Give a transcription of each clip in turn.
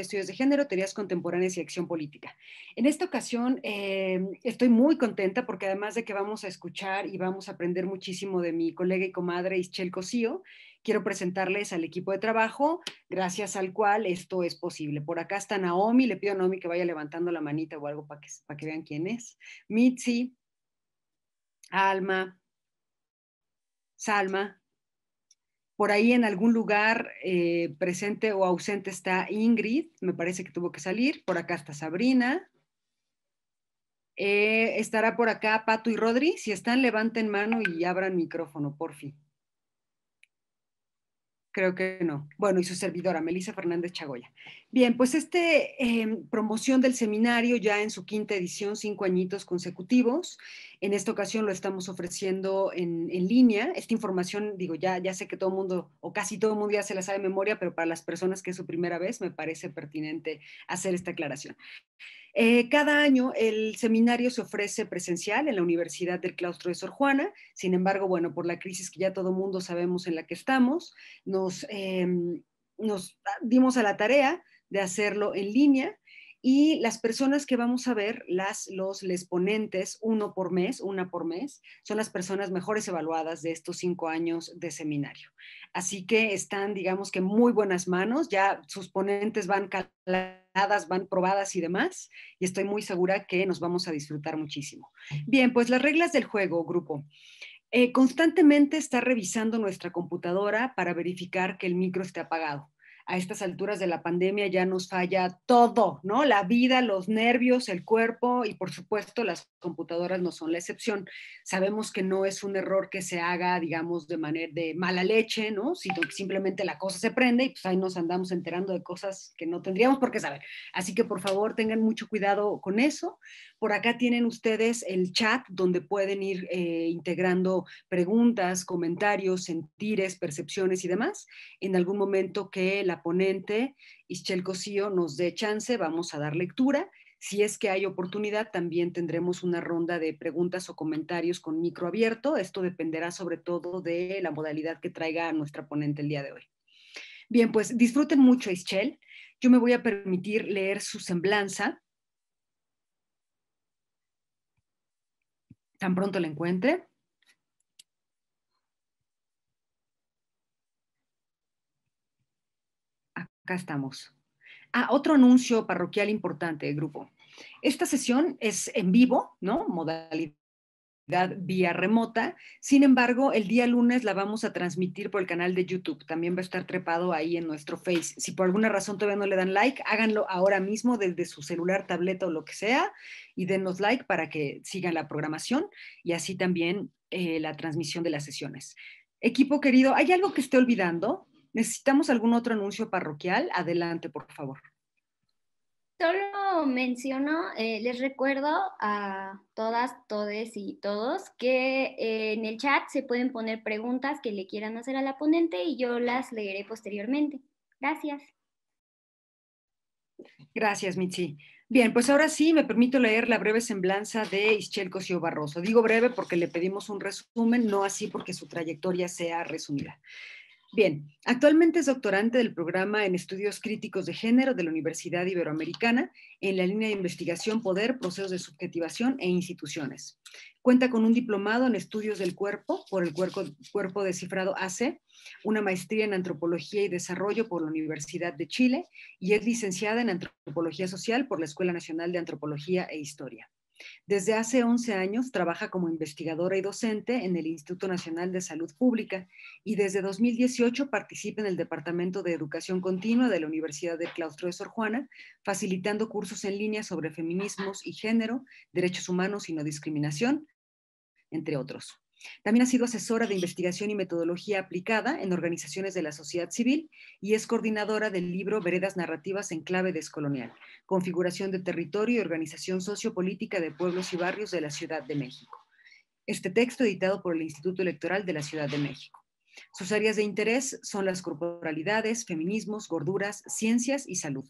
Estudios de Género, Teorías Contemporáneas y Acción Política. En esta ocasión em, estoy muy contenta porque además de que vamos a escuchar y vamos a aprender muchísimo de mi colega y comadre Ischel Cosío, quiero presentarles al equipo de trabajo, gracias al cual esto es posible. Por acá está Naomi, le pido a Naomi que vaya levantando la manita o algo para para que vean quién es. Mitzi, Alma, Salma, por ahí en algún lugar eh, presente o ausente está Ingrid, me parece que tuvo que salir. Por acá está Sabrina. Eh, estará por acá Pato y Rodri. Si están, levanten mano y abran micrófono, por fin. Creo que no. Bueno, y su servidora, Melisa Fernández Chagoya. Bien, pues este em, promoción del seminario ya en su quinta edición, cinco añitos consecutivos. En esta ocasión lo estamos ofreciendo en, línea. Esta información, digo, ya, ya sé que todo el mundo, o casi todo el mundo ya se la sabe de memoria, pero para las personas que es su primera vez, me parece pertinente hacer esta aclaración. Eh, cada año el seminario se ofrece presencial en la Universidad del Claustro de Sor Juana. Sin embargo, bueno, por la crisis que ya todo el mundo sabemos en la que estamos, nos... Em, nos dimos a la tarea de hacerlo en línea. Y las personas que vamos a ver, las, los les ponentes, uno por mes, una por mes, son las personas mejores evaluadas de estos cinco años de seminario. Así que están, digamos que muy buenas manos, ya sus ponentes van caladas, van probadas y demás, y estoy muy segura que nos vamos a disfrutar muchísimo. Bien, pues las reglas del juego, grupo. Eh, constantemente está revisando nuestra computadora para verificar que el micro esté apagado a estas alturas de la pandemia ya nos falla todo, ¿no? La vida, los nervios, el cuerpo y por supuesto las computadoras no son la excepción. Sabemos que no es un error que se haga, digamos, de manera de mala leche, ¿no? Sino que simplemente la cosa se prende y pues ahí nos andamos enterando de cosas que no tendríamos por qué saber. Así que por favor tengan mucho cuidado con eso. Por acá tienen ustedes el chat donde pueden ir eh, integrando preguntas, comentarios, sentires, percepciones y demás. En algún momento que la ponente Ischel Cosío nos dé chance, vamos a dar lectura. Si es que hay oportunidad, también tendremos una ronda de preguntas o comentarios con micro abierto. Esto dependerá sobre todo de la modalidad que traiga nuestra ponente el día de hoy. Bien, pues disfruten mucho, Ischel. Yo me voy a permitir leer su semblanza. Tan pronto la encuentre. acá estamos. Ah, otro anuncio parroquial importante, grupo. Esta sesión es en vivo, ¿no? Modalidad vía remota. Sin embargo, el día lunes la vamos a transmitir por el canal de YouTube. También va a estar trepado ahí en nuestro Face. Si por alguna razón todavía no le dan like, háganlo ahora mismo desde su celular, tableta o lo que sea y denos like para que sigan la programación y así también eh, la transmisión de las sesiones. Equipo querido, ¿hay algo que esté olvidando? ¿Necesitamos algún otro anuncio parroquial? Adelante, por favor. Solo menciono, eh, les recuerdo a todas, todes y todos que eh, en el chat se pueden poner preguntas que le quieran hacer a la ponente y yo las leeré posteriormente. Gracias. Gracias, Mitzi. Bien, pues ahora sí me permito leer la breve semblanza de Ischel Cosío Barroso. Digo breve porque le pedimos un resumen, no así porque su trayectoria sea resumida. Bien, actualmente es doctorante del programa en Estudios Críticos de Género de la Universidad Iberoamericana en la línea de investigación Poder, Procesos de Subjetivación e Instituciones. Cuenta con un diplomado en Estudios del Cuerpo por el Cuerpo, Descifrado AC, una maestría en Antropología y Desarrollo por la Universidad de Chile y es licenciada en Antropología Social por la Escuela Nacional de Antropología e Historia. Desde hace 11 años trabaja como investigadora y docente en el Instituto Nacional de Salud Pública y desde 2018 participa en el Departamento de Educación Continua de la Universidad del Claustro de Sor Juana, facilitando cursos en línea sobre feminismos y género, derechos humanos y no discriminación, entre otros. También ha sido asesora de investigación y metodología aplicada en organizaciones de la sociedad civil y es coordinadora del libro Veredas Narrativas en Clave Descolonial, Configuración de Territorio y Organización Sociopolítica de Pueblos y Barrios de la Ciudad de México. Este texto editado por el Instituto Electoral de la Ciudad de México. Sus áreas de interés son las corporalidades, feminismos, gorduras, ciencias y salud.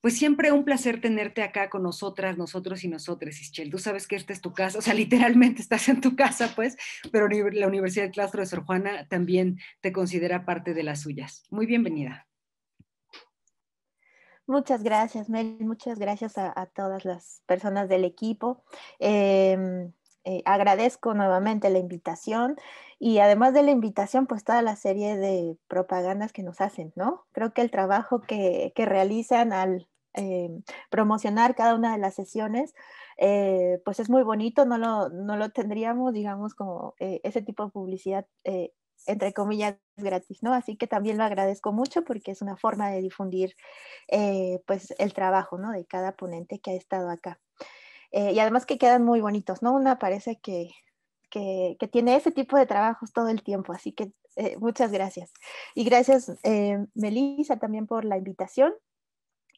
Pues siempre un placer tenerte acá con nosotras, nosotros y nosotras, Ischel. Tú sabes que esta es tu casa, o sea, literalmente estás en tu casa, pues, pero la Universidad de Claustro de Sor Juana también te considera parte de las suyas. Muy bienvenida. Muchas gracias, Mel. Muchas gracias a, todas las personas del equipo. Eh, eh, agradezco nuevamente la invitación y además de la invitación, pues toda la serie de propagandas que nos hacen, ¿no? Creo que el trabajo que, realizan al eh, promocionar cada una de las sesiones, eh, pues es muy bonito, no lo, tendríamos, digamos, como ese tipo de publicidad entre comillas, gratis, ¿no? Así que también lo agradezco mucho porque es una forma de difundir, pues, el trabajo, ¿no? De cada ponente que ha estado acá. Eh, y además que quedan muy bonitos, ¿no? Una parece que, tiene ese tipo de trabajos todo el tiempo, así que eh, muchas gracias. Y gracias, eh, Melissa, también por la invitación.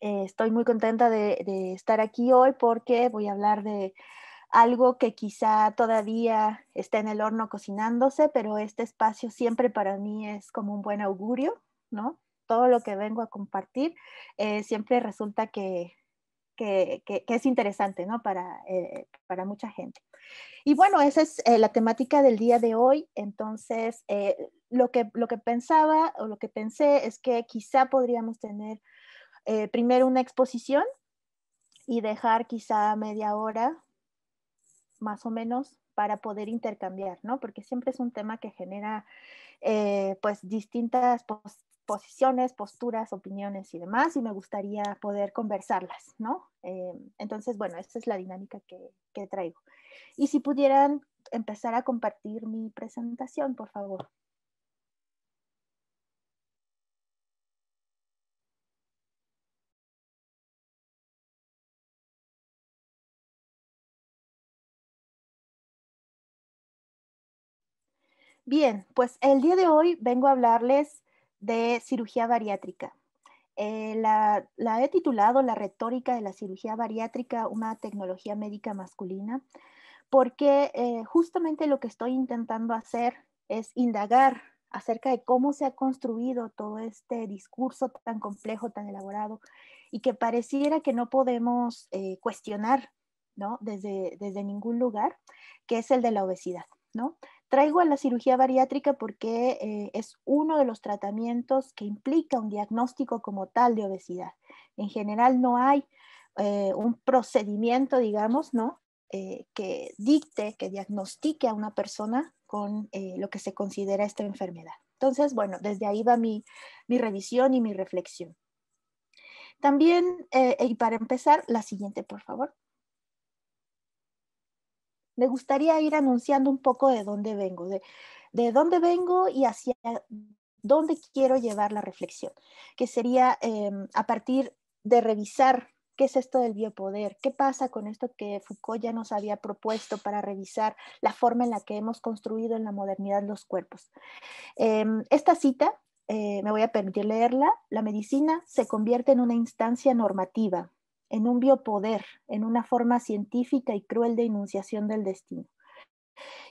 Eh, estoy muy contenta de, estar aquí hoy porque voy a hablar de algo que quizá todavía está en el horno cocinándose, pero este espacio siempre para mí es como un buen augurio, ¿no? Todo lo que vengo a compartir siempre resulta que, que, es interesante ¿no? para, eh, para mucha gente. Y bueno, esa es eh, la temática del día de hoy. Entonces, eh, lo, que, lo que pensaba o lo que pensé es que quizá podríamos tener primero una exposición y dejar quizá media hora más o menos para poder intercambiar, ¿no? Porque siempre es un tema que genera pues distintas posibilidades posiciones, posturas, opiniones y demás, y me gustaría poder conversarlas, ¿no? Eh, entonces, bueno, esta es la dinámica que, que traigo. Y si pudieran empezar a compartir mi presentación, por favor. Bien, pues el día de hoy vengo a hablarles de cirugía bariátrica. Eh, la, he titulado La retórica de la cirugía bariátrica, una tecnología médica masculina, porque eh, justamente lo que estoy intentando hacer es indagar acerca de cómo se ha construido todo este discurso tan complejo, tan elaborado, y que pareciera que no podemos eh, cuestionar ¿no? Desde, desde ningún lugar, que es el de la obesidad. ¿no? Traigo a la cirugía bariátrica porque eh, es uno de los tratamientos que implica un diagnóstico como tal de obesidad. En general no hay eh, un procedimiento, digamos, ¿no? Eh, que dicte, que diagnostique a una persona con lo que se considera esta enfermedad. Entonces, bueno, desde ahí va mi revisión y mi reflexión. También, y para empezar, la siguiente, por favor me gustaría ir anunciando un poco de dónde vengo, de, dónde vengo y hacia dónde quiero llevar la reflexión, que sería em, a partir de revisar qué es esto del biopoder, qué pasa con esto que Foucault ya nos había propuesto para revisar la forma en la que hemos construido en la modernidad los cuerpos. Em, esta cita, eh, me voy a permitir leerla, la medicina se convierte en una instancia normativa en un biopoder, en una forma científica y cruel de enunciación del destino.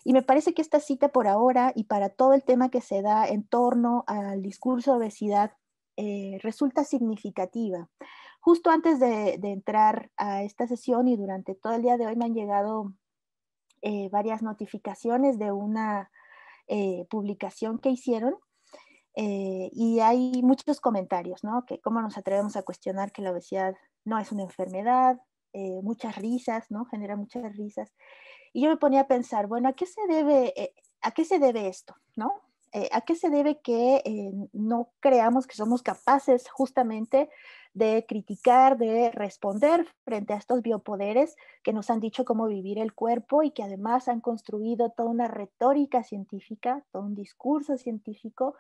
Y me parece que esta cita por ahora y para todo el tema que se da en torno al discurso de obesidad eh, resulta significativa. Justo antes de, entrar a esta sesión y durante todo el día de hoy me han llegado eh, varias notificaciones de una eh, publicación que hicieron eh, y hay muchos comentarios, ¿no? Que cómo nos atrevemos a cuestionar que la obesidad no es una enfermedad, eh, muchas risas, ¿no? Genera muchas risas. Y yo me ponía a pensar, bueno, ¿a qué se debe, eh, ¿a qué se debe esto, ¿no? ¿A qué se debe que no creamos que somos capaces justamente de criticar, de responder frente a estos biopoderes que nos han dicho cómo vivir el cuerpo y que además han construido toda una retórica científica, todo un discurso científico,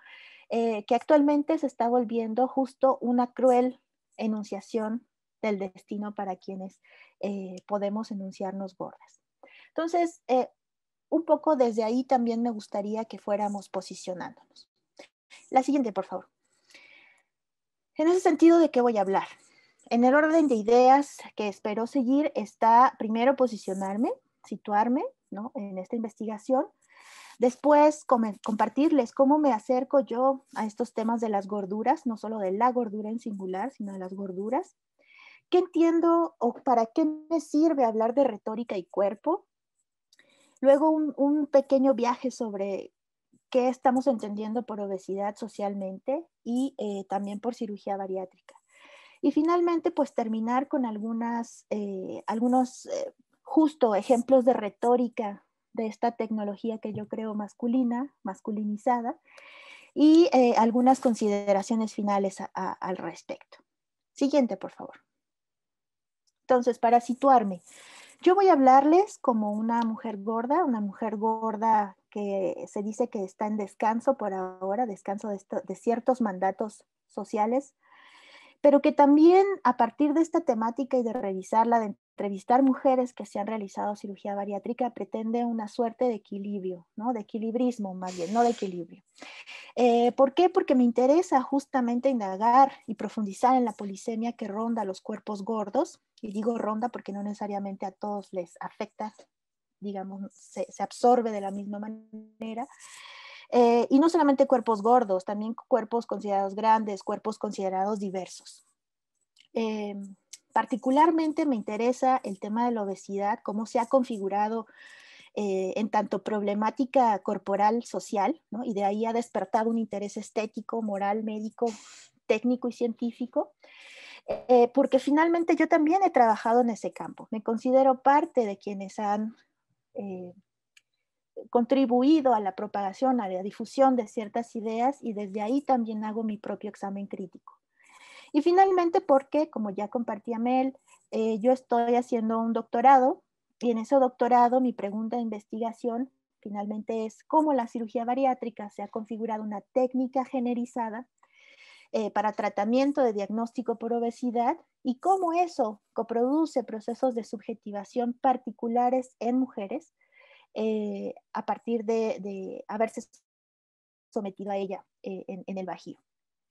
eh, que actualmente se está volviendo justo una cruel enunciación del destino para quienes eh, podemos enunciarnos gordas. Entonces, eh, un poco desde ahí también me gustaría que fuéramos posicionándonos. La siguiente, por favor. En ese sentido, ¿de qué voy a hablar? En el orden de ideas que espero seguir está primero posicionarme, situarme ¿no? en esta investigación, después compartirles cómo me acerco yo a estos temas de las gorduras, no solo de la gordura en singular, sino de las gorduras. ¿Qué entiendo o para qué me sirve hablar de retórica y cuerpo? Luego un pequeño viaje sobre qué estamos entendiendo por obesidad socialmente y eh, también por cirugía bariátrica. Y finalmente, pues terminar con algunas, eh, algunos eh, justo ejemplos de retórica de esta tecnología que yo creo masculina, masculinizada, y algunas consideraciones finales al respecto. Siguiente, por favor. Entonces, para situarme, yo voy a hablarles como una mujer gorda, una mujer gorda que se dice que está en descanso por ahora, descanso de, ciertos mandatos sociales, pero que también a partir de esta temática y de revisarla, de entrevistar mujeres que se han realizado cirugía bariátrica, pretende una suerte de equilibrio, ¿no? De equilibrismo más bien, no de equilibrio. Eh, ¿Por qué? Porque me interesa justamente indagar y profundizar en la polisemia que ronda los cuerpos gordos, y digo ronda porque no necesariamente a todos les afecta digamos, se, absorbe de la misma manera. Eh, y no solamente cuerpos gordos, también cuerpos considerados grandes, cuerpos considerados diversos. Eh, particularmente me interesa el tema de la obesidad, cómo se ha configurado eh, en tanto problemática corporal social, ¿no? y de ahí ha despertado un interés estético, moral, médico, técnico y científico, porque finalmente yo también he trabajado en ese campo. Me considero parte de quienes han eh, contribuido a la propagación, a la difusión de ciertas ideas y desde ahí también hago mi propio examen crítico. Y finalmente, porque, como ya compartía Mel, eh, yo estoy haciendo un doctorado y en ese doctorado mi pregunta de investigación finalmente es cómo la cirugía bariátrica se ha configurado una técnica generizada eh, para tratamiento de diagnóstico por obesidad y cómo eso coproduce procesos de subjetivación particulares en mujeres eh, a partir de, haberse sometido a ella eh, en, el Bajío.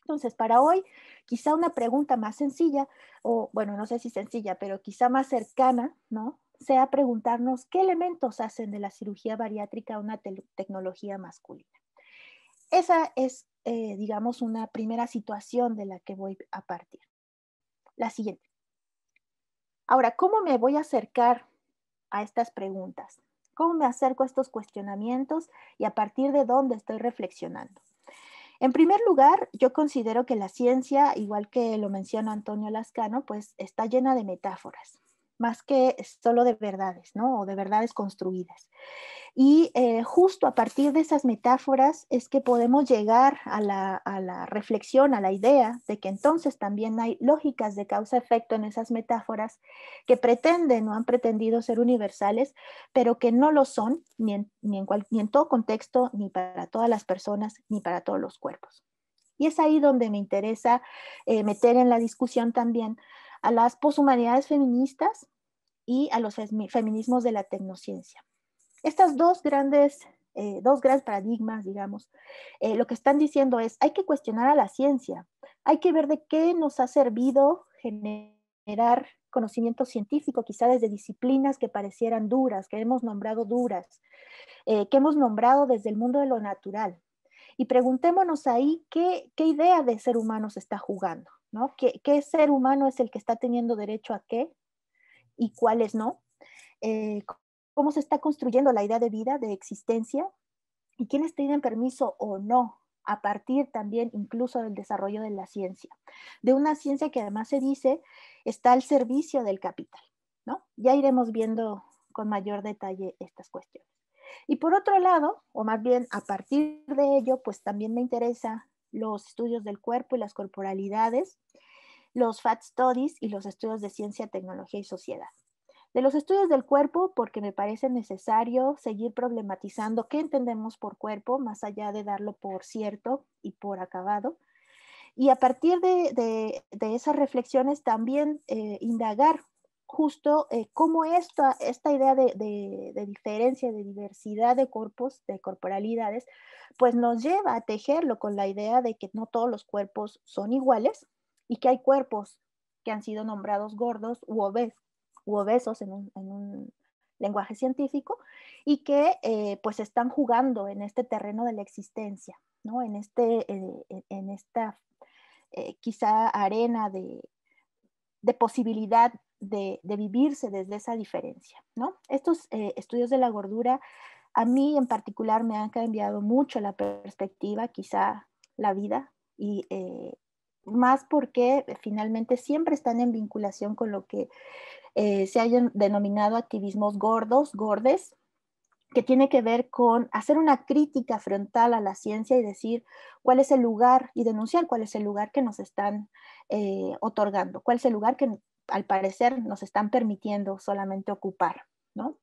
Entonces, para hoy, quizá una pregunta más sencilla, o bueno, no sé si sencilla, pero quizá más cercana, ¿no? Sea preguntarnos qué elementos hacen de la cirugía bariátrica una tecnología masculina. Esa es eh, digamos, una primera situación de la que voy a partir. La siguiente. Ahora, ¿cómo me voy a acercar a estas preguntas? ¿Cómo me acerco a estos cuestionamientos y a partir de dónde estoy reflexionando? En primer lugar, yo considero que la ciencia, igual que lo menciona Antonio Lascano, pues está llena de metáforas más que solo de verdades, ¿no? O de verdades construidas. Y eh, justo a partir de esas metáforas es que podemos llegar a la, reflexión, a la idea de que entonces también hay lógicas de causa-efecto en esas metáforas que pretenden o han pretendido ser universales, pero que no lo son ni en, ni todo contexto, ni para todas las personas, ni para todos los cuerpos. Y es ahí donde me interesa eh, meter en la discusión también a las poshumanidades feministas y a los feminismos de la tecnociencia. Estas dos grandes, eh, dos grandes paradigmas, digamos, eh, lo que están diciendo es, hay que cuestionar a la ciencia, hay que ver de qué nos ha servido generar conocimiento científico, quizá desde disciplinas que parecieran duras, que hemos nombrado duras, eh, que hemos nombrado desde el mundo de lo natural. Y preguntémonos ahí qué idea de ser humano se está jugando. ¿no? ¿Qué, ser humano es el que está teniendo derecho a qué y cuáles no? Eh, ¿Cómo se está construyendo la idea de vida, de existencia? ¿Y quiénes tienen permiso o no? a partir también incluso del desarrollo de la ciencia, de una ciencia que además se dice está al servicio del capital. ¿no? Ya iremos viendo con mayor detalle estas cuestiones. Y por otro lado, o más bien a partir de ello, pues también me interesa los estudios del cuerpo y las corporalidades, los FAT Studies y los estudios de ciencia, tecnología y sociedad. De los estudios del cuerpo, porque me parece necesario seguir problematizando qué entendemos por cuerpo, más allá de darlo por cierto y por acabado. Y a partir de, esas reflexiones también eh, indagar justo como eh, cómo esta, idea de, diferencia, de diversidad de cuerpos, de corporalidades, pues nos lleva a tejerlo con la idea de que no todos los cuerpos son iguales y que hay cuerpos que han sido nombrados gordos u, u obesos en un, lenguaje científico y que eh, pues están jugando en este terreno de la existencia, ¿no? en, este, eh, en esta quizá arena de, de posibilidad de, vivirse desde esa diferencia, ¿no? Estos eh, estudios de la gordura a mí en particular me han cambiado mucho la perspectiva, quizá la vida, y eh, más porque finalmente siempre están en vinculación con lo que eh, se hayan denominado activismos gordos, gordes, que tiene que ver con hacer una crítica frontal a la ciencia y decir cuál es el lugar y denunciar cuál es el lugar que nos están otorgando, cuál es el lugar que, al parecer nos están permitiendo solamente ocupar. ¿No?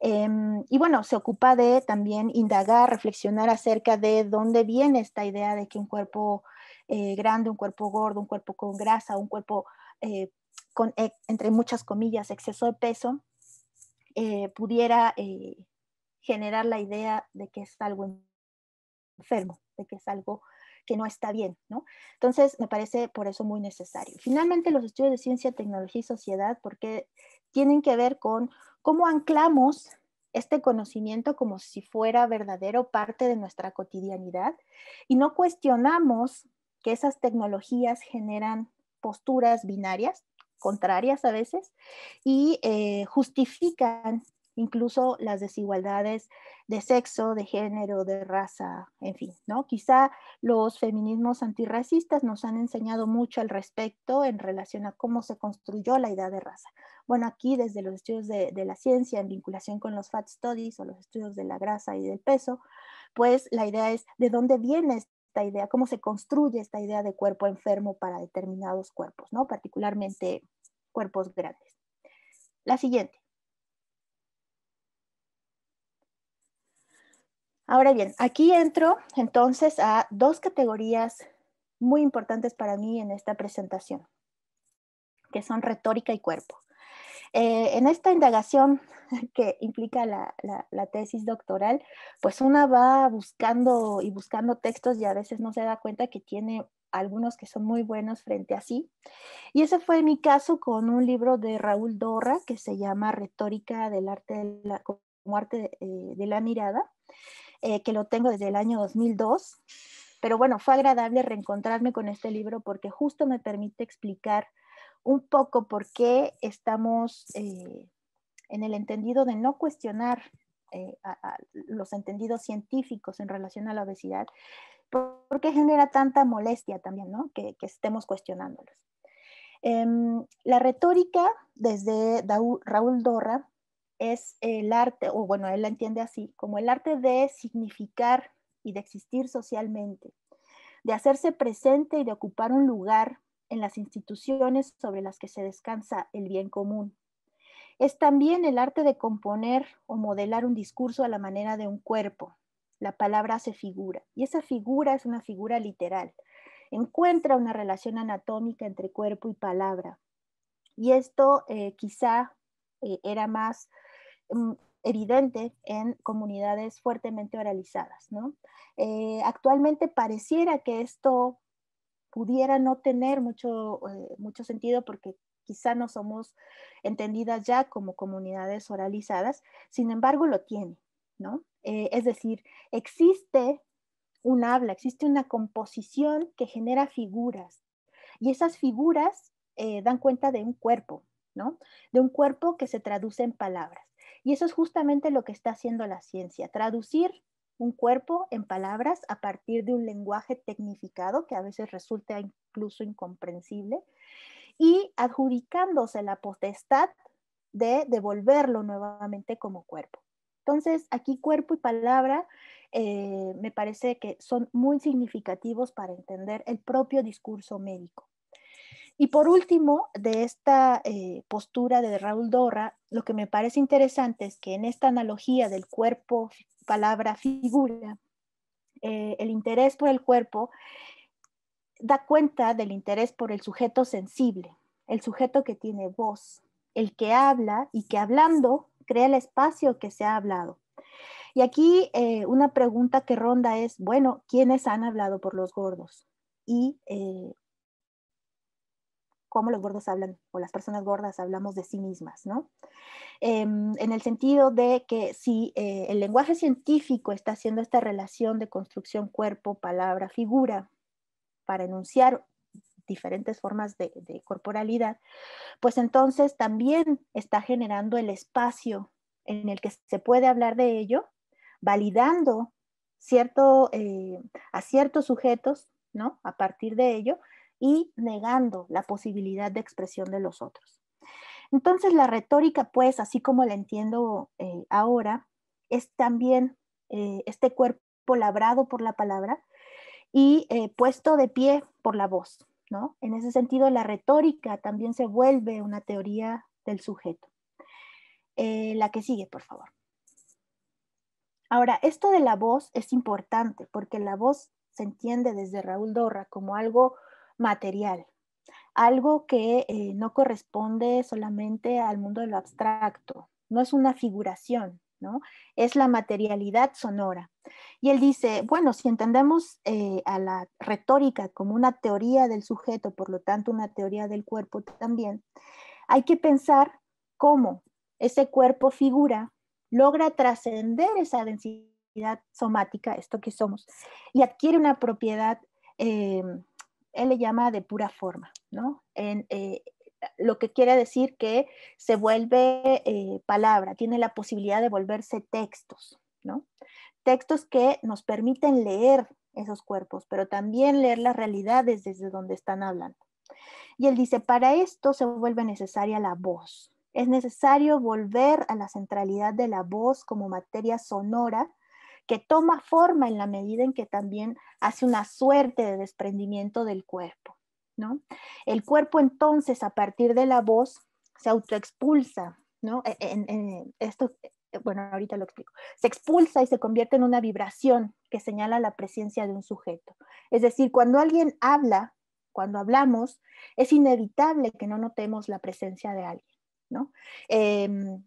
Em, y bueno, se ocupa de también indagar, reflexionar acerca de dónde viene esta idea de que un cuerpo eh, grande, un cuerpo gordo, un cuerpo con grasa, un cuerpo eh, con, e, entre muchas comillas, exceso de peso, eh, pudiera generar la idea de que es algo enfermo, de que es algo que no está bien, ¿no? Entonces, me parece por eso muy necesario. Finalmente, los estudios de ciencia, tecnología y sociedad, porque tienen que ver con cómo anclamos este conocimiento como si fuera verdadero parte de nuestra cotidianidad y no cuestionamos que esas tecnologías generan posturas binarias, contrarias a veces, y eh, justifican incluso las desigualdades de sexo, de género, de raza, en fin, ¿no? Quizá los feminismos antirracistas nos han enseñado mucho al respecto en relación a cómo se construyó la idea de raza. Bueno, aquí desde los estudios de, la ciencia en vinculación con los fat studies o los estudios de la grasa y del peso, pues la idea es de dónde viene esta idea, cómo se construye esta idea de cuerpo enfermo para determinados cuerpos, ¿no? Particularmente cuerpos grandes. La siguiente. Ahora bien, aquí entro entonces a dos categorías muy importantes para mí en esta presentación, que son retórica y cuerpo. Eh, en esta indagación que implica la, tesis doctoral, pues una va buscando y buscando textos y a veces no se da cuenta que tiene algunos que son muy buenos frente a sí. Y ese fue mi caso con un libro de Raúl Dorra que se llama Retórica del arte como arte de eh, la mirada. Eh, que lo tengo desde el año 2002. Pero bueno, fue agradable reencontrarme con este libro porque justo me permite explicar un poco por qué estamos eh, en el entendido de no cuestionar eh, a, los entendidos científicos en relación a la obesidad, porque genera tanta molestia también, ¿no? Que, estemos cuestionándolos. Em, la retórica desde Raúl Dorra es el arte, o bueno, él la entiende así, como el arte de significar y de existir socialmente, de hacerse presente y de ocupar un lugar en las instituciones sobre las que se descansa el bien común. Es también el arte de componer o modelar un discurso a la manera de un cuerpo. La palabra se figura y esa figura es una figura literal. Encuentra una relación anatómica entre cuerpo y palabra. Y esto eh, quizá eh, era más Mm, evidente en comunidades fuertemente oralizadas. ¿no? Eh, actualmente pareciera que esto pudiera no tener mucho, eh, mucho sentido porque quizá no somos entendidas ya como comunidades oralizadas, sin embargo lo tiene, ¿no? Eh, es decir, existe un habla, existe una composición que genera figuras y esas figuras dan cuenta de un cuerpo, ¿no? De un cuerpo que se traduce en palabras. Y eso es justamente lo que está haciendo la ciencia, traducir un cuerpo en palabras a partir de un lenguaje tecnificado que a veces resulta incluso incomprensible y adjudicándose la potestad de devolverlo nuevamente como cuerpo. Entonces, aquí cuerpo y palabra eh, me parece que son muy significativos para entender el propio discurso médico. Y por último, de esta eh, postura de Raúl Dorra, lo que me parece interesante es que en esta analogía del cuerpo, palabra, figura, eh, el interés por el cuerpo da cuenta del interés por el sujeto sensible, el sujeto que tiene voz, el que habla y que hablando crea el espacio que se ha hablado. Y aquí eh, una pregunta que ronda es, bueno, ¿quiénes han hablado por los gordos? Y cómo los gordos hablan o las personas gordas hablamos de sí mismas, ¿no? Em, en el sentido de que si eh, el lenguaje científico está haciendo esta relación de construcción cuerpo, palabra, figura, para enunciar diferentes formas de, corporalidad, pues entonces también está generando el espacio en el que se puede hablar de ello, validando eh, a ciertos sujetos, ¿no? A partir de ello, y negando la posibilidad de expresión de los otros. Entonces la retórica, pues, así como la entiendo eh, ahora, es también eh, este cuerpo labrado por la palabra y eh, puesto de pie por la voz. ¿no? En ese sentido, la retórica también se vuelve una teoría del sujeto. la que sigue, por favor. Ahora, esto de la voz es importante porque la voz se entiende desde Raúl Dorra como algo material, algo que eh, no corresponde solamente al mundo de lo abstracto, no es una figuración, ¿no? Es la materialidad sonora. Y él dice, bueno, si entendemos eh, a la retórica como una teoría del sujeto, por lo tanto una teoría del cuerpo también, hay que pensar cómo ese cuerpo figura logra trascender esa densidad somática, esto que somos, y adquiere una propiedad em, él le llama de pura forma, ¿no? En, eh, lo que quiere decir que se vuelve eh, palabra, tiene la posibilidad de volverse textos, ¿no? Textos que nos permiten leer esos cuerpos, pero también leer las realidades desde donde están hablando. Y él dice, para esto se vuelve necesaria la voz. Es necesario volver a la centralidad de la voz como materia sonora que toma forma en la medida en que también hace una suerte de desprendimiento del cuerpo. ¿no? El cuerpo entonces a partir de la voz se autoexpulsa. ¿no? E, e, esto, eh, bueno, ahorita lo explico, se expulsa y se convierte en una vibración que señala la presencia de un sujeto. Es decir, cuando alguien habla, cuando hablamos, es inevitable que no notemos la presencia de alguien, ¿no? Em,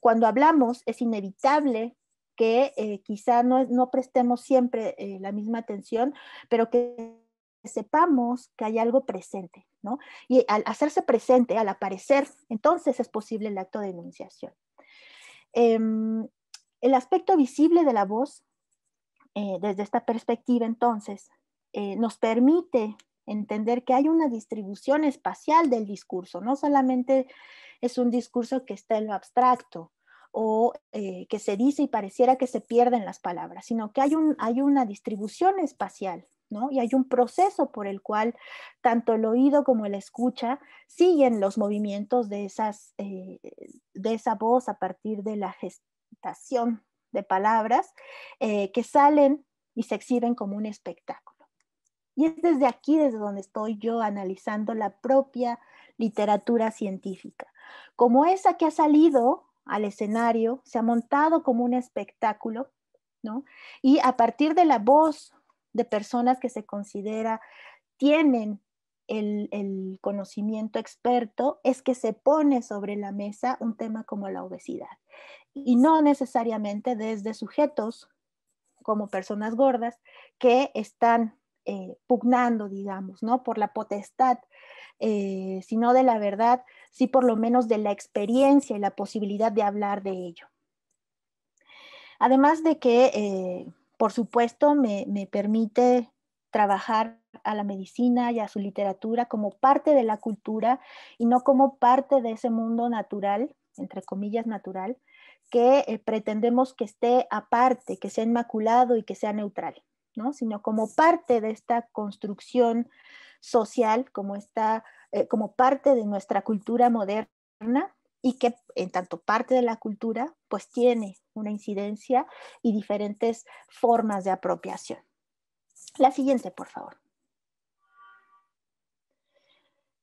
cuando hablamos, es inevitable que eh, quizá no, no, prestemos siempre eh, la misma atención, pero que sepamos que hay algo presente, ¿no? Y al hacerse presente, al aparecer, entonces es posible el acto de enunciación. Em, el aspecto visible de la voz, eh, desde esta perspectiva entonces, nos permite entender que hay una distribución espacial del discurso, no solamente es un discurso que está en lo abstracto, o eh, que se dice y pareciera que se pierden las palabras, sino que hay, un, hay una distribución espacial, ¿no? Y hay un proceso por el cual tanto el oído como el escucha siguen los movimientos de, esas, eh, de esa voz a partir de la gestación de palabras eh, que salen y se exhiben como un espectáculo. Y es desde aquí, desde donde estoy yo analizando la propia literatura científica, como esa que ha salido al escenario, se ha montado como un espectáculo, ¿no? Y a partir de la voz de personas que se considera tienen el, conocimiento experto, es que se pone sobre la mesa un tema como la obesidad. Y no necesariamente desde sujetos como personas gordas que están eh, pugnando, digamos, ¿no? Por la potestad eh, sino de la verdad, sí por lo menos de la experiencia y la posibilidad de hablar de ello. Además de que, eh, por supuesto, me, permite trabajar a la medicina y a su literatura como parte de la cultura y no como parte de ese mundo natural, entre comillas natural, que eh, pretendemos que esté aparte, que sea inmaculado y que sea neutral. ¿no? sino como parte de esta construcción social, como, eh, como parte de nuestra cultura moderna y que en tanto parte de la cultura, pues tiene una incidencia y diferentes formas de apropiación. La siguiente, por favor.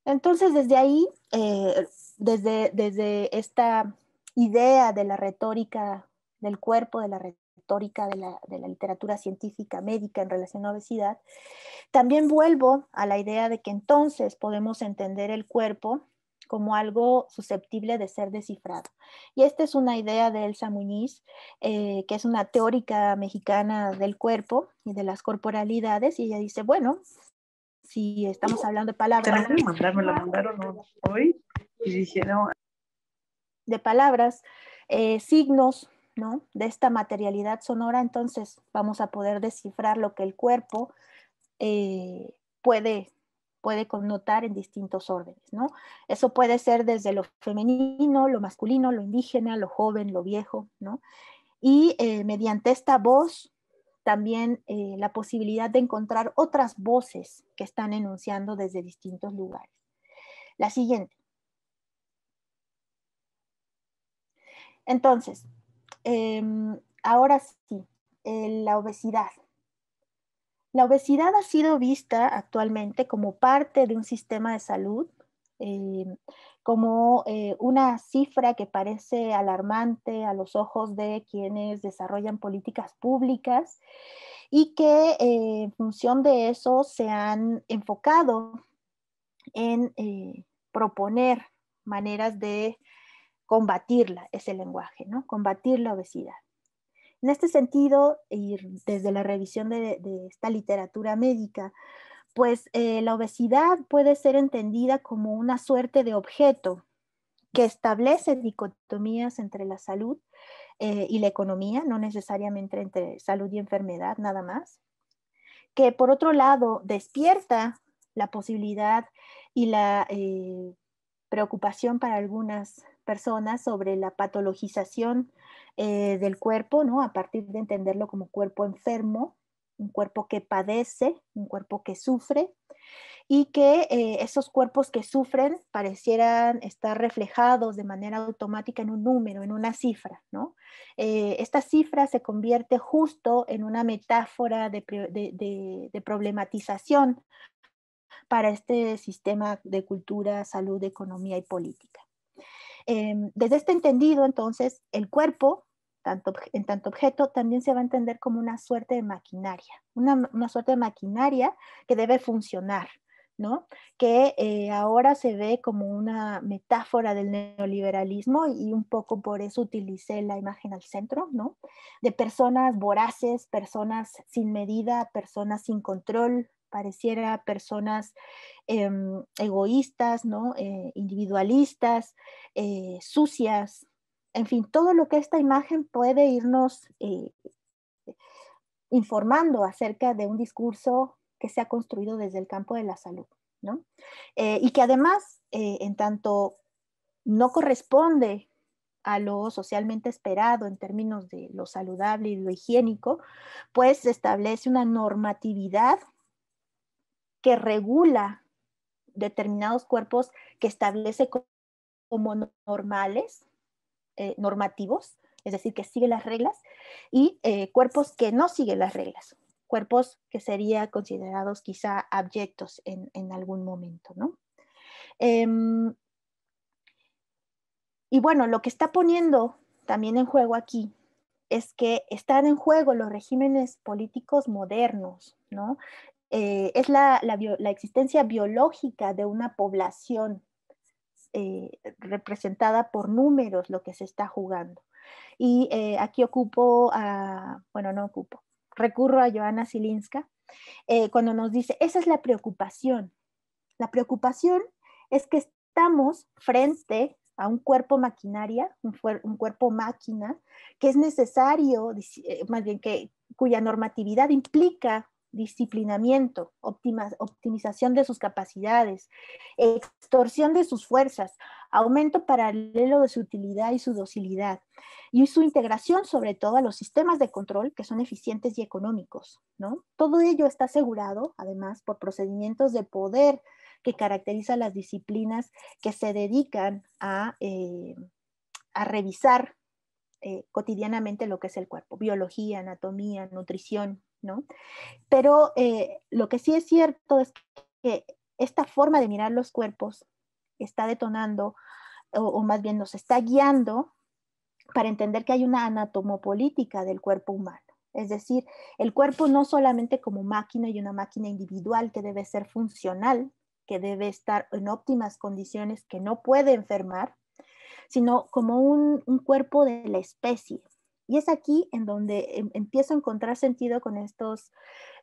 Entonces, desde ahí, eh, desde, desde esta idea de la retórica del cuerpo, de la retórica, histórica de la, de la literatura científica médica en relación a obesidad, también vuelvo a la idea de que entonces podemos entender el cuerpo como algo susceptible de ser descifrado. Y esta es una idea de Elsa Muñiz, eh, que es una teórica mexicana del cuerpo y de las corporalidades, y ella dice, bueno, si estamos hablando de palabras... Me la hoy y De palabras, eh, signos, de esta materialidad sonora, entonces vamos a poder descifrar lo que el cuerpo eh, puede, puede connotar en distintos órdenes, Eso puede ser desde lo femenino, lo masculino, lo indígena, lo joven, lo viejo, ¿no? Y eh, mediante esta voz, también eh, la posibilidad de encontrar otras voces que están enunciando desde distintos lugares. La siguiente. Entonces, Em, ahora sí, eh, la obesidad. La obesidad ha sido vista actualmente como parte de un sistema de salud, em, como eh, una cifra que parece alarmante a los ojos de quienes desarrollan políticas públicas y que eh, en función de eso se han enfocado en proponer maneras de combatirla, es el lenguaje, ¿no? Combatir la obesidad. En este sentido, y desde la revisión de, esta literatura médica, pues eh, la obesidad puede ser entendida como una suerte de objeto que establece dicotomías entre la salud eh, y la economía, no necesariamente entre salud y enfermedad, nada más, que por otro lado despierta la posibilidad y la eh, preocupación para algunas personas sobre la patologización eh, del cuerpo, ¿no? A partir de entenderlo como cuerpo enfermo, un cuerpo que padece, un cuerpo que sufre, y que eh, esos cuerpos que sufren parecieran estar reflejados de manera automática en un número, en una cifra, ¿no? Eh, esta cifra se convierte justo en una metáfora de problematización para este sistema de cultura, salud, economía y política. Em, desde este entendido, entonces, el cuerpo, tanto, en tanto objeto, también se va a entender como una suerte de maquinaria, una, suerte de maquinaria que debe funcionar. ¿no? que eh, ahora se ve como una metáfora del neoliberalismo y un poco por eso utilicé la imagen al centro, ¿no? de personas voraces, personas sin medida, personas sin control, pareciera personas em, egoístas, eh, individualistas, eh, sucias, en fin, todo lo que esta imagen puede irnos eh, informando acerca de un discurso que se ha construido desde el campo de la salud, ¿no? y que además, en tanto no corresponde a lo socialmente esperado en términos de lo saludable y lo higiénico, pues establece una normatividad que regula determinados cuerpos que establece como normales, eh, normativos, es decir, que sigue las reglas, y eh, cuerpos que no siguen las reglas, cuerpos que serían considerados quizá abyectos en, algún momento, ¿no? Em, y bueno, lo que está poniendo también en juego aquí es que están en juego los regímenes políticos modernos, ¿no? Eh, es la, existencia biológica de una población eh, representada por números lo que se está jugando. Y eh, aquí ocupo, a, bueno, no ocupo, recurro a Joana Silinska cuando nos dice, esa es la preocupación. La preocupación es que estamos frente a un cuerpo maquinaria, un, un cuerpo máquina, que es necesario, más bien que cuya normatividad implica disciplinamiento, optimización de sus capacidades, extorsión de sus fuerzas, aumento paralelo de su utilidad y su docilidad, y su integración sobre todo a los sistemas de control que son eficientes y económicos. ¿no? Todo ello está asegurado, además, por procedimientos de poder que caracterizan las disciplinas que se dedican a, eh, revisar eh, cotidianamente lo que es el cuerpo, biología, anatomía, nutrición, pero eh, lo que sí es cierto es que esta forma de mirar los cuerpos está detonando, o, más bien nos está guiando para entender que hay una anatomopolítica del cuerpo humano. Es decir, el cuerpo no solamente como máquina y una máquina individual que debe ser funcional, que debe estar en óptimas condiciones, que no puede enfermar, sino como un cuerpo de la especie, y es aquí en donde em, empiezo a encontrar sentido con estos,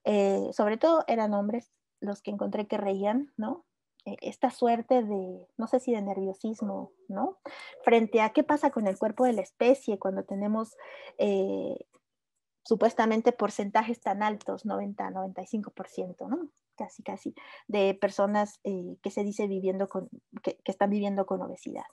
eh, sobre todo eran hombres los que encontré que reían, ¿no? E, esta suerte de, no sé si de nerviosismo, ¿no? Frente a qué pasa con el cuerpo de la especie cuando tenemos eh, supuestamente porcentajes tan altos, 90, 95%, ¿no? Casi, casi, de personas eh, que se dice viviendo con, que están viviendo con obesidad.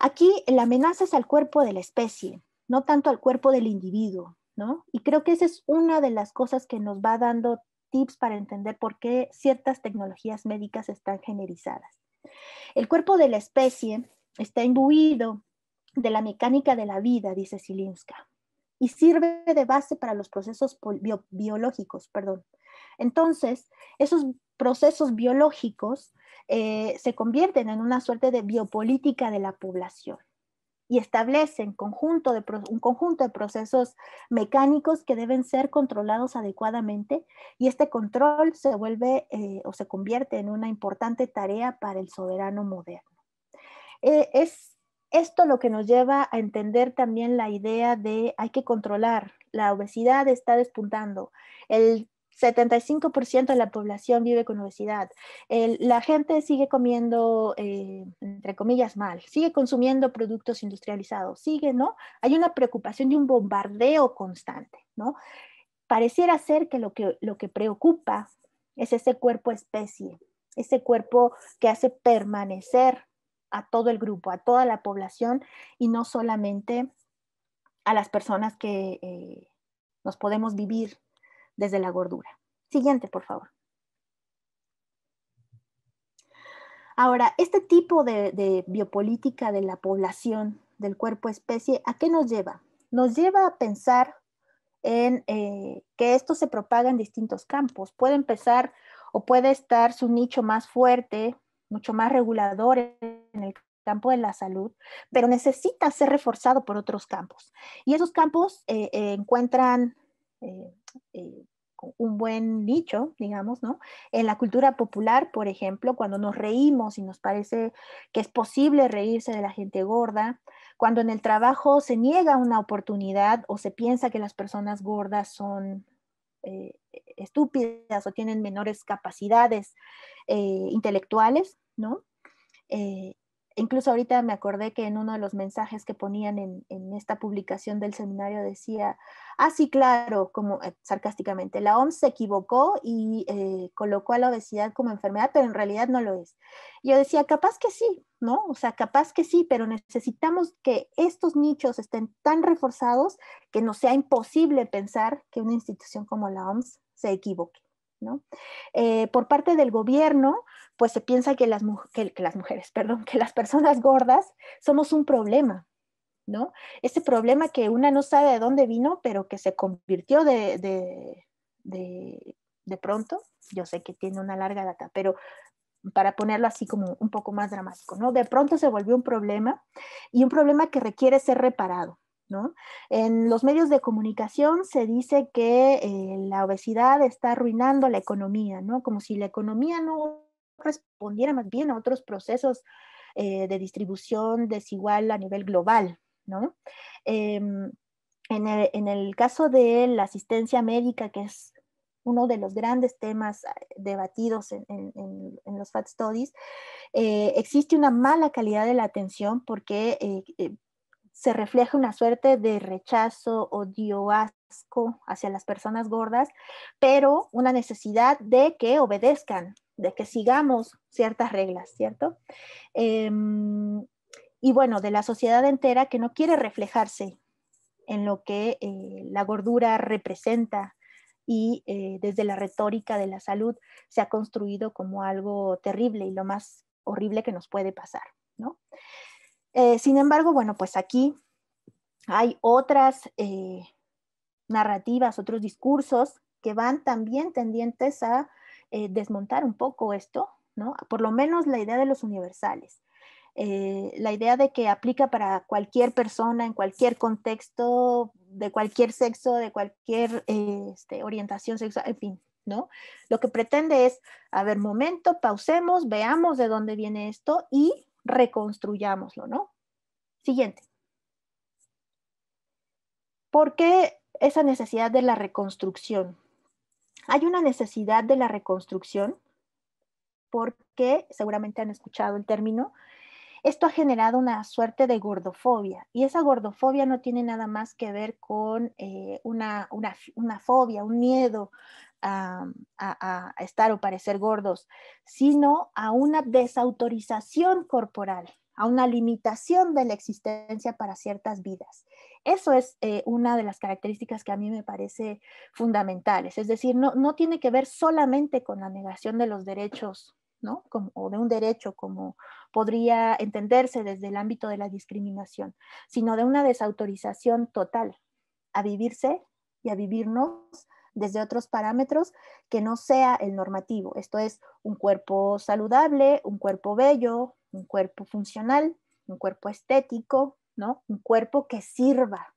Aquí la amenaza es al cuerpo de la especie, no tanto al cuerpo del individuo, ¿no? Y creo que esa es una de las cosas que nos va dando tips para entender por qué ciertas tecnologías médicas están generalizadas. El cuerpo de la especie está imbuido de la mecánica de la vida, dice Silinska, y sirve de base para los procesos biológicos, perdón. Entonces, esos procesos biológicos eh, se convierten en una suerte de biopolítica de la población y establecen un conjunto de procesos mecánicos que deben ser controlados adecuadamente y este control se vuelve eh, o se convierte en una importante tarea para el soberano moderno. Eh, es esto lo que nos lleva a entender también la idea de hay que controlar, la obesidad está despuntando, el 75% de la población vive con obesidad. la gente sigue comiendo, eh, entre comillas, mal, sigue consumiendo productos industrializados, sigue, ¿no? Hay una preocupación de un bombardeo constante, ¿no? Pareciera ser que lo que, lo que preocupa es ese cuerpo especie, ese cuerpo que hace permanecer a todo el grupo, a toda la población y no solamente a las personas que eh, nos podemos vivir desde la gordura. Siguiente, por favor. Ahora, este tipo de, biopolítica de la población del cuerpo especie, ¿a qué nos lleva? Nos lleva a pensar en eh, que esto se propaga en distintos campos. Puede empezar o puede estar su nicho más fuerte, mucho más regulador en el campo de la salud, pero necesita ser reforzado por otros campos. Y esos campos eh, eh, encuentran eh, eh, un buen nicho, digamos, ¿no? En la cultura popular, por ejemplo, cuando nos reímos y nos parece que es posible reírse de la gente gorda, cuando en el trabajo se niega una oportunidad o se piensa que las personas gordas son eh, estúpidas o tienen menores capacidades intelectuales, ¿no? incluso ahorita me acordé que en uno de los mensajes que ponían en, esta publicación del seminario decía, ah, sí, claro, como eh, sarcásticamente, la OMS se equivocó y eh, colocó a la obesidad como enfermedad, pero en realidad no lo es. Yo decía, capaz que sí, ¿no? O sea, capaz que sí, pero necesitamos que estos nichos estén tan reforzados que no sea imposible pensar que una institución como la OMS se equivoque. Eh, por parte del gobierno, pues se piensa que las, las mujeres, perdón, que las personas gordas somos un problema, ¿no? Ese problema que una no sabe de dónde vino, pero que se convirtió de, de, de, de, pronto. Yo sé que tiene una larga data, pero para ponerlo así como un poco más dramático, ¿no? De pronto se volvió un problema y un problema que requiere ser reparado, en los medios de comunicación se dice que eh, la obesidad está arruinando la economía, Como si la economía no respondiera más bien a otros procesos eh, de distribución desigual a nivel global, em, en, el, caso de la asistencia médica, que es uno de los grandes temas eh, debatidos en, los FAT Studies, existe una mala calidad de la atención porque se refleja una suerte de rechazo, odio, asco hacia las personas gordas, pero una necesidad de que obedezcan, de que sigamos ciertas reglas, ¿cierto? Em, y bueno, de la sociedad entera que no quiere reflejarse en lo que eh, la gordura representa y eh, desde la retórica de la salud se ha construido como algo terrible y lo más horrible que nos puede pasar, ¿no? Eh, sin embargo, bueno, pues aquí hay otras eh, narrativas, otros discursos que van también tendientes a eh, desmontar un poco esto, ¿no? Por lo menos la idea de los universales. la idea de que aplica para cualquier persona, en cualquier contexto, de cualquier sexo, de cualquier este, orientación sexual, en fin, ¿no? Lo que pretende es, a ver, momento, pausemos, veamos de dónde viene esto y reconstruyámoslo, ¿no? Siguiente. ¿Por qué esa necesidad de la reconstrucción? Hay una necesidad de la reconstrucción porque, seguramente han escuchado el término, esto ha generado una suerte de gordofobia y esa gordofobia no tiene nada más que ver con eh, una, una, fobia, un miedo a, estar o parecer gordos, sino a una desautorización corporal a una limitación de la existencia para ciertas vidas. Eso es eh, una de las características que a mí me parece fundamentales. Es decir, no, tiene que ver solamente con la negación de los derechos, ¿no? o de un derecho como podría entenderse desde el ámbito de la discriminación, sino de una desautorización total a vivirse y a vivirnos desde otros parámetros que no sea el normativo. Esto es un cuerpo saludable, un cuerpo bello, un cuerpo funcional, un cuerpo estético, ¿no? Un cuerpo que sirva,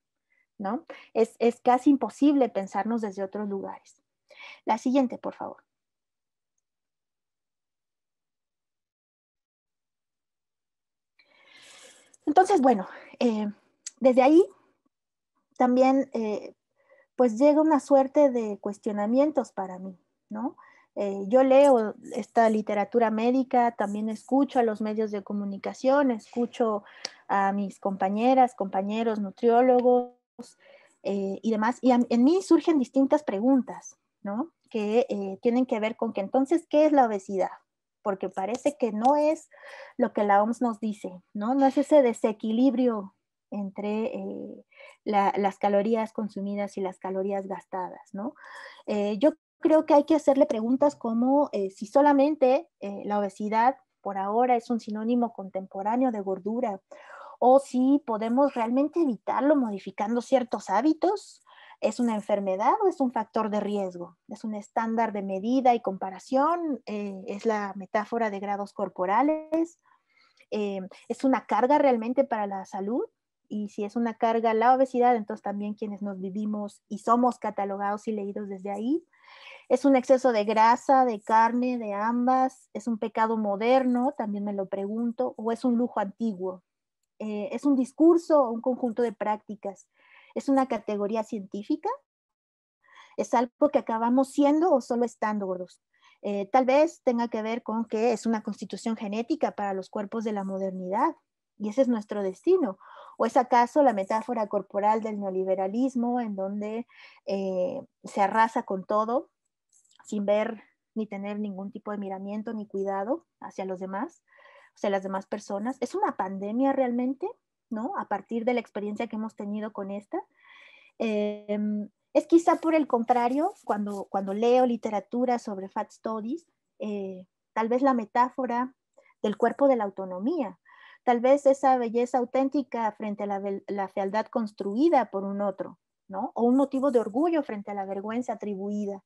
¿no? Es, casi imposible pensarnos desde otros lugares. La siguiente, por favor. Entonces, bueno, eh, desde ahí también eh, pues llega una suerte de cuestionamientos para mí, ¿no? Eh, yo leo esta literatura médica, también escucho a los medios de comunicación, escucho a mis compañeras, compañeros, nutriólogos eh, y demás, y en mí surgen distintas preguntas, ¿no? Que eh, tienen que ver con que entonces, ¿qué es la obesidad? Porque parece que no es lo que la OMS nos dice, ¿no? No es ese desequilibrio entre eh, las calorías consumidas y las calorías gastadas, ¿no? Eh, yo creo que hay que hacerle preguntas como eh, si solamente la obesidad por ahora es un sinónimo contemporáneo de gordura o si podemos realmente evitarlo modificando ciertos hábitos. ¿Es una enfermedad o es un factor de riesgo? ¿Es un estándar de medida y comparación? ¿Es la metáfora de grados corporales? es una carga realmente para la salud y si es una carga la obesidad, entonces también quienes nos vivimos y somos catalogados y leídos desde ahí. Es un exceso de grasa, de carne, de ambas. Es un pecado moderno, también me lo pregunto, o es un lujo antiguo. Eh, es un discurso o un conjunto de prácticas. Es una categoría científica. Es algo que acabamos siendo o solo estando gordos. Eh, tal vez tenga que ver con que es una constitución genética para los cuerpos de la modernidad, y ese es nuestro destino. ¿O es acaso la metáfora corporal del neoliberalismo en donde eh, se arrasa con todo sin ver ni tener ningún tipo de miramiento ni cuidado hacia los demás, sea, las demás personas? ¿Es una pandemia realmente? ¿No? A partir de la experiencia que hemos tenido con esta. Em, es quizá por el contrario, cuando, cuando leo literatura sobre Fat Studies, eh, tal vez la metáfora del cuerpo de la autonomía, tal vez esa belleza auténtica frente a la, fealdad construida por un otro, ¿no? O un motivo de orgullo frente a la vergüenza atribuida.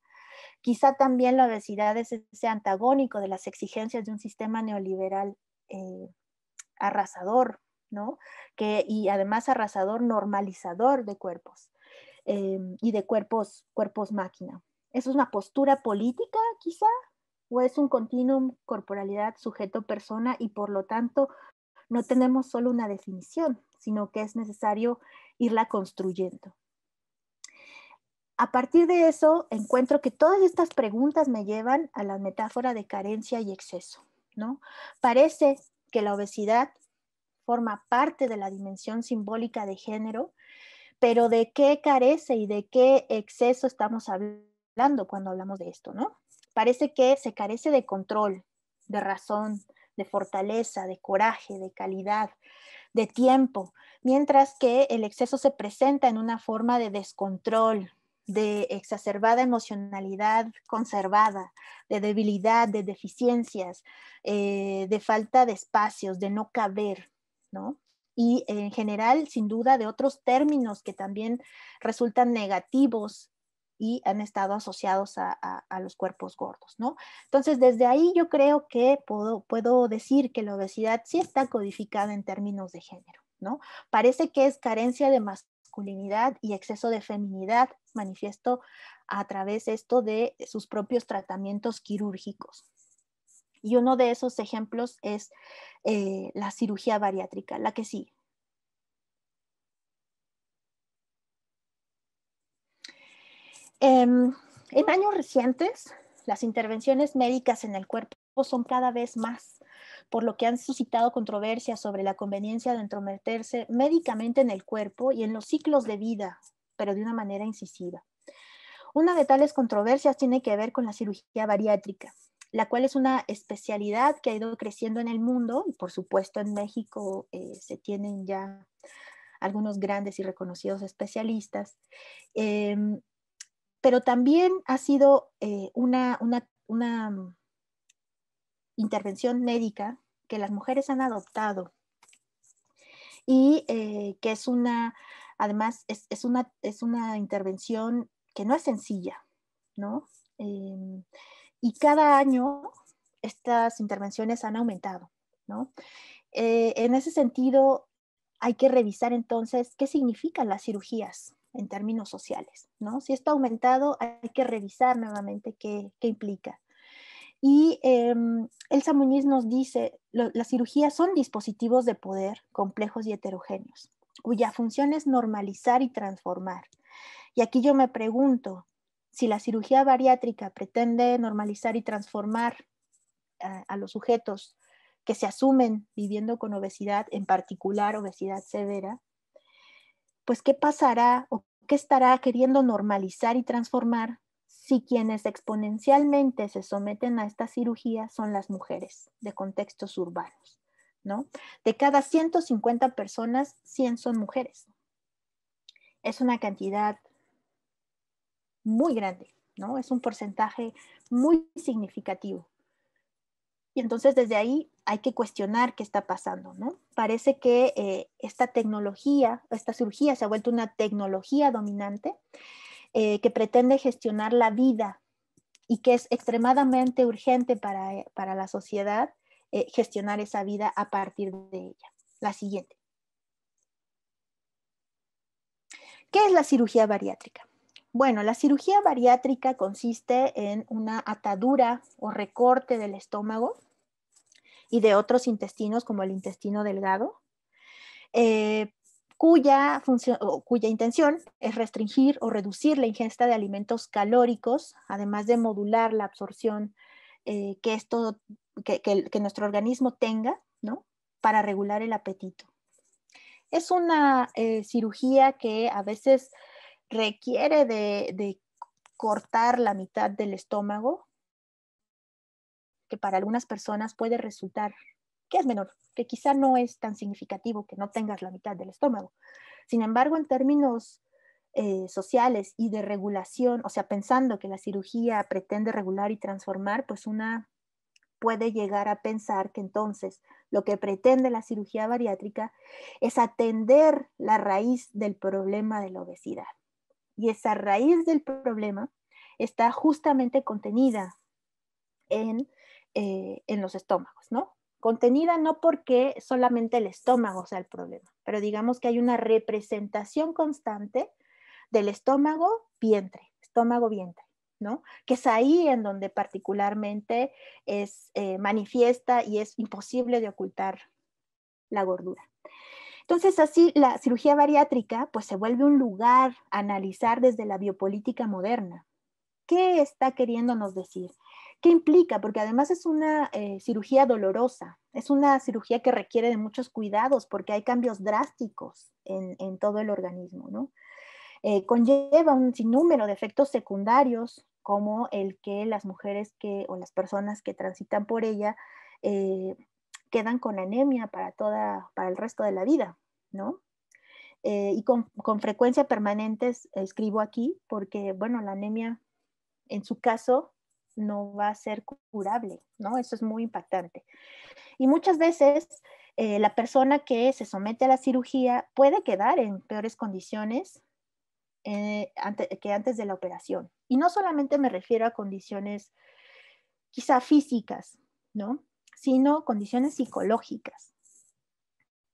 Quizá también la obesidad es ese antagónico de las exigencias de un sistema neoliberal eh, arrasador, ¿no? y además arrasador normalizador de cuerpos em, y de cuerpos, cuerpos máquina. ¿Es una postura política quizá? ¿O es un continuum corporalidad sujeto persona y por lo tanto no tenemos solo una definición, sino que es necesario irla construyendo. A partir de eso, encuentro que todas estas preguntas me llevan a la metáfora de carencia y exceso. ¿no? Parece que la obesidad forma parte de la dimensión simbólica de género, pero ¿de qué carece y de qué exceso estamos hablando cuando hablamos de esto? ¿no? Parece que se carece de control, de razón, de fortaleza, de coraje, de calidad, de tiempo, mientras que el exceso se presenta en una forma de descontrol, de exacerbada emocionalidad conservada, de debilidad, de deficiencias, eh, de falta de espacios, de no caber, ¿no? Y en general, sin duda, de otros términos que también resultan negativos y han estado asociados a, los cuerpos gordos, ¿no? Entonces, desde ahí yo creo que puedo, decir que la obesidad sí está codificada en términos de género, ¿no? Parece que es carencia de masculinidad y exceso de feminidad manifiesto a través esto de sus propios tratamientos quirúrgicos, y uno de esos ejemplos es eh, la cirugía bariátrica, la que sí, Em, en años recientes, las intervenciones médicas en el cuerpo son cada vez más, por lo que han suscitado controversias sobre la conveniencia de entrometerse médicamente en el cuerpo y en los ciclos de vida, pero de una manera incisiva. Una de tales controversias tiene que ver con la cirugía bariátrica, la cual es una especialidad que ha ido creciendo en el mundo y por supuesto en México eh, se tienen ya algunos grandes y reconocidos especialistas. Em, pero también ha sido eh, una, intervención médica que las mujeres han adoptado y eh, que es una, además, es, una, intervención que no es sencilla, ¿no? Em, y cada año estas intervenciones han aumentado, ¿no? Eh, en ese sentido, hay que revisar entonces qué significan las cirugías, en términos sociales, ¿no? Si esto ha aumentado, hay que revisar nuevamente qué, implica. Y em, Elsa Muñiz nos dice, las cirugías son dispositivos de poder complejos y heterogéneos, cuya función es normalizar y transformar. Y aquí yo me pregunto, si la cirugía bariátrica pretende normalizar y transformar eh, a los sujetos que se asumen viviendo con obesidad, en particular obesidad severa, pues qué pasará o qué estará queriendo normalizar y transformar si quienes exponencialmente se someten a esta cirugía son las mujeres de contextos urbanos, ¿no? De cada 150 personas, 100 son mujeres. Es una cantidad muy grande, ¿no? Es un porcentaje muy significativo. Y entonces desde ahí hay que cuestionar qué está pasando, ¿no? Parece que eh, esta tecnología, esta cirugía se ha vuelto una tecnología dominante eh, que pretende gestionar la vida y que es extremadamente urgente para, eh, la sociedad gestionar esa vida a partir de ella. La siguiente. ¿Qué es la cirugía bariátrica? Bueno, la cirugía bariátrica consiste en una atadura o recorte del estómago y de otros intestinos como el intestino delgado, eh, cuya, función, o cuya intención es restringir o reducir la ingesta de alimentos calóricos, además de modular la absorción eh, que, esto, que, nuestro organismo tenga ¿no? para regular el apetito. Es una eh, cirugía que a veces requiere de cortar la mitad del estómago que para algunas personas puede resultar que es menor, que quizá no es tan significativo que no tengas la mitad del estómago. Sin embargo, en términos eh, sociales y de regulación, o sea, pensando que la cirugía pretende regular y transformar, pues una puede llegar a pensar que entonces lo que pretende la cirugía bariátrica es atender la raíz del problema de la obesidad. Y esa raíz del problema está justamente contenida en eh, en los estómagos, ¿no? Contenida no porque solamente el estómago sea el problema, pero digamos que hay una representación constante del estómago vientre, estómago vientre, ¿no? Que es ahí en donde particularmente es eh, manifiesta y es imposible de ocultar la gordura. Entonces, así la cirugía bariátrica pues se vuelve un lugar a analizar desde la biopolítica moderna. ¿Qué está queriéndonos decir? ¿Qué implica? Porque además es una eh, cirugía dolorosa, es una cirugía que requiere de muchos cuidados porque hay cambios drásticos en, todo el organismo, ¿no? Eh, conlleva un sinnúmero de efectos secundarios como el que las mujeres que o las personas que transitan por ella eh, quedan con anemia para toda para el resto de la vida, ¿no? y con, con, frecuencia permanentes escribo aquí porque bueno la anemia en su caso no va a ser curable, ¿no? Eso es muy impactante. Y muchas veces eh, la persona que se somete a la cirugía puede quedar en peores condiciones eh, que antes de la operación. Y no solamente me refiero a condiciones quizá físicas, ¿no? Sino condiciones psicológicas.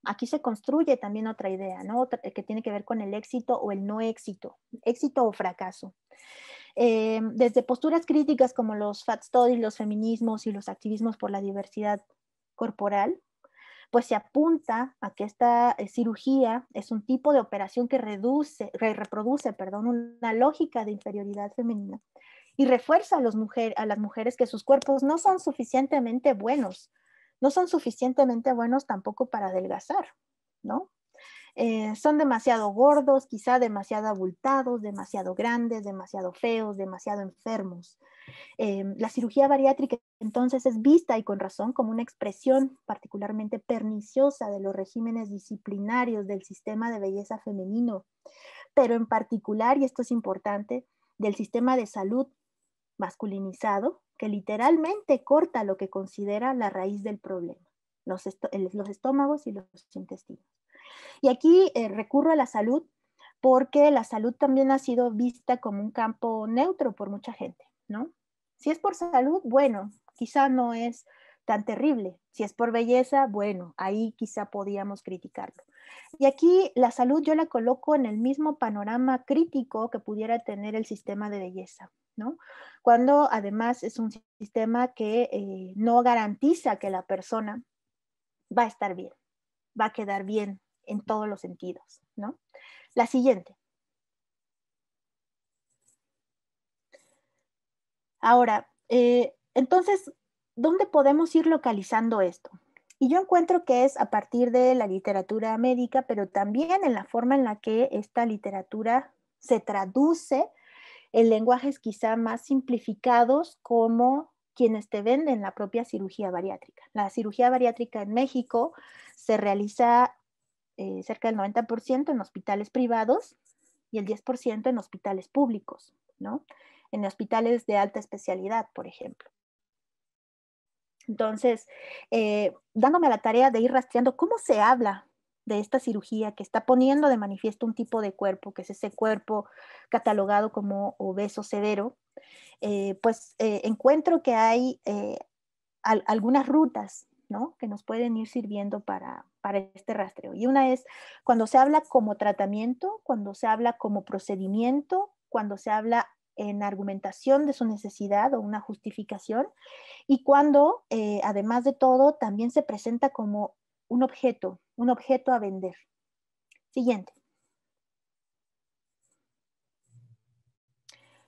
Aquí se construye también otra idea, ¿no? que tiene que ver con el éxito o el no éxito, éxito o fracaso. Eh, desde posturas críticas como los fat studies, los feminismos y los activismos por la diversidad corporal, pues se apunta a que esta eh, cirugía es un tipo de operación que reduce, reproduce perdón, una lógica de inferioridad femenina y refuerza a, a las mujeres que sus cuerpos no son suficientemente buenos, no son suficientemente buenos tampoco para adelgazar, ¿no? Eh, son demasiado gordos, quizá demasiado abultados, demasiado grandes, demasiado feos, demasiado enfermos. Em, la cirugía bariátrica entonces es vista y con razón como una expresión particularmente perniciosa de los regímenes disciplinarios del sistema de belleza femenino, pero en particular, y esto es importante, del sistema de salud masculinizado que literalmente corta lo que considera la raíz del problema, los estómagos y los intestinos. Y aquí eh, recurro a la salud porque la salud también ha sido vista como un campo neutro por mucha gente, ¿no? Si es por salud, bueno, quizá no es tan terrible. Si es por belleza, bueno, ahí quizá podíamos criticarlo. Y aquí la salud yo la coloco en el mismo panorama crítico que pudiera tener el sistema de belleza, ¿no? Cuando además es un sistema que eh, no garantiza que la persona va a estar bien, va a quedar bien en todos los sentidos, ¿no? La siguiente. Ahora, eh, entonces, ¿dónde podemos ir localizando esto? Y yo encuentro que es a partir de la literatura médica, pero también en la forma en la que esta literatura se traduce en lenguajes quizá más simplificados como quienes te venden la propia cirugía bariátrica. La cirugía bariátrica en México se realiza eh, cerca del 90% en hospitales privados y el 10% en hospitales públicos, ¿no? En hospitales de alta especialidad, por ejemplo. Entonces, eh, dándome la tarea de ir rastreando cómo se habla de esta cirugía que está poniendo de manifiesto un tipo de cuerpo, que es ese cuerpo catalogado como obeso severo, eh, pues encuentro que hay algunas rutas que nos pueden ir sirviendo para, este rastreo. Y una es cuando se habla como tratamiento, cuando se habla como procedimiento, cuando se habla en argumentación de su necesidad o una justificación y cuando, eh, además de todo, también se presenta como un objeto, un objeto a vender. Siguiente.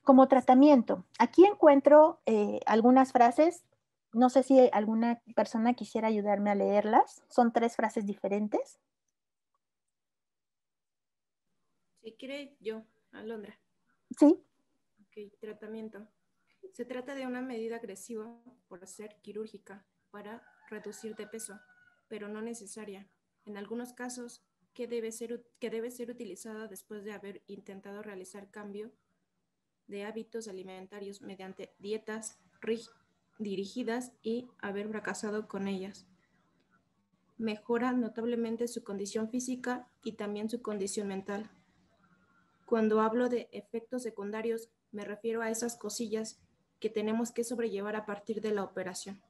Como tratamiento, aquí encuentro eh, algunas frases no sé si alguna persona quisiera ayudarme a leerlas. Son tres frases diferentes. Si quiere yo, Alondra. Sí. Ok, tratamiento. Se trata de una medida agresiva por ser quirúrgica para reducir de peso, pero no necesaria. En algunos casos, que debe ser, que debe ser utilizada después de haber intentado realizar cambio de hábitos alimentarios mediante dietas rígidas dirigidas y haber fracasado con ellas. Mejora notablemente su condición física y también su condición mental. Cuando hablo de efectos secundarios, me refiero a esas cosillas que tenemos que sobrellevar a partir de la operación.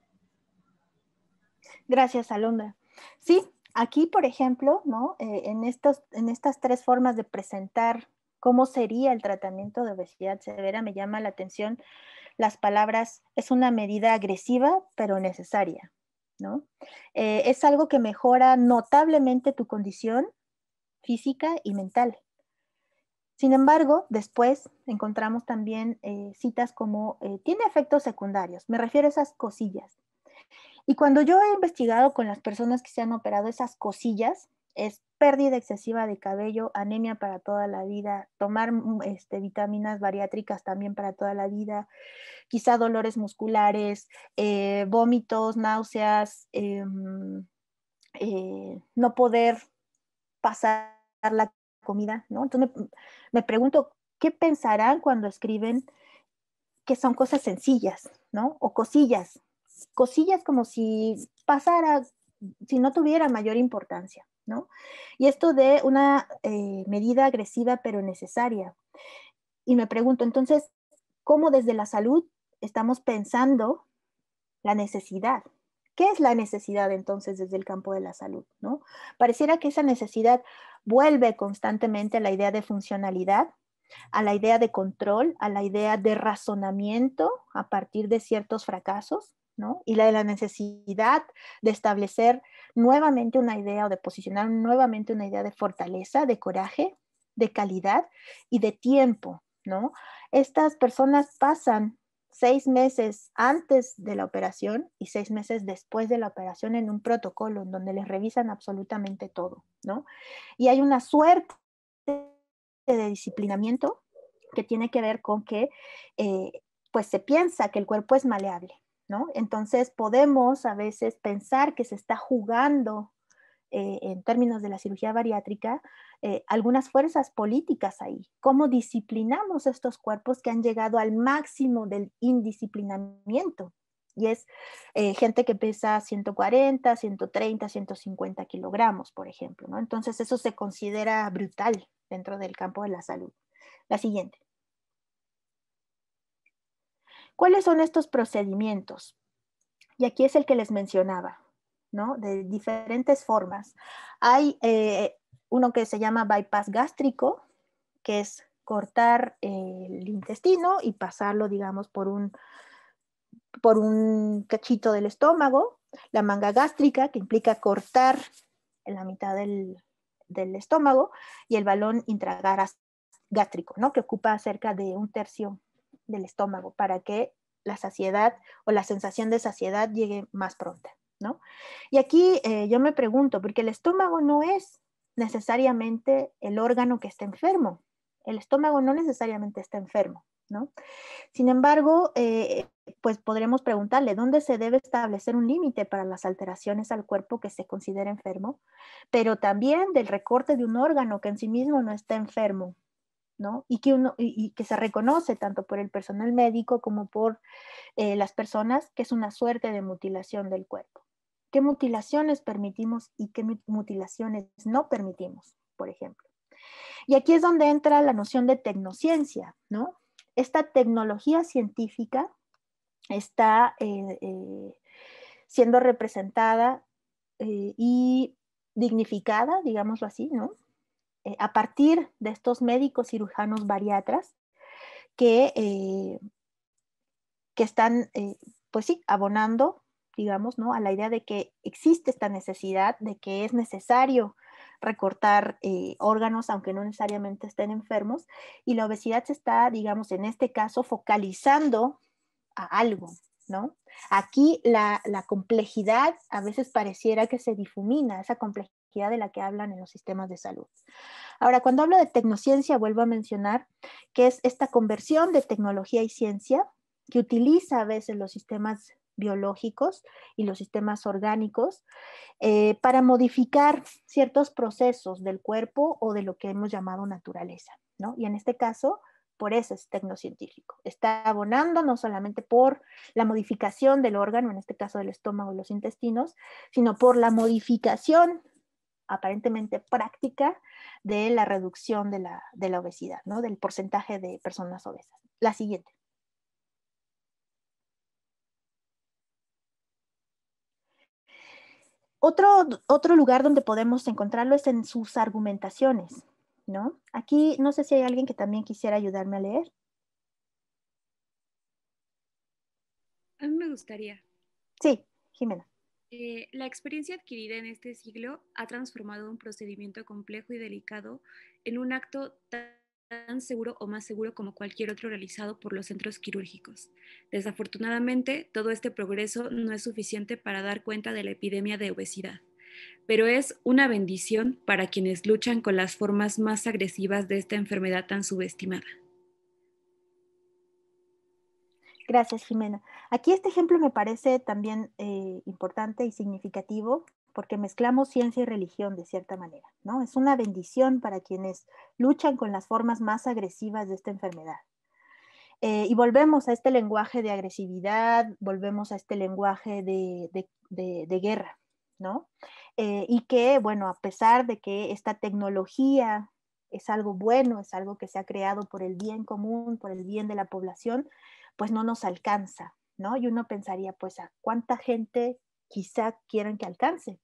Gracias, Alondra. Sí, aquí, por ejemplo, eh, en, en estas tres formas de presentar cómo sería el tratamiento de obesidad severa, me llama la atención las palabras es una medida agresiva, pero necesaria. ¿no? Eh, es algo que mejora notablemente tu condición física y mental. Sin embargo, después encontramos también eh, citas como eh, tiene efectos secundarios, me refiero a esas cosillas. Y cuando yo he investigado con las personas que se han operado esas cosillas, es pérdida excesiva de cabello, anemia para toda la vida, tomar mm, este, vitaminas bariátricas también para toda la vida, quizá dolores musculares, eh, vómitos, náuseas, em, eh, no poder pasar la comida, ¿no? Entonces me, me pregunto, ¿qué pensarán cuando escriben que son cosas sencillas, ¿no? O cosillas, cosillas como si pasara, si no tuviera mayor importancia. Y esto de una eh, medida agresiva pero necesaria. Y me pregunto entonces, ¿cómo desde la salud estamos pensando la necesidad? ¿Qué es la necesidad entonces desde el campo de la salud? Pareciera que esa necesidad vuelve constantemente a la idea de funcionalidad, a la idea de control, a la idea de razonamiento a partir de ciertos fracasos, y la de la necesidad de establecer nuevamente una idea o de posicionar nuevamente una idea de fortaleza, de coraje, de calidad y de tiempo, ¿no? Estas personas pasan seis meses antes de la operación y seis meses después de la operación en un protocolo en donde les revisan absolutamente todo, ¿no? Y hay una suerte de disciplinamiento que tiene que ver con que eh, pues se piensa que el cuerpo es maleable, entonces podemos a veces pensar que se está jugando eh, en términos de la cirugía bariátrica, eh, algunas fuerzas políticas ahí. ¿Cómo disciplinamos estos cuerpos que han llegado al máximo del indisciplinamiento? Y es eh, gente que pesa 140, 130, 150 kilogramos, por ejemplo. Entonces eso se considera brutal dentro del campo de la salud. La siguiente. ¿Cuáles son estos procedimientos? Y aquí es el que les mencionaba, ¿no? De diferentes formas. Hay eh, uno que se llama bypass gástrico, que es cortar eh, el intestino y pasarlo, digamos, por un, por un cachito del estómago. La manga gástrica, que implica cortar en la mitad del, del estómago, y el balón intragástrico, ¿no? que ocupa cerca de un tercio del estómago para que la saciedad o la sensación de saciedad llegue más pronto, ¿no? Y aquí eh, yo me pregunto, porque el estómago no es necesariamente el órgano que está enfermo, el estómago no necesariamente está enfermo, ¿no? Sin embargo, eh, pues podremos preguntarle dónde se debe establecer un límite para las alteraciones al cuerpo que se considera enfermo, pero también del recorte de un órgano que en sí mismo no está enfermo, y que, uno, y, que se reconoce tanto por el personal médico como por eh, las personas que es una suerte de mutilación del cuerpo. ¿Qué mutilaciones permitimos y qué mutilaciones no permitimos, por ejemplo? Y aquí es donde entra la noción de tecnociencia, ¿no? Esta tecnología científica está eh, eh, siendo representada y dignificada, digámoslo así, ¿no? Eh, a partir de estos médicos cirujanos bariatras que, eh, que están, eh, pues sí, abonando, digamos, ¿no? a la idea de que existe esta necesidad, de que es necesario recortar órganos, aunque no necesariamente estén enfermos, y la obesidad se está, digamos, en este caso, focalizando a algo, ¿no? Aquí la complejidad a veces pareciera que se difumina, esa complejidad de la que hablan en los sistemas de salud. Ahora, cuando hablo de tecnociencia, vuelvo a mencionar que es esta conversión de tecnología y ciencia que utiliza a veces los sistemas biológicos y los sistemas orgánicos eh, para modificar ciertos procesos del cuerpo o de lo que hemos llamado naturaleza, Y en este caso, por eso es tecnocientífico. Está abonando no solamente por la modificación del órgano, en este caso del estómago y los intestinos, sino por la modificación aparentemente práctica de la reducción de la, obesidad, ¿no? del porcentaje de personas obesas. La siguiente. Otro, otro, lugar donde podemos encontrarlo es en sus argumentaciones, ¿no? Aquí no sé si hay alguien que también quisiera ayudarme a leer. A mí me gustaría. Sí, Jimena. Eh, la experiencia adquirida en este siglo ha transformado un procedimiento complejo y delicado en un acto tan seguro o más seguro como cualquier otro realizado por los centros quirúrgicos. Desafortunadamente, todo este progreso no es suficiente para dar cuenta de la epidemia de obesidad, pero es una bendición para quienes luchan con las formas más agresivas de esta enfermedad tan subestimada. Gracias, Jimena. Aquí este ejemplo me parece también eh, importante y significativo porque mezclamos ciencia y religión de cierta manera, ¿no? Es una bendición para quienes luchan con las formas más agresivas de esta enfermedad. Eh, y volvemos a este lenguaje de agresividad, volvemos a este lenguaje de, guerra, ¿no? Eh, y que, bueno, a pesar de que esta tecnología es algo bueno, es algo que se ha creado por el bien común, por el bien de la población, pues no nos alcanza, ¿no? Y uno pensaría, pues, ¿a cuánta gente quizá quieran que alcance?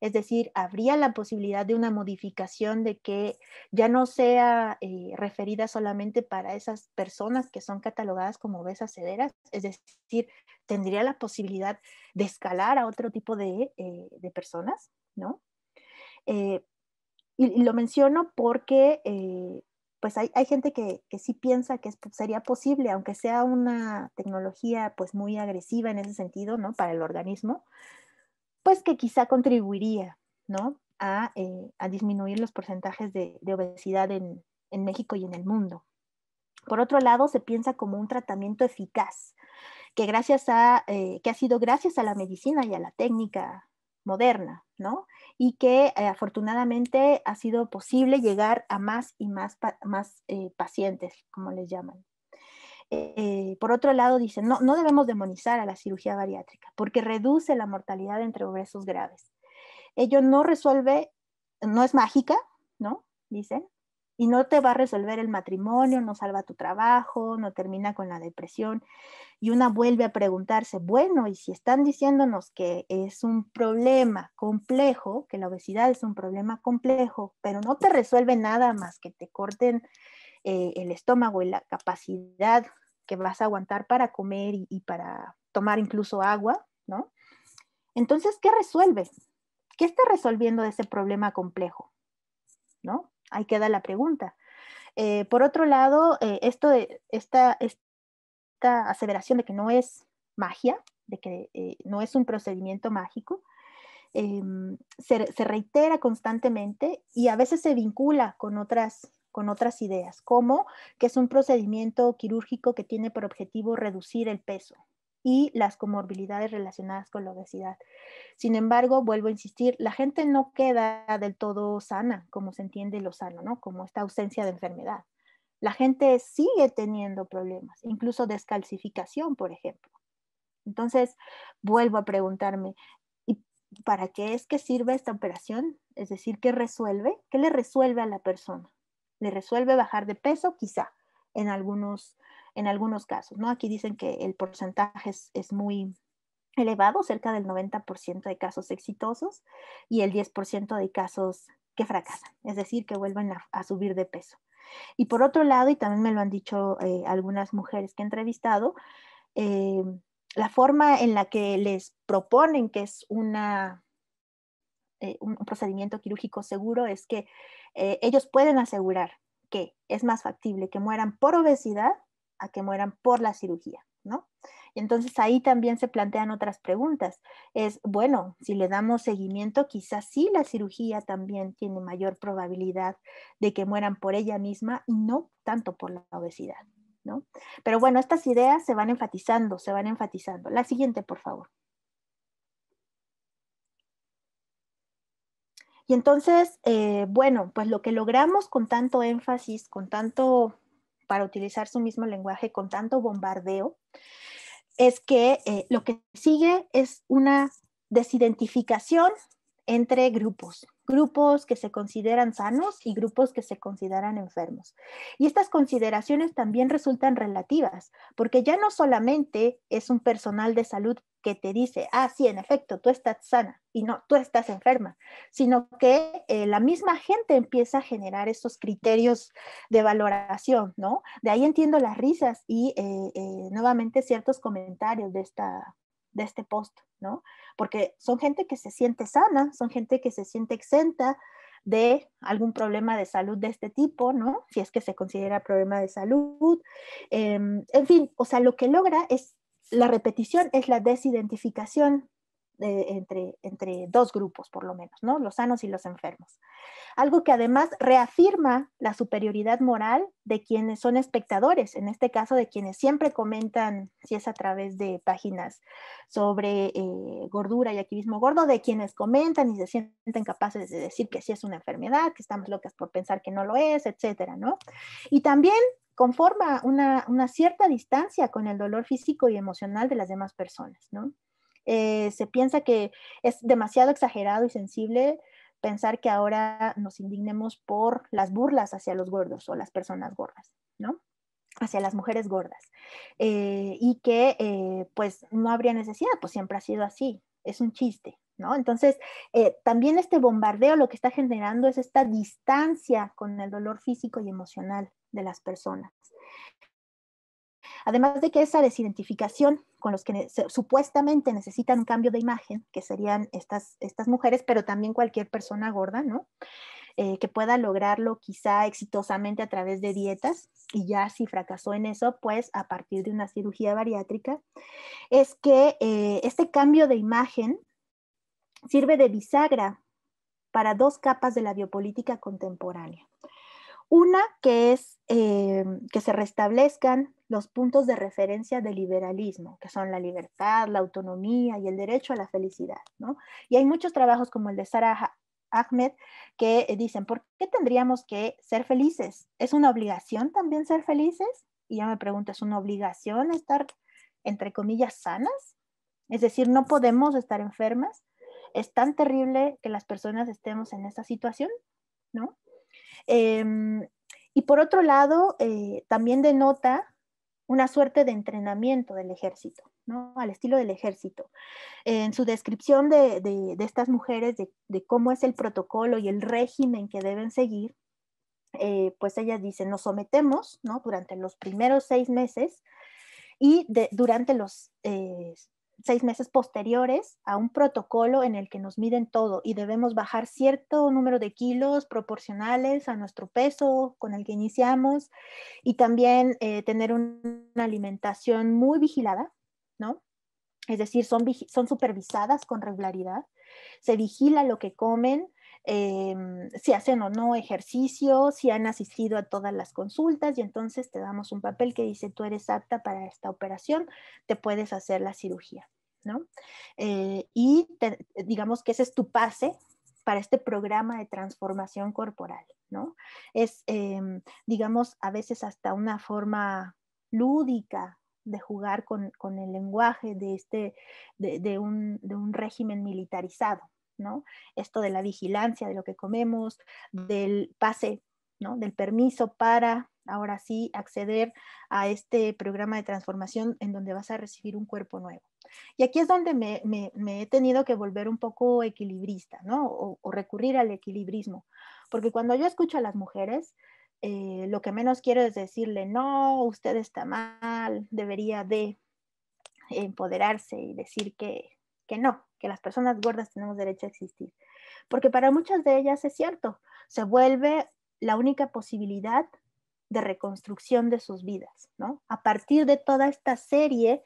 Es decir, habría la posibilidad de una modificación de que ya no sea eh, referida solamente para esas personas que son catalogadas como obesas severas, es decir, tendría la posibilidad de escalar a otro tipo de, eh, personas, ¿no? Eh, y, y, lo menciono porque pues hay, gente que, sí piensa que pues, sería posible, aunque sea una tecnología pues muy agresiva en ese sentido, ¿no? Para el organismo, pues que quizá contribuiría, ¿no? A, eh, disminuir los porcentajes de, obesidad en, México y en el mundo. Por otro lado, se piensa como un tratamiento eficaz, que, gracias a, eh, que ha sido gracias a la medicina y a la técnica moderna, y que eh, afortunadamente ha sido posible llegar a más y más, más eh, pacientes, como les llaman. Eh, por otro lado, dicen, no, no debemos demonizar a la cirugía bariátrica porque reduce la mortalidad entre obesos graves. Ello no resuelve, no es mágica, ¿no? Dicen, y no te va a resolver el matrimonio, no salva tu trabajo, no termina con la depresión. Y una vuelve a preguntarse, bueno, y si están diciéndonos que es un problema complejo, que la obesidad es un problema complejo, pero no te resuelve nada más que te corten eh, el estómago y la capacidad que vas a aguantar para comer y, y para tomar incluso agua, ¿no? Entonces, ¿qué resuelve? ¿Qué está resolviendo de ese problema complejo? ¿No? Ahí queda la pregunta. Eh, por otro lado, eh, esto de, esta, esta aseveración de que no es magia, de que eh, no es un procedimiento mágico, em, se, se, reitera constantemente y a veces se vincula con otras, con otras ideas, como que es un procedimiento quirúrgico que tiene por objetivo reducir el peso, y las comorbilidades relacionadas con la obesidad. Sin embargo, vuelvo a insistir, la gente no queda del todo sana, como se entiende lo sano, ¿no? Como esta ausencia de enfermedad. La gente sigue teniendo problemas, incluso descalcificación, por ejemplo. Entonces, vuelvo a preguntarme, ¿y para qué es que sirve esta operación? Es decir, ¿qué resuelve? ¿Qué le resuelve a la persona? ¿Le resuelve bajar de peso? Quizá en algunos en algunos casos, ¿no? Aquí dicen que el porcentaje es, muy elevado, cerca del 90% de casos exitosos y el 10% de casos que fracasan, es decir, que vuelven a, subir de peso. Y por otro lado, y también me lo han dicho eh, algunas mujeres que he entrevistado, eh, la forma en la que les proponen que es una, eh, un, procedimiento quirúrgico seguro es que ellos pueden asegurar que es más factible que mueran por obesidad a que mueran por la cirugía, ¿no? Entonces ahí también se plantean otras preguntas. Es, bueno, si le damos seguimiento, quizás sí la cirugía también tiene mayor probabilidad de que mueran por ella misma y no tanto por la obesidad, ¿no? Pero bueno, estas ideas se van enfatizando, se van enfatizando. La siguiente, por favor. Y entonces, eh, bueno, pues lo que logramos con tanto énfasis, con tanto para utilizar su mismo lenguaje con tanto bombardeo, es que eh, lo que sigue es una desidentificación entre grupos, grupos que se consideran sanos y grupos que se consideran enfermos. Y estas consideraciones también resultan relativas, porque ya no solamente es un personal de salud que te dice, ah, sí, en efecto, tú estás sana y no, tú estás enferma, sino que eh, la misma gente empieza a generar esos criterios de valoración, ¿no? De ahí entiendo las risas y eh, eh, nuevamente ciertos comentarios de, esta, de este post, ¿no? Porque son gente que se siente sana, son gente que se siente exenta de algún problema de salud de este tipo, ¿no? Si es que se considera problema de salud. Em, en fin, o sea, lo que logra es la repetición es la desidentificación entre, entre dos grupos, por lo menos, ¿no? los sanos y los enfermos. Algo que además reafirma la superioridad moral de quienes son espectadores, en este caso de quienes siempre comentan, si es a través de páginas sobre eh, gordura y activismo gordo, de quienes comentan y se sienten capaces de decir que sí es una enfermedad, que estamos locas por pensar que no lo es, etcétera, ¿no? Y también conforma una, cierta distancia con el dolor físico y emocional de las demás personas, ¿no? Eh, se piensa que es demasiado exagerado y sensible pensar que ahora nos indignemos por las burlas hacia los gordos o las personas gordas, ¿no? hacia las mujeres gordas eh, y que eh, pues no habría necesidad, pues siempre ha sido así, es un chiste, ¿no? Entonces, también este bombardeo lo que está generando es esta distancia con el dolor físico y emocional de las personas. Además de que esa desidentificación con los que supuestamente necesitan un cambio de imagen, que serían estas, estas mujeres, pero también cualquier persona gorda, ¿no? Eh, que pueda lograrlo quizá exitosamente a través de dietas, y ya si fracasó en eso, pues a partir de una cirugía bariátrica, es que eh, este cambio de imagen sirve de bisagra para dos capas de la biopolítica contemporánea. Una que es eh, que se restablezcan los puntos de referencia del liberalismo, que son la libertad, la autonomía y el derecho a la felicidad. ¿no? Y hay muchos trabajos como el de Sarah Ahmed que eh, dicen, ¿por qué tendríamos que ser felices? ¿Es una obligación también ser felices? Y yo me pregunto, ¿es una obligación estar, entre comillas, sanas? Es decir, no podemos estar enfermas. ¿Es tan terrible que las personas estemos en esta situación? ¿No? Em, y por otro lado, eh, también denota una suerte de entrenamiento del ejército, ¿no? al estilo del ejército. En su descripción de, estas mujeres, de, cómo es el protocolo y el régimen que deben seguir, eh, pues ellas dicen, nos sometemos ¿no? durante los primeros seis meses y durante los eh, seis meses posteriores a un protocolo en el que nos miden todo y debemos bajar cierto número de kilos proporcionales a nuestro peso con el que iniciamos y también eh, tener una alimentación muy vigilada, ¿no? Es decir, son, son supervisadas con regularidad, se vigila lo que comen, Em, si hacen o no ejercicio, si han asistido a todas las consultas y entonces te damos un papel que dice tú eres apta para esta operación, te puedes hacer la cirugía, ¿no? Eh, y digamos que ese es tu pase para este programa de transformación corporal, ¿no? Es, em, digamos, a veces hasta una forma lúdica de jugar con, el lenguaje de, este, de un régimen militarizado, esto de la vigilancia de lo que comemos, del pase, Del permiso para ahora sí acceder a este programa de transformación en donde vas a recibir un cuerpo nuevo. Y aquí es donde me, he tenido que volver un poco equilibrista, O, recurrir al equilibrismo. Porque cuando yo escucho a las mujeres, eh, lo que menos quiero es decirle, no, usted está mal, debería de eh, empoderarse y decir que no, que las personas gordas tenemos derecho a existir. Porque para muchas de ellas es cierto, se vuelve la única posibilidad de reconstrucción de sus vidas, ¿no? A partir de toda esta serie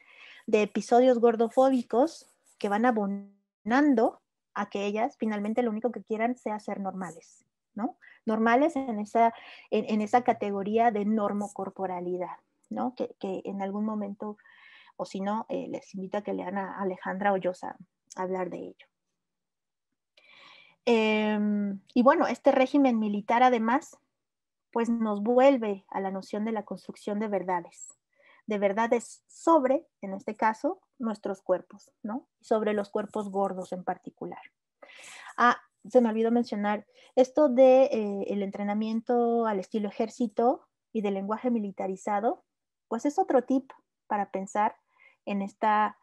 de episodios gordofóbicos que van abonando a que ellas finalmente lo único que quieran sea ser normales, ¿no? Normales en esa, en, esa categoría de normocorporalidad, ¿no? Que, en algún momento, o si no, eh, les invito a que lean a Alejandra Hoyosa hablar de ello. Em, y bueno, este régimen militar además, pues nos vuelve a la noción de la construcción de verdades, de verdades sobre, en este caso, nuestros cuerpos, ¿no? Sobre los cuerpos gordos en particular. Ah, se me olvidó mencionar esto de eh, el entrenamiento al estilo ejército y del lenguaje militarizado, pues es otro tip para pensar en esta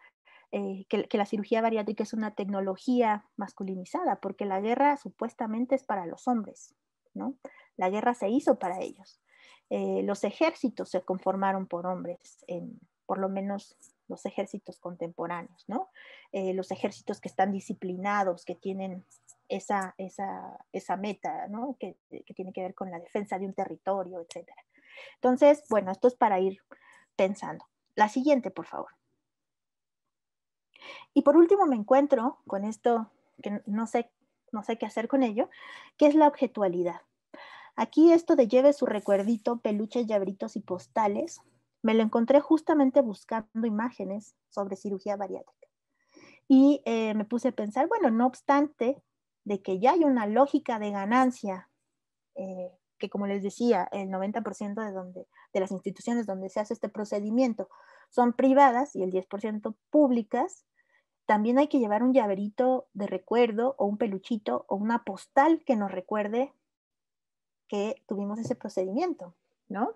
eh, que, la cirugía bariátrica es una tecnología masculinizada, porque la guerra supuestamente es para los hombres, ¿no? La guerra se hizo para ellos. Eh, los ejércitos se conformaron por hombres, en, por lo menos los ejércitos contemporáneos, ¿no? Eh, los ejércitos que están disciplinados, que tienen esa, esa, meta, ¿no? Que, que tiene que ver con la defensa de un territorio, etc. Entonces, bueno, esto es para ir pensando. La siguiente, por favor. Y por último me encuentro con esto que no sé, qué hacer con ello, que es la objetualidad. Aquí esto de lleve su recuerdito, peluches, llavritos y postales, me lo encontré justamente buscando imágenes sobre cirugía bariátrica. Y eh, me puse a pensar, bueno, no obstante de que ya hay una lógica de ganancia, eh, que como les decía, el 90% de, de las instituciones donde se hace este procedimiento son privadas y el 10% públicas, también hay que llevar un llaverito de recuerdo o un peluchito o una postal que nos recuerde que tuvimos ese procedimiento. ¿no?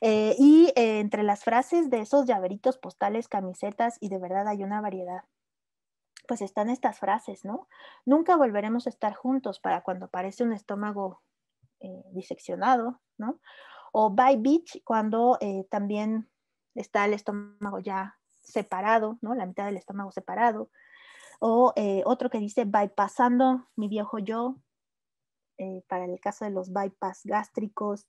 Eh, y eh, entre las frases de esos llaveritos, postales, camisetas, y de verdad hay una variedad, pues están estas frases, ¿no? Nunca volveremos a estar juntos para cuando aparece un estómago eh, diseccionado, ¿no? O bye beach cuando también está el estómago ya separado, ¿no? La mitad del estómago separado. O eh, otro que dice bypassando mi viejo yo, eh, para el caso de los bypass gástricos.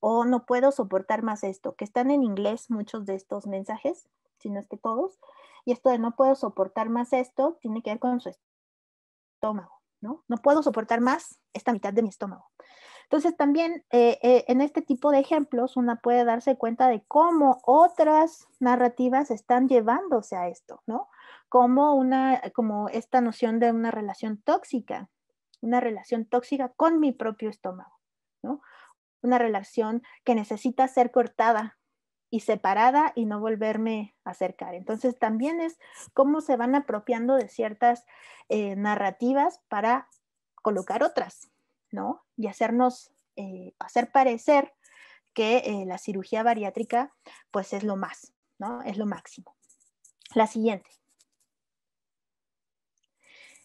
O no puedo soportar más esto, que están en inglés muchos de estos mensajes, si no es que todos. Y esto de no puedo soportar más esto tiene que ver con su estómago, ¿no? No puedo soportar más esta mitad de mi estómago. Entonces también eh, eh, en este tipo de ejemplos una puede darse cuenta de cómo otras narrativas están llevándose a esto, ¿no? Como, una, como esta noción de una relación tóxica, una relación tóxica con mi propio estómago, ¿no? Una relación que necesita ser cortada y separada y no volverme a acercar. Entonces también es cómo se van apropiando de ciertas eh, narrativas para colocar otras, y hacernos, eh, hacer parecer que eh, la cirugía bariátrica, pues es lo más, ¿no? Es lo máximo. La siguiente.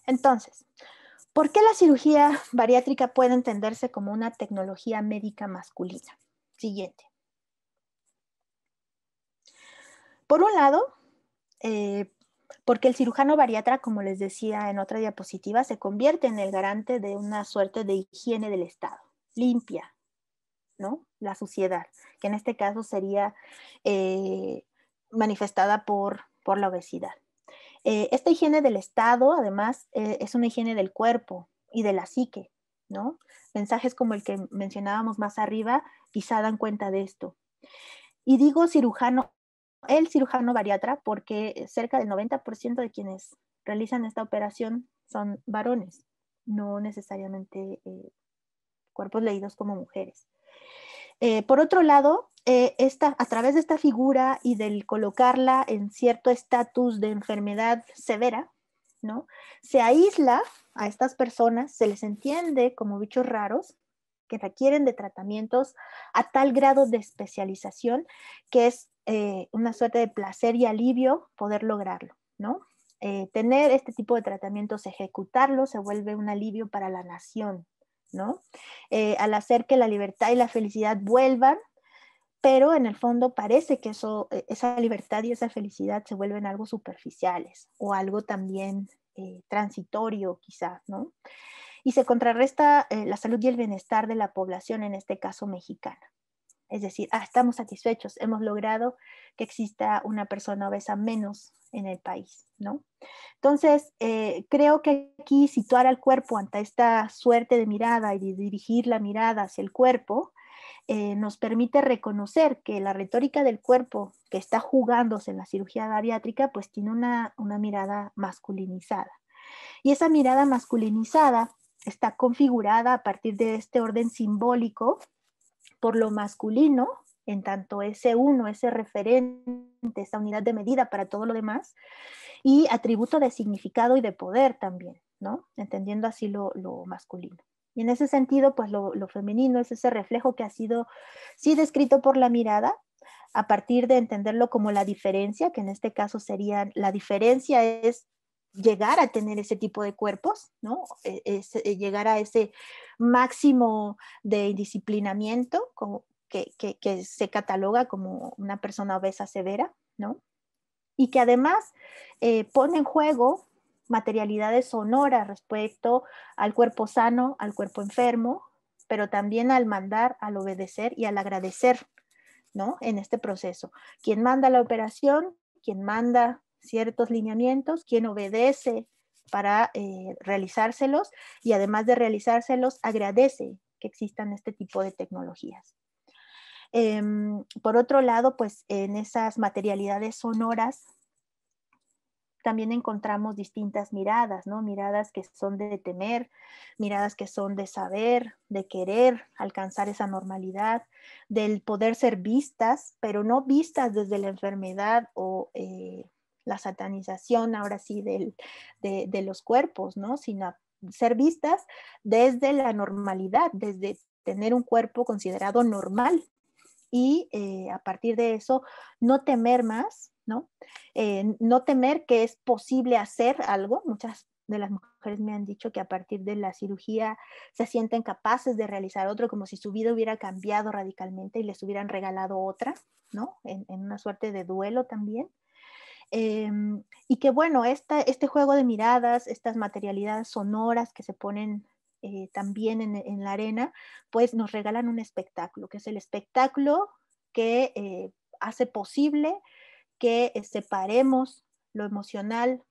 Entonces, ¿por qué la cirugía bariátrica puede entenderse como una tecnología médica masculina? Siguiente. Por un lado, eh, porque el cirujano bariatra, como les decía en otra diapositiva, se convierte en el garante de una suerte de higiene del Estado, limpia, ¿no? La suciedad, que en este caso sería eh, manifestada por, por, la obesidad. Eh, esta higiene del Estado, además, eh, es una higiene del cuerpo y de la psique, ¿no? Mensajes como el que mencionábamos más arriba quizá dan cuenta de esto. Y digo cirujano el cirujano bariatra, porque cerca del 90% de quienes realizan esta operación son varones, no necesariamente eh, cuerpos leídos como mujeres. Eh, por otro lado, eh, esta, a través de esta figura y del colocarla en cierto estatus de enfermedad severa, ¿no? se aísla a estas personas, se les entiende como bichos raros que requieren de tratamientos a tal grado de especialización que es eh, una suerte de placer y alivio poder lograrlo, ¿no? Eh, tener este tipo de tratamientos, ejecutarlo, se vuelve un alivio para la nación, ¿no? Eh, al hacer que la libertad y la felicidad vuelvan, pero en el fondo parece que eso, esa libertad y esa felicidad se vuelven algo superficiales o algo también transitorio quizás, ¿no? Y se contrarresta la salud y el bienestar de la población, en este caso mexicana. Es decir, ah, estamos satisfechos, hemos logrado que exista una persona obesa menos en el país, ¿no? Entonces, eh, creo que aquí situar al cuerpo ante esta suerte de mirada y dirigir la mirada hacia el cuerpo, eh, nos permite reconocer que la retórica del cuerpo que está jugándose en la cirugía bariátrica, pues tiene una, una mirada masculinizada. Y esa mirada masculinizada está configurada a partir de este orden simbólico por lo masculino, en tanto ese uno, ese referente, esa unidad de medida para todo lo demás, y atributo de significado y de poder también, ¿no? Entendiendo así lo, masculino. Y en ese sentido, pues lo, lo, femenino es ese reflejo que ha sido, sí, descrito por la mirada, a partir de entenderlo como la diferencia, que en este caso sería, la diferencia es llegar a tener ese tipo de cuerpos, ¿no? E, e llegar a ese máximo de disciplinamiento que, se cataloga como una persona obesa severa, ¿no? Y que además eh, pone en juego materialidades sonoras respecto al cuerpo sano, al cuerpo enfermo, pero también al mandar, al obedecer y al agradecer, ¿no? En este proceso. Quien manda la operación, quien manda ciertos lineamientos, quien obedece para eh, realizárselos y además de realizárselos agradece que existan este tipo de tecnologías. Em, por otro lado, pues en esas materialidades sonoras también encontramos distintas miradas, ¿no? Miradas que son de temer, miradas que son de saber, de querer alcanzar esa normalidad, del poder ser vistas, pero no vistas desde la enfermedad o eh, la satanización ahora sí de, los cuerpos, ¿no? Sino ser vistas desde la normalidad, desde tener un cuerpo considerado normal y eh, a partir de eso no temer más, ¿no? Eh, no temer que es posible hacer algo. Muchas de las mujeres me han dicho que a partir de la cirugía se sienten capaces de realizar otro, como si su vida hubiera cambiado radicalmente y les hubieran regalado otra, ¿no? en una suerte de duelo también. Em, y que bueno, esta, este juego de miradas, estas materialidades sonoras que se ponen eh, también en, la arena, pues nos regalan un espectáculo, que es el espectáculo que eh, hace posible que eh, separemos lo emocional,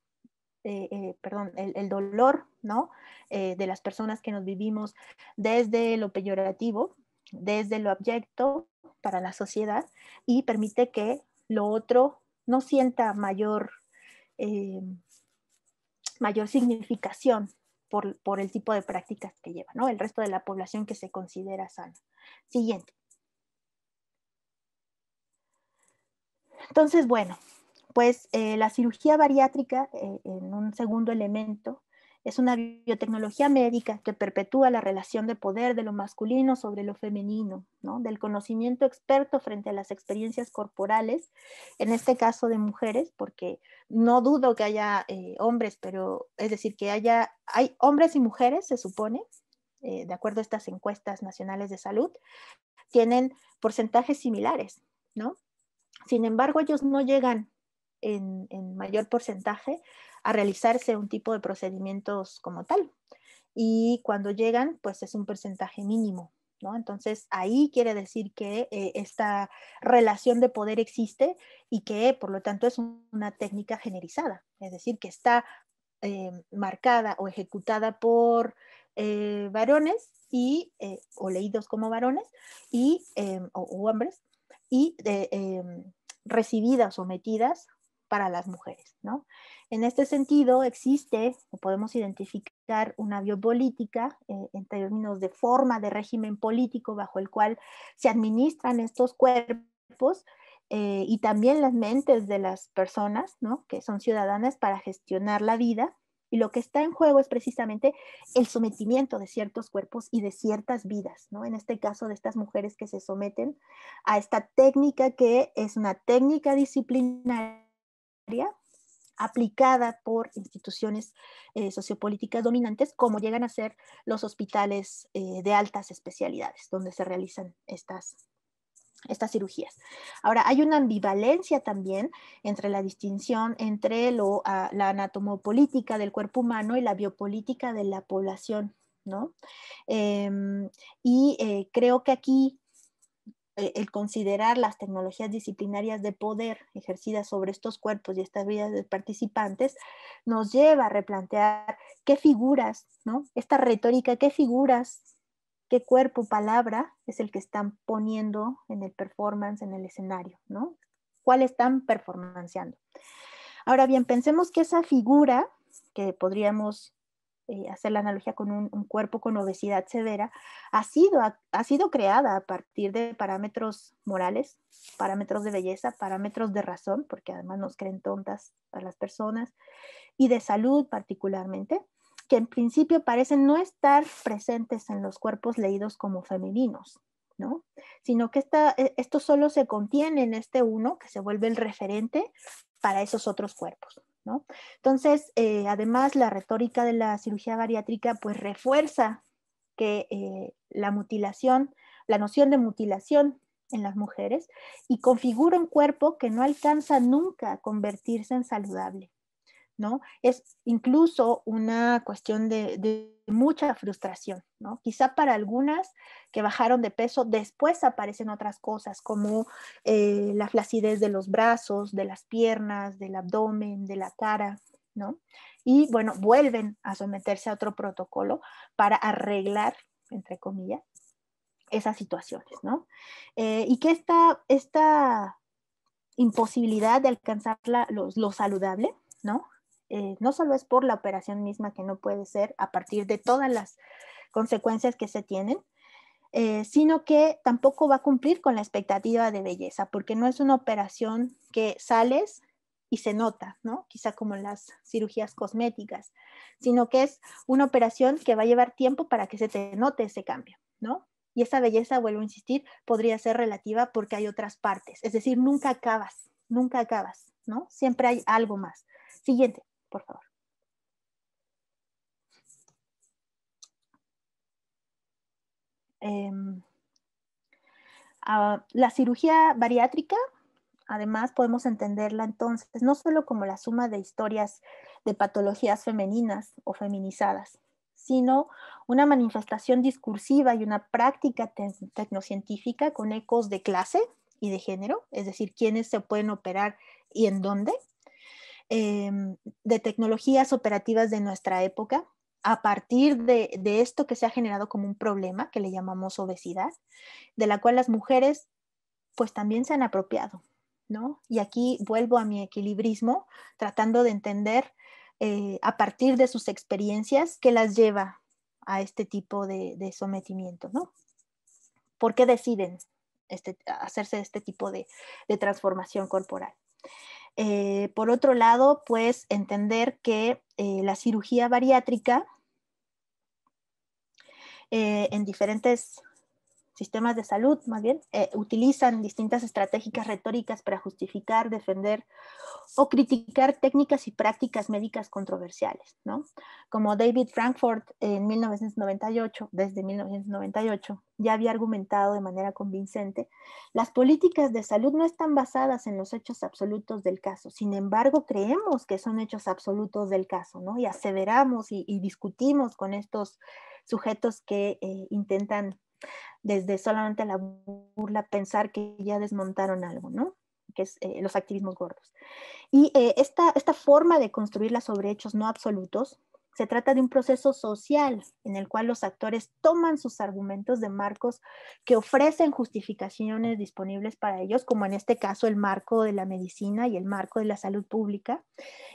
perdón, el, el, dolor, ¿no? de las personas que nos vivimos desde lo peyorativo, desde lo abyecto para la sociedad y permite que lo otro no sienta mayor, eh, mayor significación por, el tipo de prácticas que lleva, ¿no? El resto de la población que se considera sana. Siguiente. Entonces, bueno, pues eh, la cirugía bariátrica, eh, en un segundo elemento, es una biotecnología médica que perpetúa la relación de poder de lo masculino sobre lo femenino, ¿no? del conocimiento experto frente a las experiencias corporales, en este caso de mujeres, porque no dudo que haya eh, hombres, pero es decir, que haya, hay hombres y mujeres, se supone, eh, de acuerdo a estas encuestas nacionales de salud, tienen porcentajes similares, ¿no? Sin embargo, ellos no llegan en, mayor porcentaje a realizarse un tipo de procedimientos como tal. Y cuando llegan, pues es un porcentaje mínimo. ¿No? Entonces, ahí quiere decir que eh, esta relación de poder existe y que, por lo tanto, es una técnica generizada, es decir, que está eh, marcada o ejecutada por eh, varones y, o leídos como varones y, o, hombres y em, recibidas o metidas para las mujeres, ¿no? En este sentido, existe o podemos identificar una biopolítica eh, en términos de forma de régimen político bajo el cual se administran estos cuerpos eh, y también las mentes de las personas ¿no? que son ciudadanas para gestionar la vida. Y lo que está en juego es precisamente el sometimiento de ciertos cuerpos y de ciertas vidas, ¿no? En este caso de estas mujeres que se someten a esta técnica que es una técnica disciplinaria aplicada por instituciones eh, sociopolíticas dominantes, como llegan a ser los hospitales eh, de altas especialidades, donde se realizan estas, estas cirugías. Ahora, hay una ambivalencia también entre la distinción entre ah, la anatomopolítica del cuerpo humano y la biopolítica de la población. ¿No? Em, y eh, creo que aquí eh, el considerar las tecnologías disciplinarias de poder ejercidas sobre estos cuerpos y estas vidas de participantes nos lleva a replantear qué figuras, ¿no? Esta retórica, qué figuras, qué cuerpo, palabra es el que están poniendo en el performance, en el escenario, ¿no? ¿Cuál están performanceando? Ahora bien, pensemos que esa figura que podríamos eh, hacer la analogía con un, cuerpo con obesidad severa, ha sido, ha, sido creada a partir de parámetros morales, parámetros de belleza, parámetros de razón, porque además nos creen tontas a las personas, y de salud particularmente, que en principio parecen no estar presentes en los cuerpos leídos como femeninos. ¿no? sino que e, esto solo se contiene en este uno que se vuelve el referente para esos otros cuerpos. Entonces, eh, además, la retórica de la cirugía bariátrica pues refuerza que eh, la mutilación, la noción de mutilación en las mujeres y configura un cuerpo que no alcanza nunca a convertirse en saludable. ¿no? Es incluso una cuestión de, mucha frustración, ¿no? Quizá para algunas que bajaron de peso, después aparecen otras cosas como eh, la flacidez de los brazos, de las piernas, del abdomen, de la cara, ¿no? Y bueno, vuelven a someterse a otro protocolo para arreglar, entre comillas, esas situaciones, ¿no? Eh, y que esta, esta imposibilidad de alcanzar la, lo, lo, saludable, ¿no? Eh, no solo es por la operación misma que no puede ser a partir de todas las consecuencias que se tienen, eh, sino que tampoco va a cumplir con la expectativa de belleza, porque no es una operación que sales y se nota, ¿no? Quizá como las cirugías cosméticas, sino que es una operación que va a llevar tiempo para que se te note ese cambio, ¿no? Y esa belleza, vuelvo a insistir, podría ser relativa porque hay otras partes, es decir, nunca acabas, nunca acabas, ¿no? Siempre hay algo más. Siguiente por favor. Em, ah, la cirugía bariátrica, además, podemos entenderla entonces no solo como la suma de historias de patologías femeninas o feminizadas, sino una manifestación discursiva y una práctica tecnocientífica con ecos de clase y de género, es decir, quiénes se pueden operar y en dónde, Em, de tecnologías operativas de nuestra época a partir de, esto que se ha generado como un problema que le llamamos obesidad, de la cual las mujeres pues también se han apropiado, ¿no? Y aquí vuelvo a mi equilibrismo, tratando de entender eh, a partir de sus experiencias que las lleva a este tipo de, sometimiento, ¿no? ¿Por qué deciden este, hacerse este tipo de transformación corporal? Eh, por otro lado, pues entender que eh, la cirugía bariátrica eh, en diferentes sistemas de salud más bien, eh, utilizan distintas estratégicas retóricas para justificar, defender o criticar técnicas y prácticas médicas controversiales, ¿no? Como David Frankfurt en 1998, desde 1998, ya había argumentado de manera convincente, las políticas de salud no están basadas en los hechos absolutos del caso, sin embargo creemos que son hechos absolutos del caso, ¿no? Y aseveramos y, discutimos con estos sujetos que eh, intentan desde solamente la burla pensar que ya desmontaron algo, ¿no? que es eh, los activismos gordos. Y eh, esta, esta forma de construirla sobre hechos no absolutos, se trata de un proceso social en el cual los actores toman sus argumentos de marcos que ofrecen justificaciones disponibles para ellos, como en este caso el marco de la medicina y el marco de la salud pública,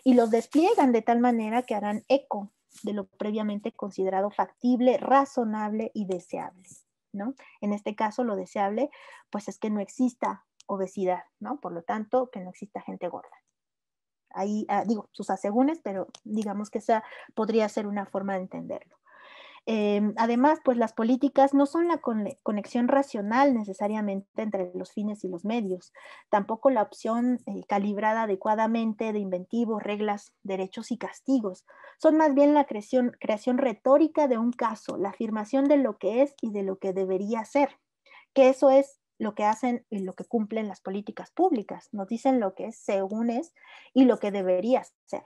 y los despliegan de tal manera que harán eco de lo previamente considerado factible, razonable y deseable. ¿no? En este caso, lo deseable, pues es que no exista obesidad, ¿no? Por lo tanto, que no exista gente gorda. Ahí, ah, digo, sus asegúnes, pero digamos que esa podría ser una forma de entenderlo. Em, además, pues las políticas no son la conexión racional necesariamente entre los fines y los medios, tampoco la opción eh, calibrada adecuadamente de inventivos, reglas, derechos y castigos. Son más bien la creación, creación retórica de un caso, la afirmación de lo que es y de lo que debería ser, que eso es lo que hacen y lo que cumplen las políticas públicas. Nos dicen lo que es según es y lo que debería ser.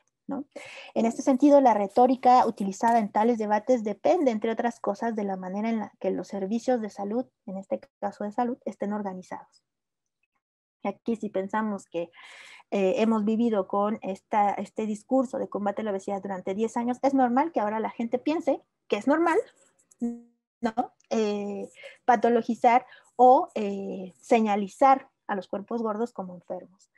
En este sentido, la retórica utilizada en tales debates depende, entre otras cosas, de la manera en la que los servicios de salud, en este caso de salud, estén organizados. Aquí si pensamos que eh, hemos vivido con este discurso de combate a la obesidad durante 10 años, es normal que ahora la gente piense que es normal eh, patologizar o eh, señalizar a los cuerpos gordos como enfermos.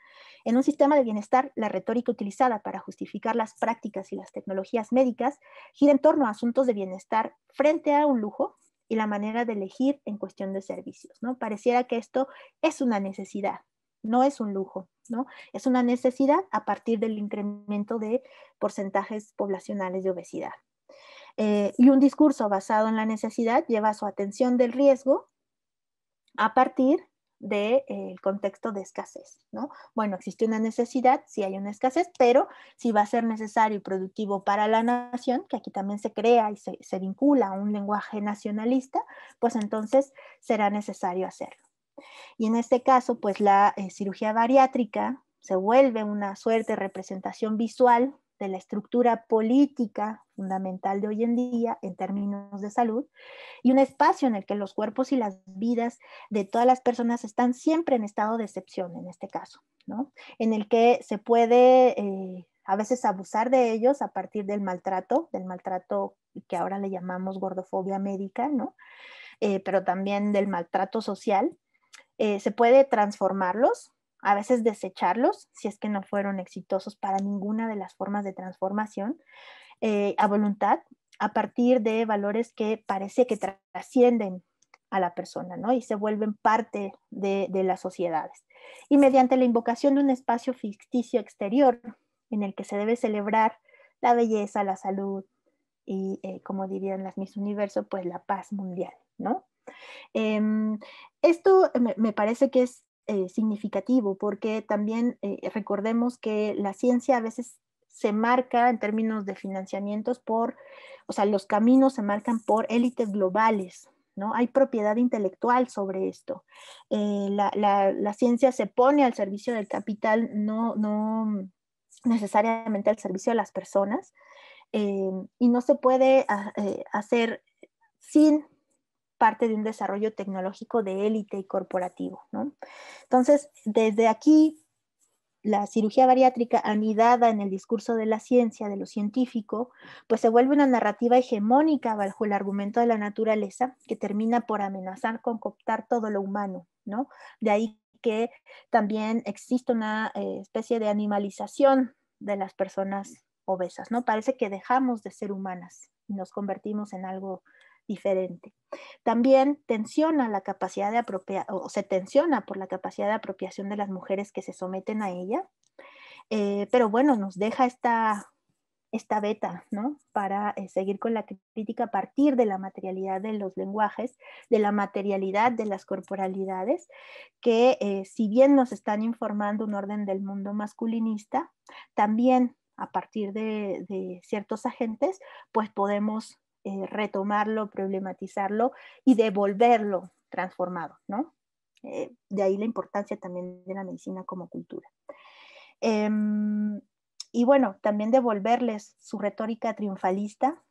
En un sistema de bienestar, la retórica utilizada para justificar las prácticas y las tecnologías médicas gira en torno a asuntos de bienestar frente a un lujo y la manera de elegir en cuestión de servicios. ¿no? Pareciera que esto es una necesidad, no es un lujo, ¿no? es una necesidad a partir del incremento de porcentajes poblacionales de obesidad. Eh, y un discurso basado en la necesidad lleva su atención del riesgo a partir del de, eh, contexto de escasez, ¿no? Bueno, existe una necesidad, si hay una escasez, pero si va a ser necesario y productivo para la nación, que aquí también se crea y se, vincula a un lenguaje nacionalista, pues entonces será necesario hacerlo. Y en este caso, pues la eh, cirugía bariátrica se vuelve una suerte de representación visual de la estructura política fundamental de hoy en día en términos de salud y un espacio en el que los cuerpos y las vidas de todas las personas están siempre en estado de excepción, en este caso, ¿no? En el que se puede eh, a veces abusar de ellos a partir del maltrato, del maltrato que ahora le llamamos gordofobia médica, ¿no? Eh, pero también del maltrato social. Eh, se puede transformarlos a veces desecharlos si es que no fueron exitosos para ninguna de las formas de transformación eh, a voluntad, a partir de valores que parece que trascienden a la persona, ¿no? Y se vuelven parte de, las sociedades. Y mediante la invocación de un espacio ficticio exterior en el que se debe celebrar la belleza, la salud y, eh, como dirían las Miss Universo, pues la paz mundial, ¿no? Em, esto me, parece que es eh, significativo, porque también eh, recordemos que la ciencia a veces se marca en términos de financiamientos por, o sea, los caminos se marcan por élites globales, ¿no? Hay propiedad intelectual sobre esto. Eh, la, ciencia se pone al servicio del capital, no, no necesariamente al servicio de las personas, y no se puede ah, hacer sin parte de un desarrollo tecnológico de élite y corporativo. ¿no? Entonces, desde aquí, la cirugía bariátrica anidada en el discurso de la ciencia, de lo científico, pues se vuelve una narrativa hegemónica bajo el argumento de la naturaleza que termina por amenazar con cooptar todo lo humano. ¿no? De ahí que también existe una eh, especie de animalización de las personas obesas, ¿no? Parece que dejamos de ser humanas y nos convertimos en algo diferente. También tensiona la capacidad de apropiación o se tensiona por la capacidad de apropiación de las mujeres que se someten a ella. Eh, pero bueno, nos deja esta, esta beta, ¿no? Para eh, seguir con la crítica a partir de la materialidad de los lenguajes, de la materialidad de las corporalidades, que eh, si bien nos están informando un orden del mundo masculinista, también a partir de, de ciertos agentes, pues podemos eh, retomarlo, problematizarlo y devolverlo transformado, ¿no? Eh, de ahí la importancia también de la medicina como cultura. Em, y bueno, también devolverles su retórica triunfalista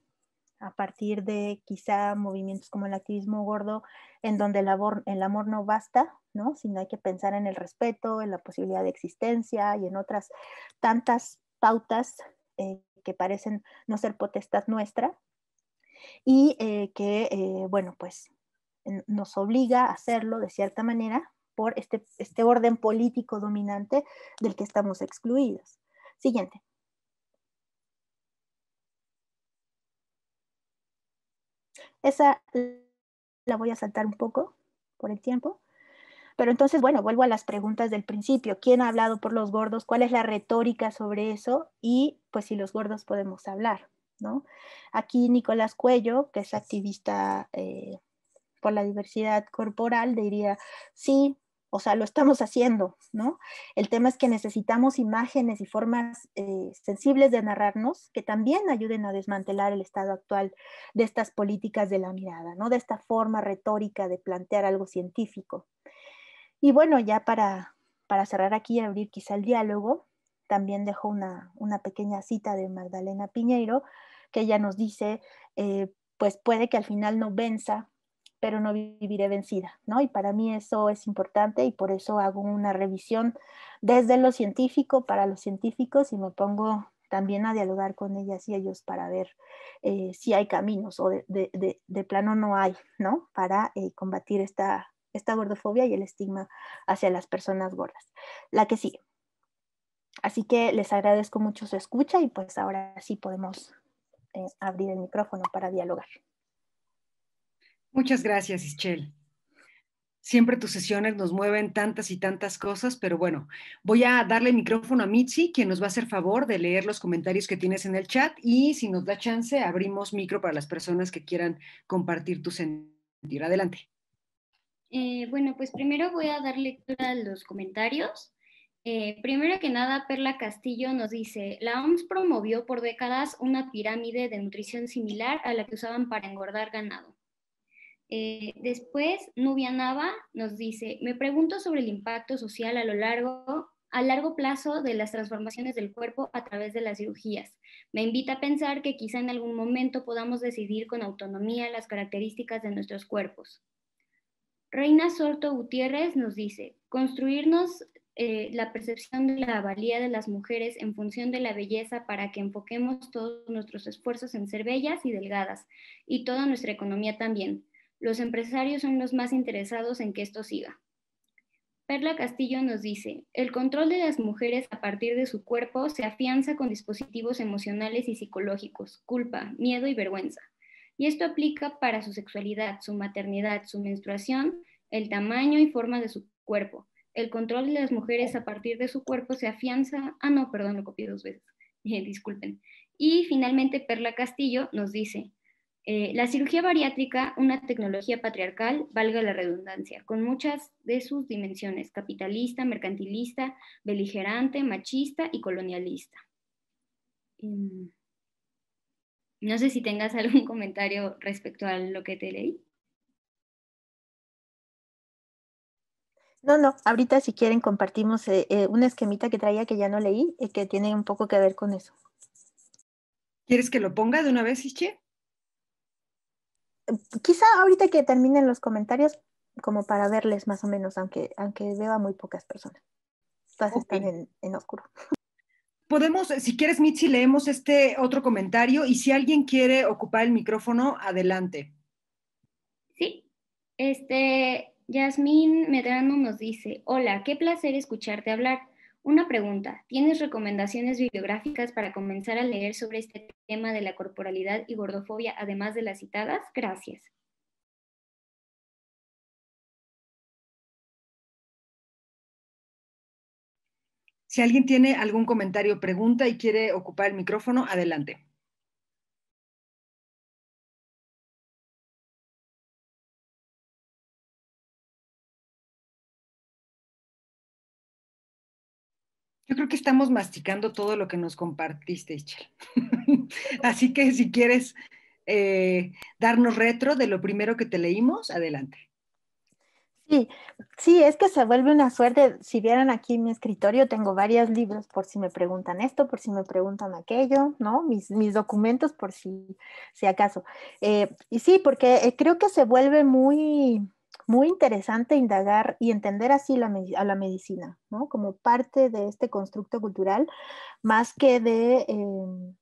a partir de quizá movimientos como el activismo gordo, en donde el amor, el amor no basta, ¿no? sino hay que pensar en el respeto, en la posibilidad de existencia y en otras tantas pautas eh, que parecen no ser potestad nuestra, y eh, que, eh, bueno, pues nos obliga a hacerlo de cierta manera por este, este orden político dominante del que estamos excluidos. Siguiente. Esa la voy a saltar un poco por el tiempo. Pero entonces, bueno, vuelvo a las preguntas del principio. ¿Quién ha hablado por los gordos? ¿Cuál es la retórica sobre eso? Y pues si los gordos podemos hablar. Aquí Nicolás Cuello, que es activista eh, por la diversidad corporal, diría, sí, o sea, lo estamos haciendo, El tema es que necesitamos imágenes y formas eh, sensibles de narrarnos que también ayuden a desmantelar el estado actual de estas políticas de la mirada, De esta forma retórica de plantear algo científico. Y bueno, ya para, cerrar aquí y abrir quizá el diálogo, también dejo una pequeña cita de Magdalena Piñeiro, que ella nos dice, eh, pues puede que al final no venza, pero no viviré vencida, ¿no? Y para mí eso es importante y por eso hago una revisión desde lo científico para los científicos y me pongo también a dialogar con ellas y ellos para ver eh, si hay caminos o de, plano no hay, ¿no? Para eh, combatir esta, esta gordofobia y el estigma hacia las personas gordas. La que sigue. Así que les agradezco mucho su escucha y pues ahora sí podemos eh, abrir el micrófono para dialogar. Muchas gracias, Ischel. Siempre tus sesiones nos mueven tantas y tantas cosas, pero bueno, voy a darle micrófono a Mitzi, quien nos va a hacer favor de leer los comentarios que tienes en el chat y si nos da chance, abrimos micro para las personas que quieran compartir tu sentir. Adelante. Eh, bueno, pues primero voy a dar lectura a los comentarios. Eh, primero que nada, Perla Castillo nos dice, la OMS promovió por décadas una pirámide de nutrición similar a la que usaban para engordar ganado. Eh, después, Nubia Nava nos dice, me pregunto sobre el impacto social a lo largo a largo plazo de las transformaciones del cuerpo a través de las cirugías. Me invita a pensar que quizá en algún momento podamos decidir con autonomía las características de nuestros cuerpos. Reina Sorto Gutiérrez nos dice, construirnos eh, la percepción de la valía de las mujeres en función de la belleza para que enfoquemos todos nuestros esfuerzos en ser bellas y delgadas, y toda nuestra economía también. Los empresarios son los más interesados en que esto siga. Perla Castillo nos dice, el control de las mujeres a partir de su cuerpo se afianza con dispositivos emocionales y psicológicos, culpa, miedo y vergüenza. Y esto aplica para su sexualidad, su maternidad, su menstruación, el tamaño y forma de su cuerpo el control de las mujeres a partir de su cuerpo se afianza. Ah, no, perdón, lo copié dos veces. Eh, disculpen. Y finalmente, Perla Castillo nos dice, eh, la cirugía bariátrica, una tecnología patriarcal, valga la redundancia, con muchas de sus dimensiones, capitalista, mercantilista, beligerante, machista y colonialista. Em, no sé si tengas algún comentario respecto a lo que te leí. No, no, ahorita si quieren compartimos eh, eh, una esquemita que traía que ya no leí y eh, que tiene un poco que ver con eso. ¿Quieres que lo ponga de una vez, Ische? Quizá ahorita que terminen los comentarios, como para verles más o menos, aunque, aunque veo a muy pocas personas. Todas están en, en oscuro podemos, si quieres, Mitzi, leemos este otro comentario y si alguien quiere ocupar el micrófono, adelante. Sí, este, Yasmín Medrano nos dice, hola, qué placer escucharte hablar. Una pregunta, ¿tienes recomendaciones bibliográficas para comenzar a leer sobre este tema de la corporalidad y gordofobia, además de las citadas? Gracias. Si alguien tiene algún comentario pregunta y quiere ocupar el micrófono, adelante. Yo creo que estamos masticando todo lo que nos compartiste, Ischel. Así que si quieres eh, darnos retro de lo primero que te leímos, adelante. Sí, sí, es que se vuelve una suerte. Si vieran aquí mi escritorio, tengo varios libros por si me preguntan esto, por si me preguntan aquello, ¿no? Mis, documentos por si, acaso. Eh, y sí, porque eh, creo que se vuelve muy, muy interesante indagar y entender así la, a la medicina, ¿no? Como parte de este constructo cultural, más que de, em,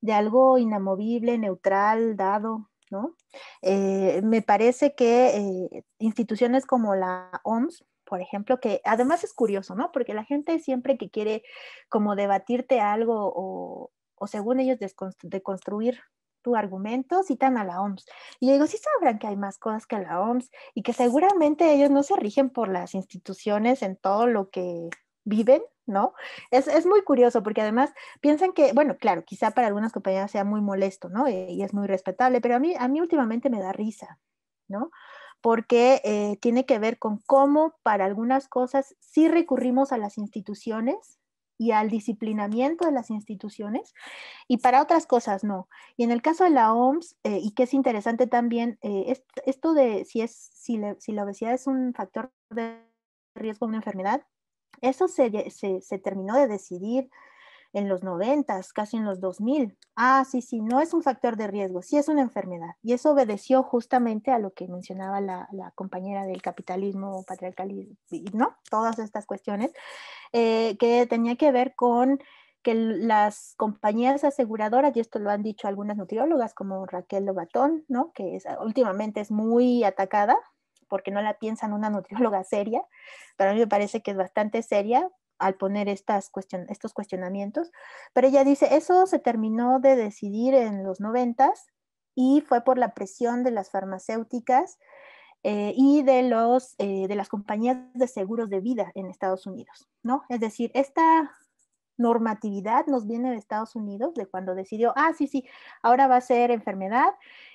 de algo inamovible, neutral, dado, ¿no? Eh, me parece que eh, instituciones como la OMS, por ejemplo, que además es curioso, ¿no? Porque la gente siempre que quiere como debatirte algo o, o según ellos deconstruir tu argumento, citan a la OMS. Y digo, sí sabrán que hay más cosas que la OMS y que seguramente ellos no se rigen por las instituciones en todo lo que viven, ¿no? Es, muy curioso porque además piensan que, bueno, claro, quizá para algunas compañeras sea muy molesto, ¿no? Eh, y, es muy respetable, pero a mí, a mí últimamente me da risa, ¿no? Porque eh, tiene que ver con cómo para algunas cosas sí recurrimos a las instituciones y al disciplinamiento de las instituciones y para otras cosas no. Y en el caso de la OMS, eh, y que es interesante también, eh, esto de si, es, si, la, obesidad es un factor de riesgo de una enfermedad, eso se, se terminó de decidir en los noventas, casi en los 2000. Ah, sí, sí, no es un factor de riesgo, sí es una enfermedad. Y eso obedeció justamente a lo que mencionaba la, compañera del capitalismo patriarcalismo, ¿no? Todas estas cuestiones eh, que tenía que ver con que las compañías aseguradoras, y esto lo han dicho algunas nutriólogas como Raquel Lobatón, ¿no? que es, últimamente es muy atacada porque no la piensan una nutrióloga seria, pero a mí me parece que es bastante seria al poner estas estos cuestionamientos, pero ella dice, eso se terminó de decidir en los noventas y fue por la presión de las farmacéuticas eh, y de, los, eh, de las compañías de seguros de vida en Estados Unidos, ¿no? Es decir, esta normatividad nos viene de Estados Unidos, de cuando decidió, ah, sí, sí, ahora va a ser enfermedad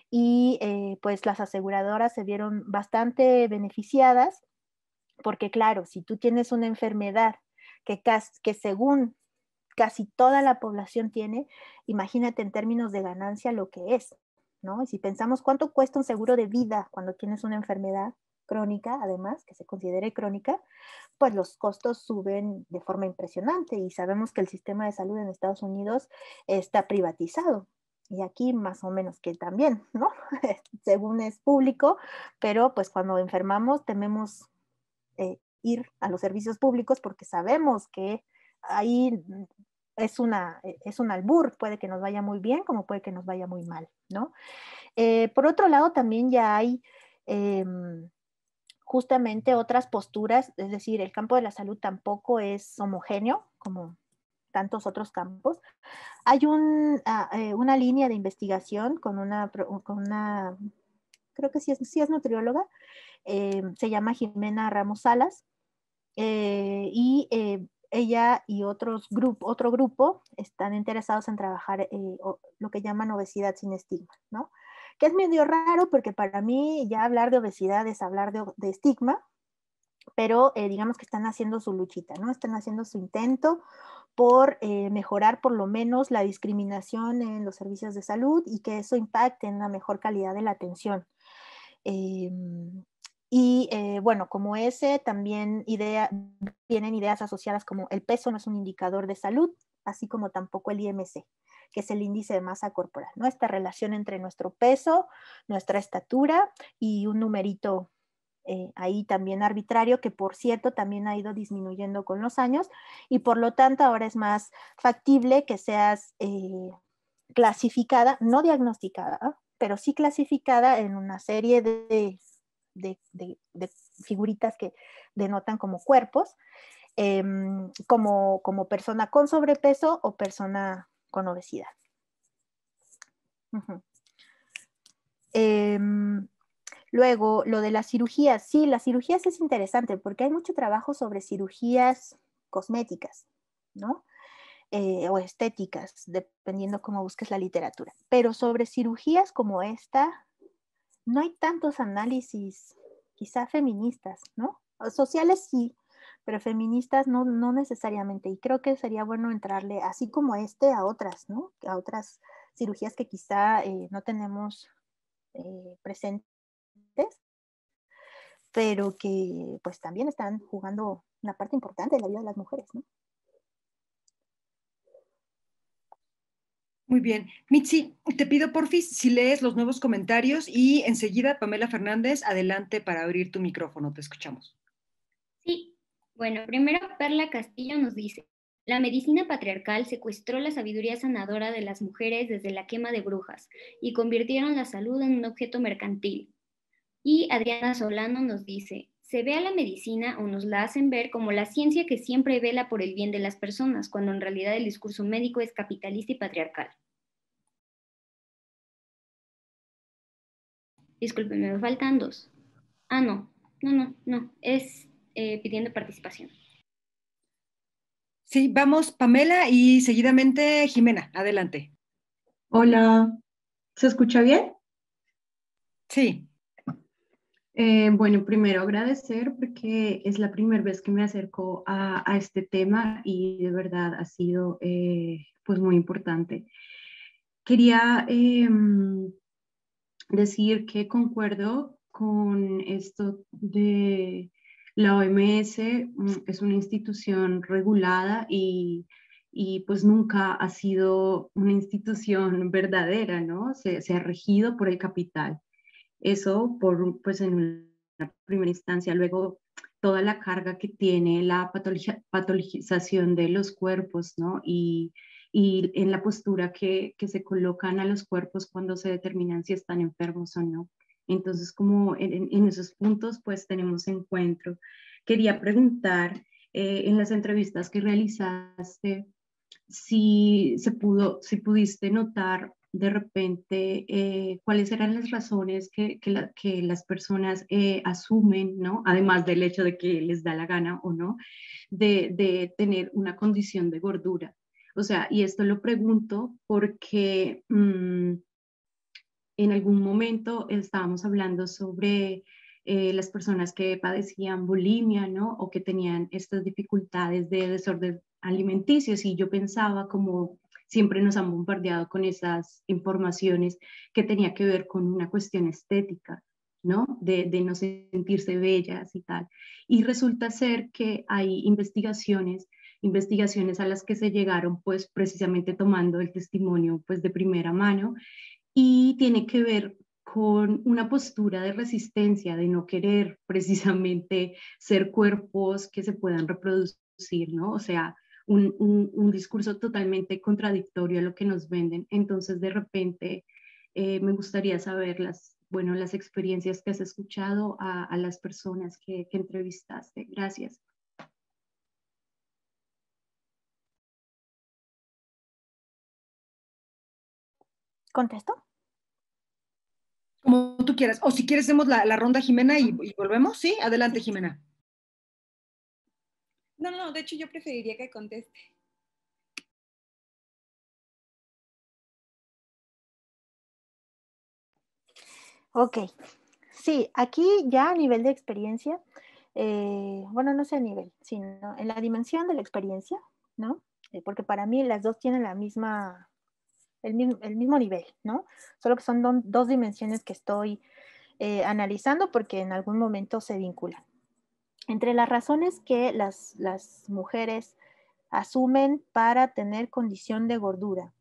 y eh, pues las aseguradoras se vieron bastante beneficiadas porque claro, si tú tienes una enfermedad que, que según casi toda la población tiene, imagínate en términos de ganancia lo que es, ¿no? Y si pensamos cuánto cuesta un seguro de vida cuando tienes una enfermedad crónica, además, que se considere crónica, pues los costos suben de forma impresionante y sabemos que el sistema de salud en Estados Unidos está privatizado. Y aquí más o menos que también, ¿no? Según es público, pero pues cuando enfermamos tememos eh, ir a los servicios públicos porque sabemos que ahí mm, es, una, e, es un albur, puede que nos vaya muy bien como puede que nos vaya muy mal, ¿no? Eh, por otro lado, también ya hay em, justamente otras posturas, es decir, el campo de la salud tampoco es homogéneo como tantos otros campos. Hay ah, eh, una línea de investigación con una, con una creo que sí es, sí es nutrióloga, em, se llama Jimena Ramos Salas, eh, y eh, ella y otros otro grupo están interesados en trabajar eh, lo que llaman obesidad sin estigma, ¿no? Que es medio raro porque para mí ya hablar de obesidad es hablar de, estigma, pero digamos que están haciendo su luchita, ¿no? Están haciendo su intento por mejorar por lo menos la discriminación en los servicios de salud y que eso impacte en la mejor calidad de la atención. Eh, y eh, bueno, como ese, también idea, vienen ideas asociadas como el peso no es un indicador de salud, así como tampoco el IMC, que es el índice de masa corporal, ¿no? Esta relación entre nuestro peso, nuestra estatura y un numerito eh, ahí también arbitrario, que por cierto también ha ido disminuyendo con los años y por lo tanto ahora es más factible que seas eh, clasificada, no diagnosticada, pero sí clasificada en una serie de de, figuritas que denotan como cuerpos, em, como, persona con sobrepeso o persona con obesidad. Em, luego, lo de las cirugías. Sí, las cirugías es interesante porque hay mucho trabajo sobre cirugías cosméticas, ¿no? Eh, o estéticas, dependiendo cómo busques la literatura. Pero sobre cirugías como esta, no hay tantos análisis quizá feministas, ¿no? Sociales sí, pero feministas no, no necesariamente. Y creo que sería bueno entrarle, así como este, a otras, ¿no? A otras cirugías que quizá eh, no tenemos eh, presentes, pero que pues también están jugando una parte importante de la vida de las mujeres, ¿no? Muy bien. Mitzi, te pido porfi si lees los nuevos comentarios y enseguida Pamela Fernández, adelante para abrir tu micrófono, te escuchamos. Sí, bueno, primero Perla Castillo nos dice, la medicina patriarcal secuestró la sabiduría sanadora de las mujeres desde la quema de brujas y convirtieron la salud en un objeto mercantil. Y Adriana Solano nos dice, se ve a la medicina o nos la hacen ver como la ciencia que siempre vela por el bien de las personas, cuando en realidad el discurso médico es capitalista y patriarcal. Disculpen me faltan dos. Ah, no, no, no, no, es eh, pidiendo participación. Sí, vamos Pamela y seguidamente Jimena, adelante. Hola, ¿se escucha bien? Sí. Eh, bueno, primero agradecer porque es la primera vez que me acerco a, este tema y de verdad ha sido eh, pues muy importante. Quería em, decir que concuerdo con esto de la OMS, mm, es una institución regulada y, pues nunca ha sido una institución verdadera, ¿no? se ha regido por el capital. Eso por, pues en una primera instancia, luego toda la carga que tiene la patologización de los cuerpos, ¿no? Y, y en la postura que, que, se colocan a los cuerpos cuando se determinan si están enfermos o no. Entonces, como en, esos puntos, pues tenemos encuentro. Quería preguntar eh, en las entrevistas que realizaste si se pudo, si pudiste notar de repente eh, cuáles eran las razones que, la, que las personas eh, asumen, ¿no? además del hecho de que les da la gana o no, de, tener una condición de gordura. O sea, y esto lo pregunto porque mm, en algún momento estábamos hablando sobre eh, las personas que padecían bulimia, ¿no? O que tenían estas dificultades de desorden alimenticio, y yo pensaba como siempre nos han bombardeado con esas informaciones que tenía que ver con una cuestión estética, ¿no? De, de, no sentirse bellas y tal. Y resulta ser que hay investigaciones, investigaciones a las que se llegaron pues precisamente tomando el testimonio pues de primera mano y tiene que ver con una postura de resistencia, de no querer precisamente ser cuerpos que se puedan reproducir, ¿no? O sea, un, discurso totalmente contradictorio a lo que nos venden. Entonces, de repente, eh, me gustaría saber las, bueno, las experiencias que has escuchado a, las personas que, entrevistaste. Gracias. ¿Contesto? Como tú quieras. O si quieres, hacemos la, la ronda, Jimena, y, y, volvemos. Sí, adelante, Jimena. No, no, de hecho yo preferiría que conteste. Ok, sí, aquí ya a nivel de experiencia, eh, bueno, no sé a nivel, sino en la dimensión de la experiencia, ¿no? Eh, porque para mí las dos tienen la misma, el, mismo, nivel, ¿no? Solo que son dos dimensiones que estoy eh, analizando porque en algún momento se vinculan. Entre las razones que las, mujeres asumen para tener condición de gordura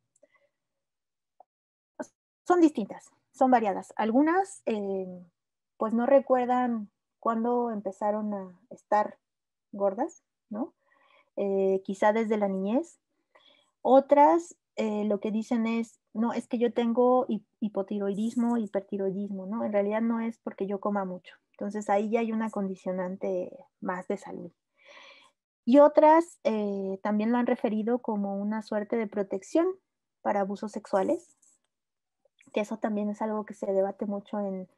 son distintas, son variadas. Algunas eh, pues no recuerdan cuándo empezaron a estar gordas, ¿no? Eh, quizá desde la niñez. Otras eh, lo que dicen es, no, es que yo tengo hipotiroidismo, hipertiroidismo, ¿no? En realidad no es porque yo coma mucho, entonces ahí ya hay una condicionante más de salud. Y otras eh, también lo han referido como una suerte de protección para abusos sexuales, que eso también es algo que se debate mucho en,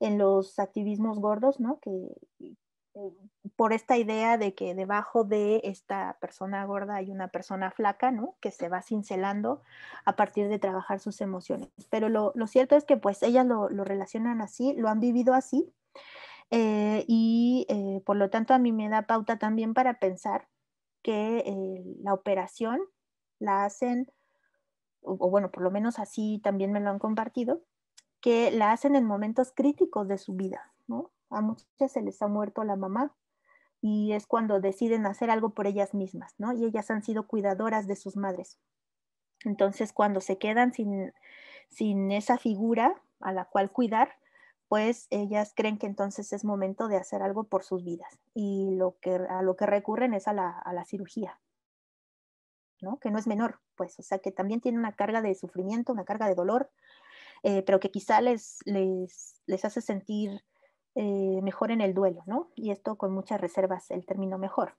en los activismos gordos, ¿no? Que eh, por esta idea de que debajo de esta persona gorda hay una persona flaca, ¿no? Que se va cincelando a partir de trabajar sus emociones. Pero lo, cierto es que pues ellas lo, lo relacionan así, lo han vivido así eh, y eh, por lo tanto a mí me da pauta también para pensar que eh, la operación la hacen, o, bueno, por lo menos así también me lo han compartido, que la hacen en momentos críticos de su vida, ¿no? A muchas se les ha muerto la mamá y es cuando deciden hacer algo por ellas mismas, ¿no? Y ellas han sido cuidadoras de sus madres. Entonces, cuando se quedan sin, sin esa figura a la cual cuidar, pues ellas creen que entonces es momento de hacer algo por sus vidas y lo que, a lo que recurren es a la, cirugía, ¿no? Que no es menor, pues, o sea, que también tiene una carga de sufrimiento, una carga de dolor, eh, pero que quizá les, les, les hace sentir eh, mejor en el duelo, ¿no? Y esto con muchas reservas, el término mejor.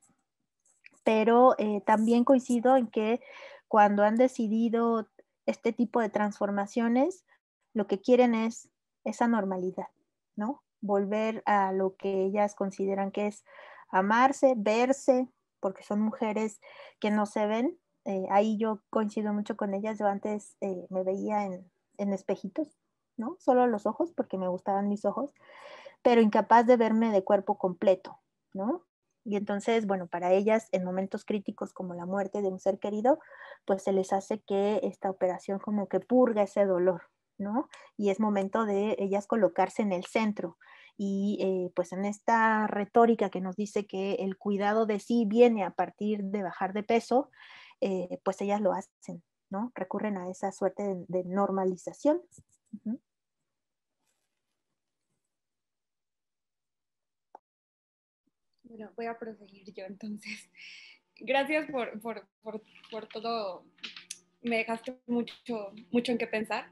Pero eh, también coincido en que cuando han decidido este tipo de transformaciones, lo que quieren es esa normalidad, ¿no? Volver a lo que ellas consideran que es amarse, verse, porque son mujeres que no se ven. Eh, ahí yo coincido mucho con ellas. Yo antes eh, me veía en, en espejitos, ¿no? Solo los ojos, porque me gustaban mis ojos, pero incapaz de verme de cuerpo completo, ¿no? Y entonces, bueno, para ellas en momentos críticos como la muerte de un ser querido, pues se les hace que esta operación como que purga ese dolor, y es momento de ellas colocarse en el centro. Y eh, pues en esta retórica que nos dice que el cuidado de sí viene a partir de bajar de peso, eh, pues ellas lo hacen, ¿no? Recurren a esa suerte de, normalización. Bueno, voy a proseguir yo entonces. Gracias por, todo. Me dejaste mucho, mucho en qué pensar.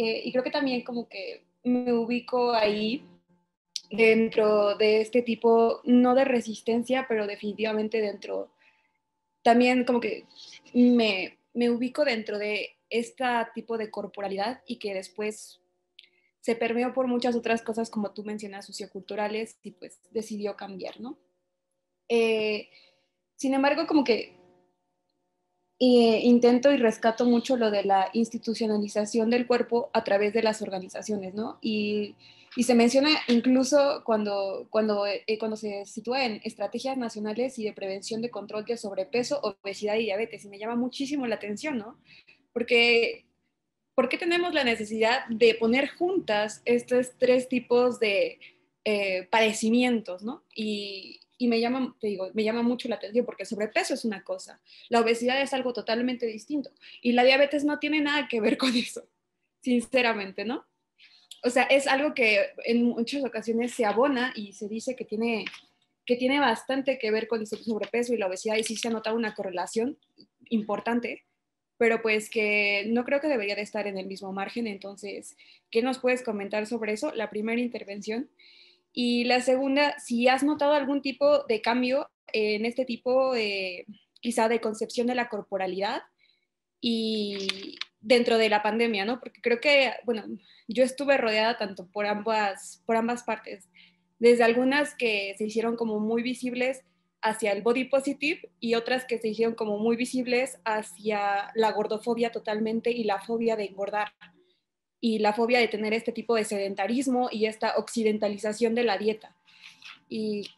Eh, y creo que también como que me ubico ahí dentro de este tipo, no de resistencia, pero definitivamente dentro, también como que me, ubico dentro de este tipo de corporalidad y que después se permeó por muchas otras cosas, como tú mencionas, socioculturales, y pues decidió cambiar, ¿no? Eh, sin embargo, como que eh, intento y rescato mucho lo de la institucionalización del cuerpo a través de las organizaciones, ¿no? Y, se menciona incluso cuando, cuando, eh, cuando se sitúa en estrategias nacionales y de prevención de control de sobrepeso, obesidad y diabetes, y me llama muchísimo la atención, ¿no? Porque ¿por qué tenemos la necesidad de poner juntas estos tres tipos de eh, padecimientos, ¿no? Y, y me llama, te digo, me llama mucho la atención porque el sobrepeso es una cosa, la obesidad es algo totalmente distinto y la diabetes no tiene nada que ver con eso, sinceramente, ¿no? O sea, es algo que en muchas ocasiones se abona y se dice que tiene, que tiene bastante que ver con el sobrepeso y la obesidad y sí se ha notado una correlación importante, pero pues que no creo que debería de estar en el mismo margen. Entonces, ¿qué nos puedes comentar sobre eso? La primera intervención y la segunda, si has notado algún tipo de cambio en este tipo, quizá de concepción de la corporalidad y dentro de la pandemia, ¿no? Porque creo que, bueno, yo estuve rodeada tanto por ambas, por ambas partes, desde algunas que se hicieron como muy visibles hacia el body positive y otras que se hicieron como muy visibles hacia la gordofobia totalmente y la fobia de engordar y la fobia de tener este tipo de sedentarismo y esta occidentalización de la dieta. Y,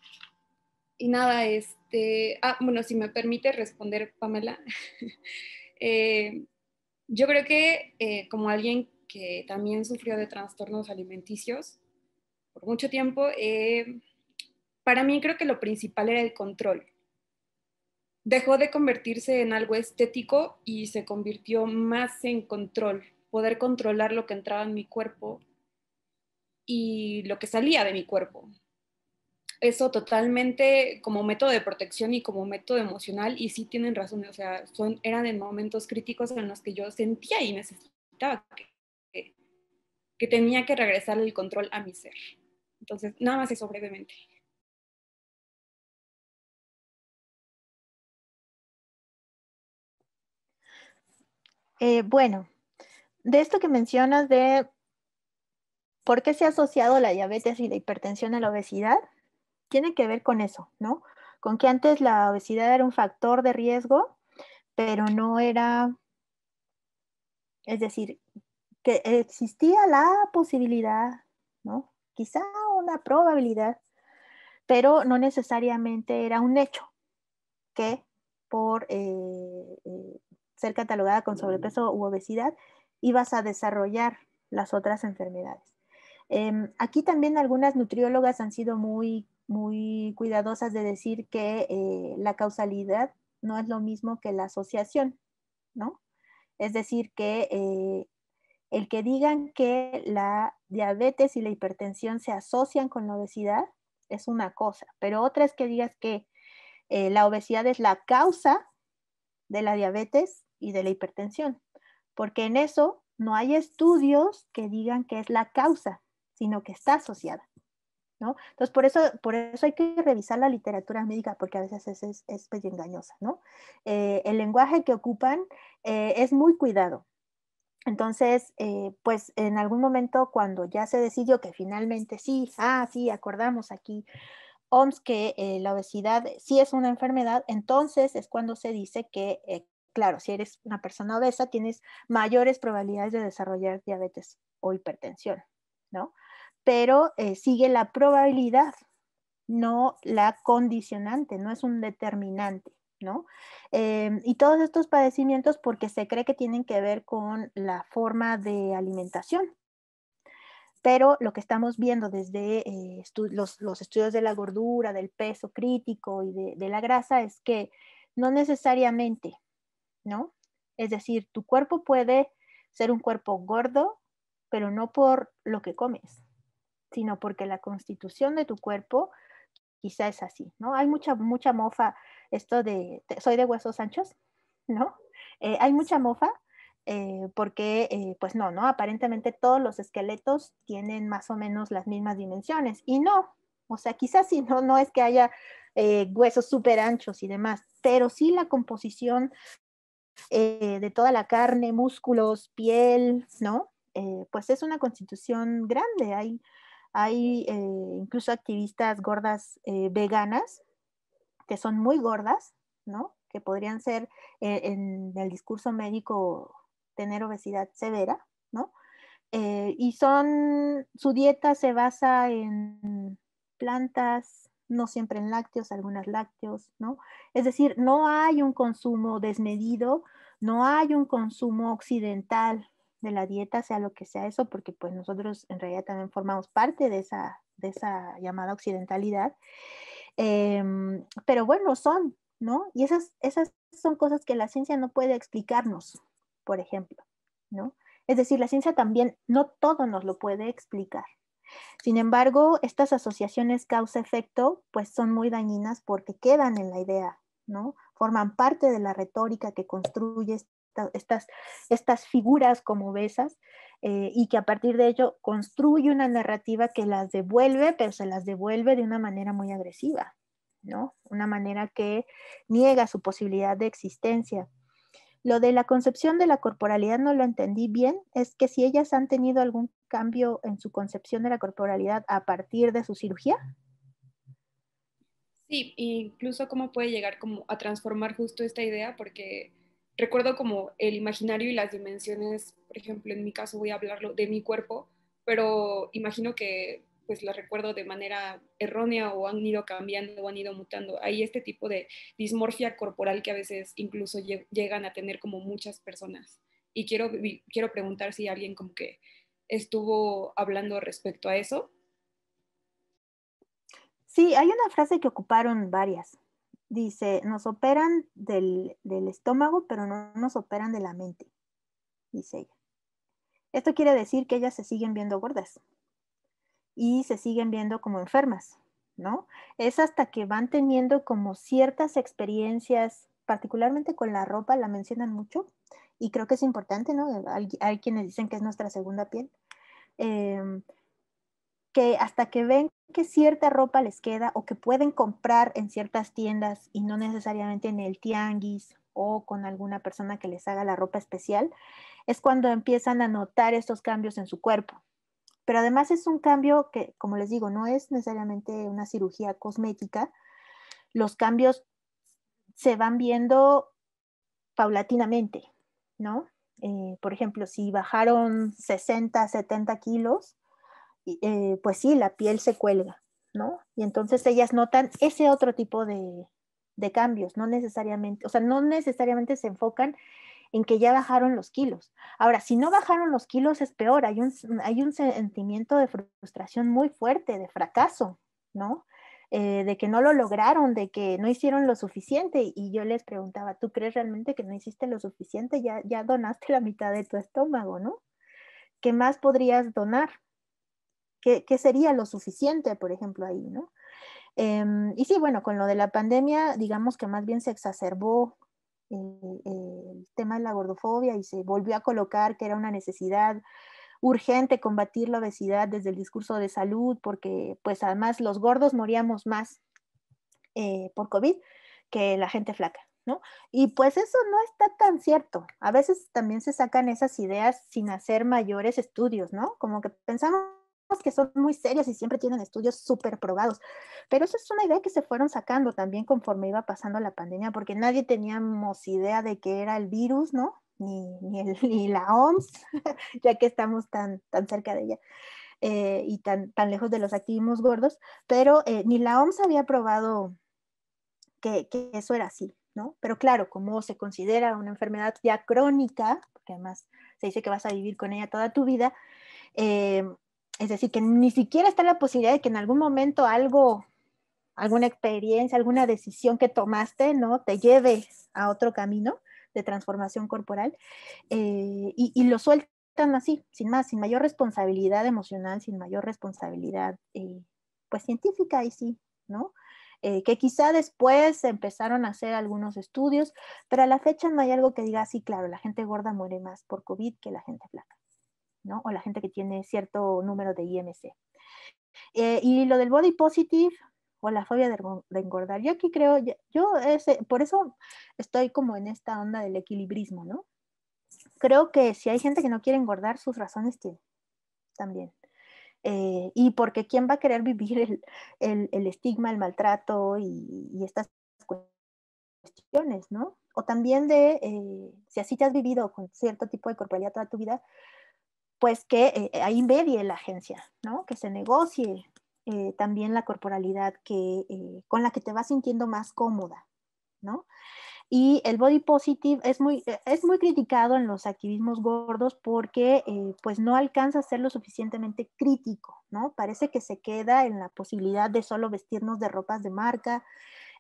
nada, este, ah, bueno, si me permite responder, Pamela, eh, yo creo que eh, como alguien que también sufrió de trastornos alimenticios por mucho tiempo, eh, para mí creo que lo principal era el control. Dejó de convertirse en algo estético y se convirtió más en control poder controlar lo que entraba en mi cuerpo y lo que salía de mi cuerpo. Eso totalmente como método de protección y como método emocional, y sí tienen razón, o sea, eran en momentos críticos en los que yo sentía y necesitaba que, tenía que regresar el control a mi ser. Entonces, nada más eso brevemente. Eh, bueno, de esto que mencionas de por qué se ha asociado la diabetes y la hipertensión a la obesidad, tiene que ver con eso, ¿no? Con que antes la obesidad era un factor de riesgo, pero no era, es decir, que existía la posibilidad, ¿no? Quizá una probabilidad, pero no necesariamente era un hecho que por eh, eh, ser catalogada con sobrepeso u obesidad y vas a desarrollar las otras enfermedades. Em, aquí también algunas nutriólogas han sido muy, muy cuidadosas de decir que eh, la causalidad no es lo mismo que la asociación, ¿no? Es decir, que eh, el que digan que la diabetes y la hipertensión se asocian con la obesidad es una cosa, pero otra es que digas que eh, la obesidad es la causa de la diabetes y de la hipertensión porque en eso no hay estudios que digan que es la causa, sino que está asociada. ¿no? Entonces, por eso, por eso hay que revisar la literatura médica, porque a veces es, es, engañosa. ¿no? Eh, el lenguaje que ocupan eh, es muy cuidado. Entonces, eh, pues en algún momento cuando ya se decidió que finalmente sí, ah, sí, acordamos aquí, OMS, que la obesidad sí es una enfermedad, entonces es cuando se dice que claro, si eres una persona obesa, tienes mayores probabilidades de desarrollar diabetes o hipertensión, ¿no? Pero eh, sigue la probabilidad, no la condicionante, no es un determinante, ¿no? Em, y todos estos padecimientos porque se cree que tienen que ver con la forma de alimentación. Pero lo que estamos viendo desde eh, los, estudios de la gordura, del peso crítico y de la grasa es que no necesariamente ¿no? Es decir, tu cuerpo puede ser un cuerpo gordo, pero no por lo que comes, sino porque la constitución de tu cuerpo quizá es así, ¿no? Hay mucha, mucha mofa, esto de, soy de huesos anchos, ¿no? Eh, hay mucha mofa eh, porque, eh, pues no, ¿no? Aparentemente todos los esqueletos tienen más o menos las mismas dimensiones y no, o sea, quizás si no, no es que haya huesos súper anchos y demás, pero sí la composición eh, de toda la carne, músculos, piel, ¿no? Eh, pues es una constitución grande. Hay, eh, incluso activistas gordas veganas que son muy gordas, ¿no? Que podrían ser en el discurso médico tener obesidad severa, ¿no? y son, su dieta se basa en plantas, no siempre en lácteos, algunas lácteos, ¿no? Es decir, no hay un consumo desmedido, no hay un consumo occidental de la dieta, sea lo que sea eso, porque pues nosotros en realidad también formamos parte de esa, de esa llamada occidentalidad. Em, pero bueno, son, ¿no? Y esas, esas son cosas que la ciencia no puede explicarnos, por ejemplo, ¿no? Es decir, la ciencia también no todo nos lo puede explicar. Sin embargo, estas asociaciones causa-efecto pues son muy dañinas porque quedan en la idea, ¿no? Forman parte de la retórica que construye estas, figuras como besas eh, y que a partir de ello construye una narrativa que las devuelve, pero se las devuelve de una manera muy agresiva, ¿no? Una manera que niega su posibilidad de existencia lo de la concepción de la corporalidad no lo entendí bien, es que si ellas han tenido algún cambio en su concepción de la corporalidad a partir de su cirugía. Sí, incluso cómo puede llegar como a transformar justo esta idea, porque recuerdo como el imaginario y las dimensiones, por ejemplo, en mi caso voy a hablarlo de mi cuerpo, pero imagino que pues la recuerdo de manera errónea o han ido cambiando o han ido mutando. Hay este tipo de dismorfia corporal que a veces incluso llegan a tener como muchas personas. Y quiero, preguntar si alguien como que estuvo hablando respecto a eso. Sí, hay una frase que ocuparon varias. Dice, nos operan del, del estómago, pero no nos operan de la mente, dice ella. Esto quiere decir que ellas se siguen viendo gordas, y se siguen viendo como enfermas, ¿no? Es hasta que van teniendo como ciertas experiencias, particularmente con la ropa, la mencionan mucho, y creo que es importante, ¿no? Hay, quienes dicen que es nuestra segunda piel. Em, que hasta que ven que cierta ropa les queda o que pueden comprar en ciertas tiendas y no necesariamente en el tianguis o con alguna persona que les haga la ropa especial, es cuando empiezan a notar estos cambios en su cuerpo, pero además es un cambio que, como les digo, no es necesariamente una cirugía cosmética. Los cambios se van viendo paulatinamente, ¿no? Eh, por ejemplo, si bajaron 60, 70 kilos, eh, pues sí, la piel se cuelga, ¿no? Y entonces ellas notan ese otro tipo de, de cambios, no necesariamente, o sea, no necesariamente se enfocan en que ya bajaron los kilos. Ahora, si no bajaron los kilos es peor, hay un, hay un sentimiento de frustración muy fuerte, de fracaso, ¿no? Eh, de que no lo lograron, de que no hicieron lo suficiente. Y yo les preguntaba, ¿tú crees realmente que no hiciste lo suficiente? Ya, ya donaste la mitad de tu estómago, ¿no? ¿Qué más podrías donar? ¿Qué, sería lo suficiente, por ejemplo, ahí, ¿no? Em, y sí, bueno, con lo de la pandemia, digamos que más bien se exacerbó el tema de la gordofobia y se volvió a colocar que era una necesidad urgente combatir la obesidad desde el discurso de salud, porque pues además los gordos moríamos más eh, por COVID que la gente flaca, ¿no? Y pues eso no está tan cierto. A veces también se sacan esas ideas sin hacer mayores estudios, ¿no? Como que pensamos que son muy serias y siempre tienen estudios súper probados. Pero eso es una idea que se fueron sacando también conforme iba pasando la pandemia, porque nadie teníamos idea de que era el virus, ¿no? Ni, ni, la OMS, ya que estamos tan, tan cerca de ella. Eh, y tan, tan lejos de los activismos gordos, pero eh, ni la OMS había probado que, eso era así, ¿no? Pero claro, como se considera una enfermedad ya crónica, porque además se dice que vas a vivir con ella toda tu vida, eh, es decir, que ni siquiera está la posibilidad de que en algún momento algo, alguna experiencia, alguna decisión que tomaste, ¿no? Te lleve a otro camino de transformación corporal eh, y, lo sueltan así, sin más, sin mayor responsabilidad emocional, sin mayor responsabilidad, eh, pues científica y sí, ¿no? Eh, que quizá después empezaron a hacer algunos estudios, pero a la fecha no hay algo que diga, ah, sí, claro, la gente gorda muere más por COVID que la gente flaca o la gente que tiene cierto número de IMC. Eh, y lo del body positive o la fobia de, engordar, yo aquí creo, yo por eso estoy como en esta onda del equilibrismo, ¿no? Creo que si hay gente que no quiere engordar, sus razones tienen también. Eh, y porque quién va a querer vivir el, el, estigma, el maltrato y, estas cuestiones, ¿no? O también de, eh, si así te has vivido con cierto tipo de corporalidad toda tu vida, pues que eh, ahí medie la agencia, ¿no? Que se negocie eh, también la corporalidad que, eh, con la que te vas sintiendo más cómoda, ¿no? Y el body positive es muy, es muy criticado en los activismos gordos porque pues no alcanza a ser lo suficientemente crítico, ¿no? Parece que se queda en la posibilidad de solo vestirnos de ropas de marca,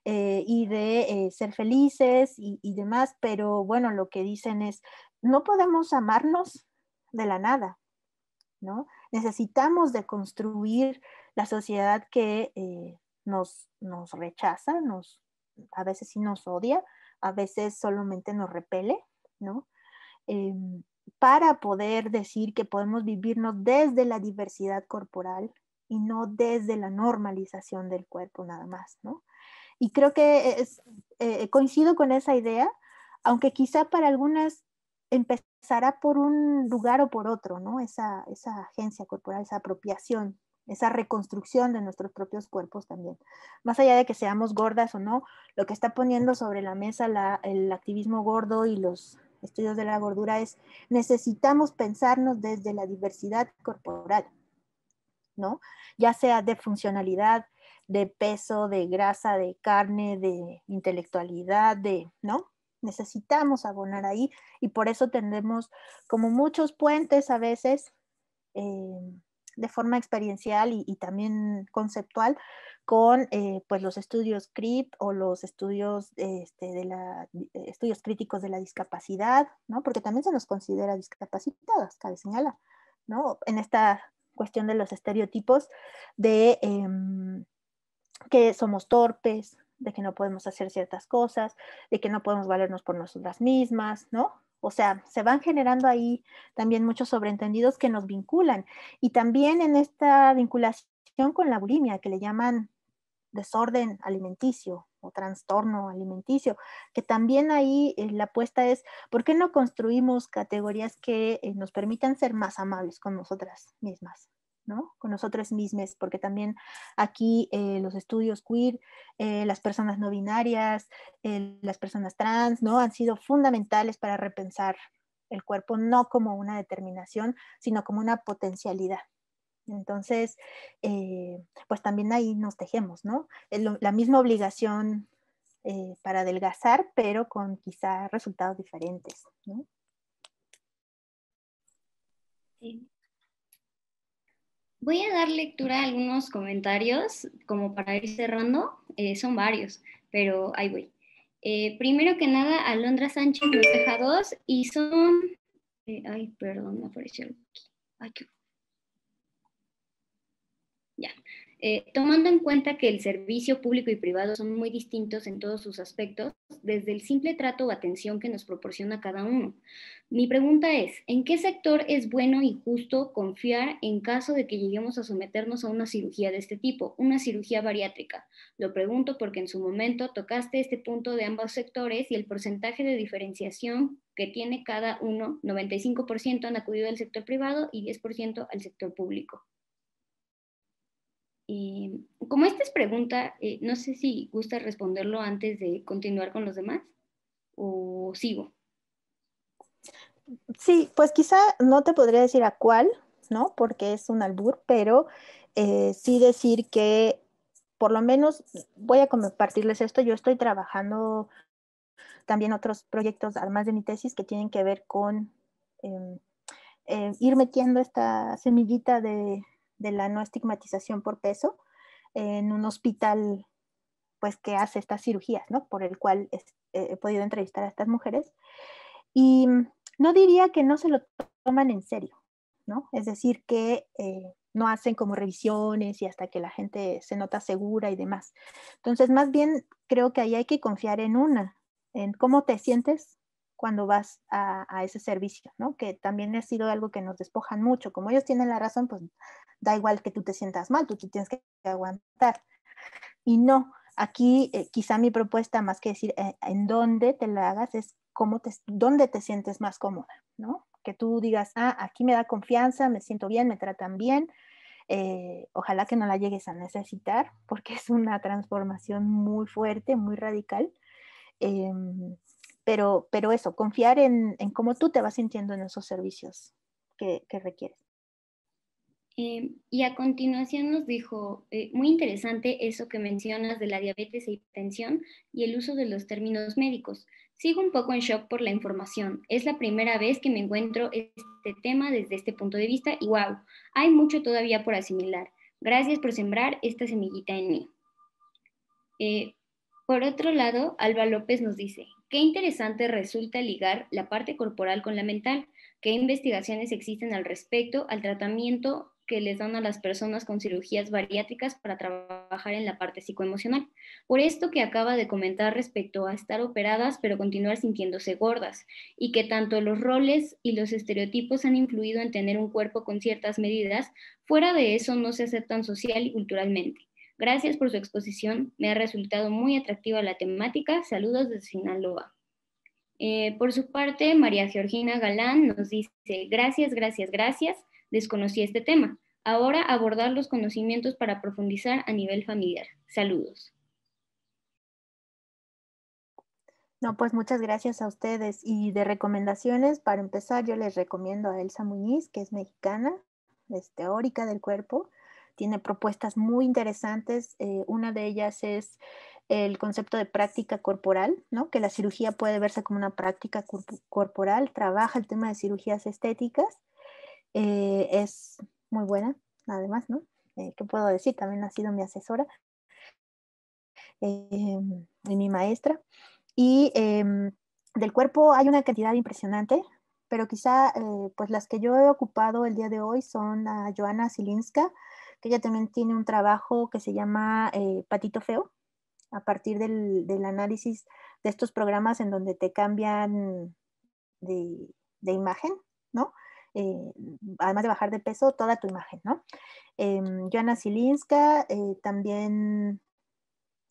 y de ser felices y, y, demás, pero bueno, lo que dicen es, no podemos amarnos, de la nada, ¿no? Necesitamos de construir la sociedad que eh, nos, rechaza, nos, a veces sí nos odia, a veces solamente nos repele, ¿no? Em, para poder decir que podemos vivirnos desde la diversidad corporal y no desde la normalización del cuerpo nada más, ¿no? Y creo que eh, coincido con esa idea, aunque quizá para algunas empezar hará por un lugar o por otro, ¿no? Esa, agencia corporal, esa apropiación, esa reconstrucción de nuestros propios cuerpos también. Más allá de que seamos gordas o no, lo que está poniendo sobre la mesa el activismo gordo y los estudios de la gordura es necesitamos pensarnos desde la diversidad corporal, ¿no? Ya sea de funcionalidad, de peso, de grasa, de carne, de intelectualidad, de, ¿no? necesitamos abonar ahí y por eso tenemos como muchos puentes a veces em, de forma experiencial y, también conceptual con eh, pues los estudios CRIP o los estudios, este, de la, eh, estudios críticos de la discapacidad, ¿no? porque también se nos considera discapacitadas, cabe señalar, ¿no? en esta cuestión de los estereotipos de em, que somos torpes, de que no podemos hacer ciertas cosas, de que no podemos valernos por nosotras mismas, ¿no? O sea, se van generando ahí también muchos sobreentendidos que nos vinculan. Y también en esta vinculación con la bulimia, que le llaman desorden alimenticio o trastorno alimenticio, que también ahí eh, la apuesta es, ¿por qué no construimos categorías que eh, nos permitan ser más amables con nosotras mismas? con nosotros mismos, porque también aquí eh, los estudios queer, eh, las personas no binarias, eh, las personas trans, ¿no? han sido fundamentales para repensar el cuerpo no como una determinación, sino como una potencialidad. Entonces, pues también ahí nos tejemos, ¿no? la misma obligación para adelgazar, pero con quizá resultados diferentes, ¿no? Sí, Voy a dar lectura a algunos comentarios como para ir cerrando. Eh, son varios, pero ahí voy. Eh, primero que nada, Alondra Sánchez nos deja dos y son... Eh, ay, perdón, me apareció aquí. Ay, qué... Eh, tomando en cuenta que el servicio público y privado son muy distintos en todos sus aspectos, desde el simple trato o atención que nos proporciona cada uno. Mi pregunta es, ¿en qué sector es bueno y justo confiar en caso de que lleguemos a someternos a una cirugía de este tipo, una cirugía bariátrica? Lo pregunto porque en su momento tocaste este punto de ambos sectores y el porcentaje de diferenciación que tiene cada uno, 95% han acudido al sector privado y 10% al sector público como esta es pregunta, eh, no sé si gusta responderlo antes de continuar con los demás o sigo. Sí, pues quizá no te podría decir a cuál, ¿no? Porque es un albur, pero eh, sí decir que por lo menos voy a compartirles esto. Yo estoy trabajando también otros proyectos, además de mi tesis, que tienen que ver con em, em, ir metiendo esta semillita de, de la no estigmatización por peso en un hospital pues que hace estas cirugías, ¿no? Por el cual eh, he podido entrevistar a estas mujeres. Y no diría que no se lo toman en serio, ¿no? Es decir, que eh, no hacen como revisiones y hasta que la gente se nota segura y demás. Entonces, más bien creo que ahí hay que confiar en una, en cómo te sientes cuando vas a, a, ese servicio, ¿no? Que también ha sido algo que nos despojan mucho. Como ellos tienen la razón, pues da igual que tú te sientas mal, tú tienes que aguantar. Y no, aquí eh, quizá mi propuesta, más que decir eh, en dónde te la hagas, es cómo te, dónde te sientes más cómoda, ¿no? Que tú digas, ah, aquí me da confianza, me siento bien, me tratan bien. Eh, ojalá que no la llegues a necesitar, porque es una transformación muy fuerte, muy radical. Em, pero, pero eso, confiar en, en cómo tú te vas sintiendo en esos servicios que, que requieres. Eh, y a continuación nos dijo, eh, muy interesante eso que mencionas de la diabetes e hipertensión y el uso de los términos médicos. Sigo un poco en shock por la información. Es la primera vez que me encuentro este tema desde este punto de vista y wow, hay mucho todavía por asimilar. Gracias por sembrar esta semillita en mí. Eh, por otro lado, Alba López nos dice, Qué interesante resulta ligar la parte corporal con la mental. ¿Qué investigaciones existen al respecto al tratamiento que les dan a las personas con cirugías bariátricas para trabajar en la parte psicoemocional. Por esto que acaba de comentar respecto a estar operadas pero continuar sintiéndose gordas y que tanto los roles y los estereotipos han influido en tener un cuerpo con ciertas medidas, fuera de eso no se aceptan social y culturalmente. Gracias por su exposición, me ha resultado muy atractiva la temática. Saludos desde Sinaloa. Eh, por su parte, María Georgina Galán nos dice, gracias, gracias, gracias, desconocí este tema. Ahora abordar los conocimientos para profundizar a nivel familiar. Saludos. No, pues muchas gracias a ustedes. Y de recomendaciones, para empezar, yo les recomiendo a Elsa Muñiz, que es mexicana, es teórica del cuerpo, tiene propuestas muy interesantes. Eh, una de ellas es el concepto de práctica corporal, ¿no? que la cirugía puede verse como una práctica corporal, trabaja el tema de cirugías estéticas. Eh, es muy buena, además, ¿no? Eh, ¿Qué puedo decir? También ha sido mi asesora em, y mi maestra. Y em, del cuerpo hay una cantidad impresionante, pero quizá pues las que yo he ocupado el día de hoy son a Joana Silinska, que ella también tiene un trabajo que se llama eh, Patito Feo, a partir del, análisis de estos programas en donde te cambian de, imagen, ¿no? Eh, además de bajar de peso, toda tu imagen, ¿no? Em, Joana Silinska, eh, también,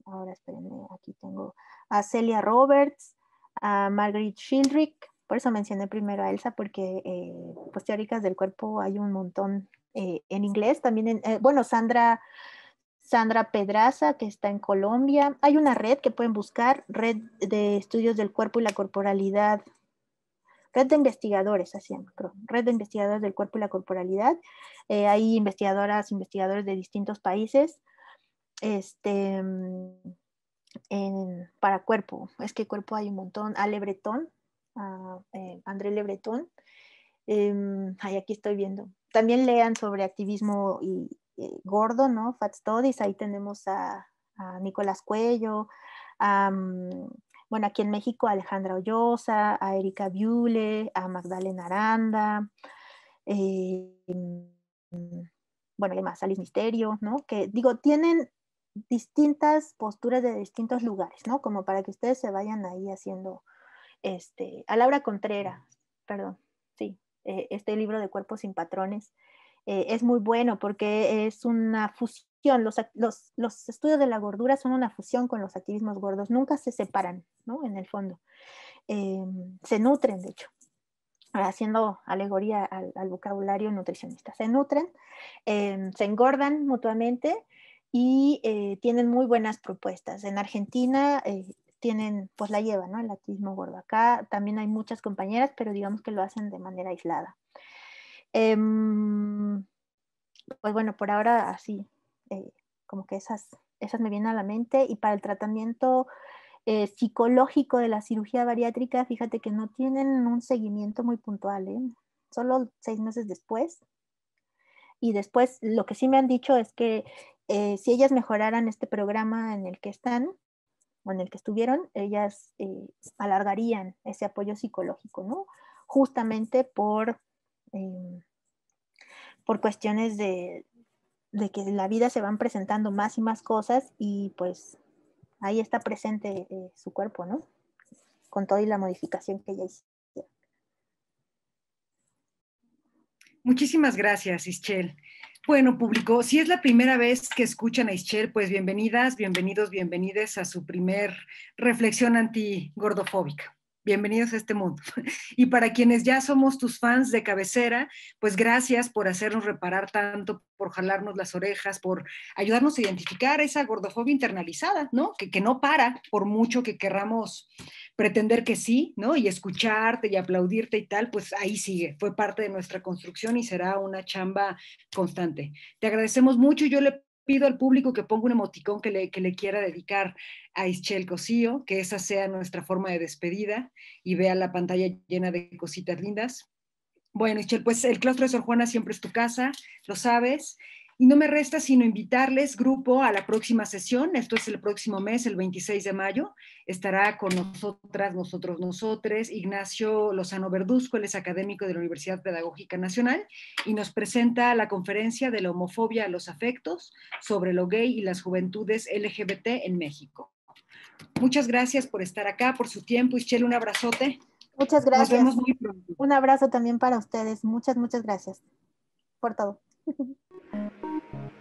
ahora espérenme, aquí tengo a Celia Roberts, a Margaret Childrick por eso mencioné primero a Elsa, porque pues teóricas del cuerpo hay un montón eh, en inglés, también, eh, bueno, Sandra, Sandra Pedraza, que está en Colombia. Hay una red que pueden buscar, Red de Estudios del Cuerpo y la Corporalidad. Red de investigadores, así creo. Red de investigadores del cuerpo y la corporalidad. Eh, hay investigadoras, investigadores de distintos países. Este, para cuerpo, es que cuerpo hay un montón. Ale Bretón, ah, André Lebretón, em, aquí estoy viendo también lean sobre activismo y, eh, gordo, ¿no? Fat Studies, ahí tenemos a, Nicolás Cuello, bueno, aquí en México a Alejandra Hoyosa, a Erika Biule, a Magdalena Aranda, eh, bueno, además más? Alice Misterio, ¿no? Que digo, tienen distintas posturas de distintos lugares, ¿no? Como para que ustedes se vayan ahí haciendo, este, a Laura Contreras, perdón, sí, eh, este libro de Cuerpos sin Patrones. Eh, es muy bueno porque es una fusión, los, los, estudios de la gordura son una fusión con los activismos gordos, nunca se separan, ¿no? En el fondo, eh, se nutren, de hecho haciendo alegoría al, vocabulario nutricionista. Se nutren, em, se engordan mutuamente y tienen muy buenas propuestas. En Argentina tienen, pues la llevan, ¿no? El latismo gordo. Acá también hay muchas compañeras, pero digamos que lo hacen de manera aislada. Em, pues bueno, por ahora así, eh, como que esas, esas me vienen a la mente. Y para el tratamiento eh, psicológico de la cirugía bariátrica, fíjate que no tienen un seguimiento muy puntual, ¿eh? solo seis meses después. Y después, lo que sí me han dicho es que si ellas mejoraran este programa en el que están, o en el que estuvieron, ellas eh, alargarían ese apoyo psicológico, ¿no? Justamente por, em, por cuestiones de, que en la vida se van presentando más y más cosas y pues ahí está presente eh, su cuerpo, ¿no? Con toda la modificación que ella hizo. Muchísimas gracias, Ischel. Bueno, público, si es la primera vez que escuchan a Ischel, pues bienvenidas, bienvenidos, bienvenidas a su primer reflexión antigordofóbica bienvenidos a este mundo. Y para quienes ya somos tus fans de cabecera, pues gracias por hacernos reparar tanto, por jalarnos las orejas, por ayudarnos a identificar esa gordofobia internalizada, ¿no? Que, que no para, por mucho que querramos pretender que sí, ¿no? Y escucharte y aplaudirte y tal, pues ahí sigue, fue parte de nuestra construcción y será una chamba constante. Te agradecemos mucho, yo le pido al público que ponga un emoticón que le, quiera dedicar a Ischel Cosío, que esa sea nuestra forma de despedida y vea la pantalla llena de cositas lindas. Bueno, Ischel, pues el claustro de Sor Juana siempre es tu casa, lo sabes. Y no me resta sino invitarles, grupo, a la próxima sesión. Esto es el próximo mes, el 26 de mayo. Estará con nosotras, nosotros, nosotres, Ignacio Lozano Verduzco, él es académico de la Universidad Pedagógica Nacional y nos presenta la conferencia de la homofobia a los afectos sobre lo gay y las juventudes LGBT en México. Muchas gracias por estar acá, por su tiempo. Ischel, un abrazote. Muchas gracias. Un abrazo también para ustedes. Muchas, muchas gracias por todo.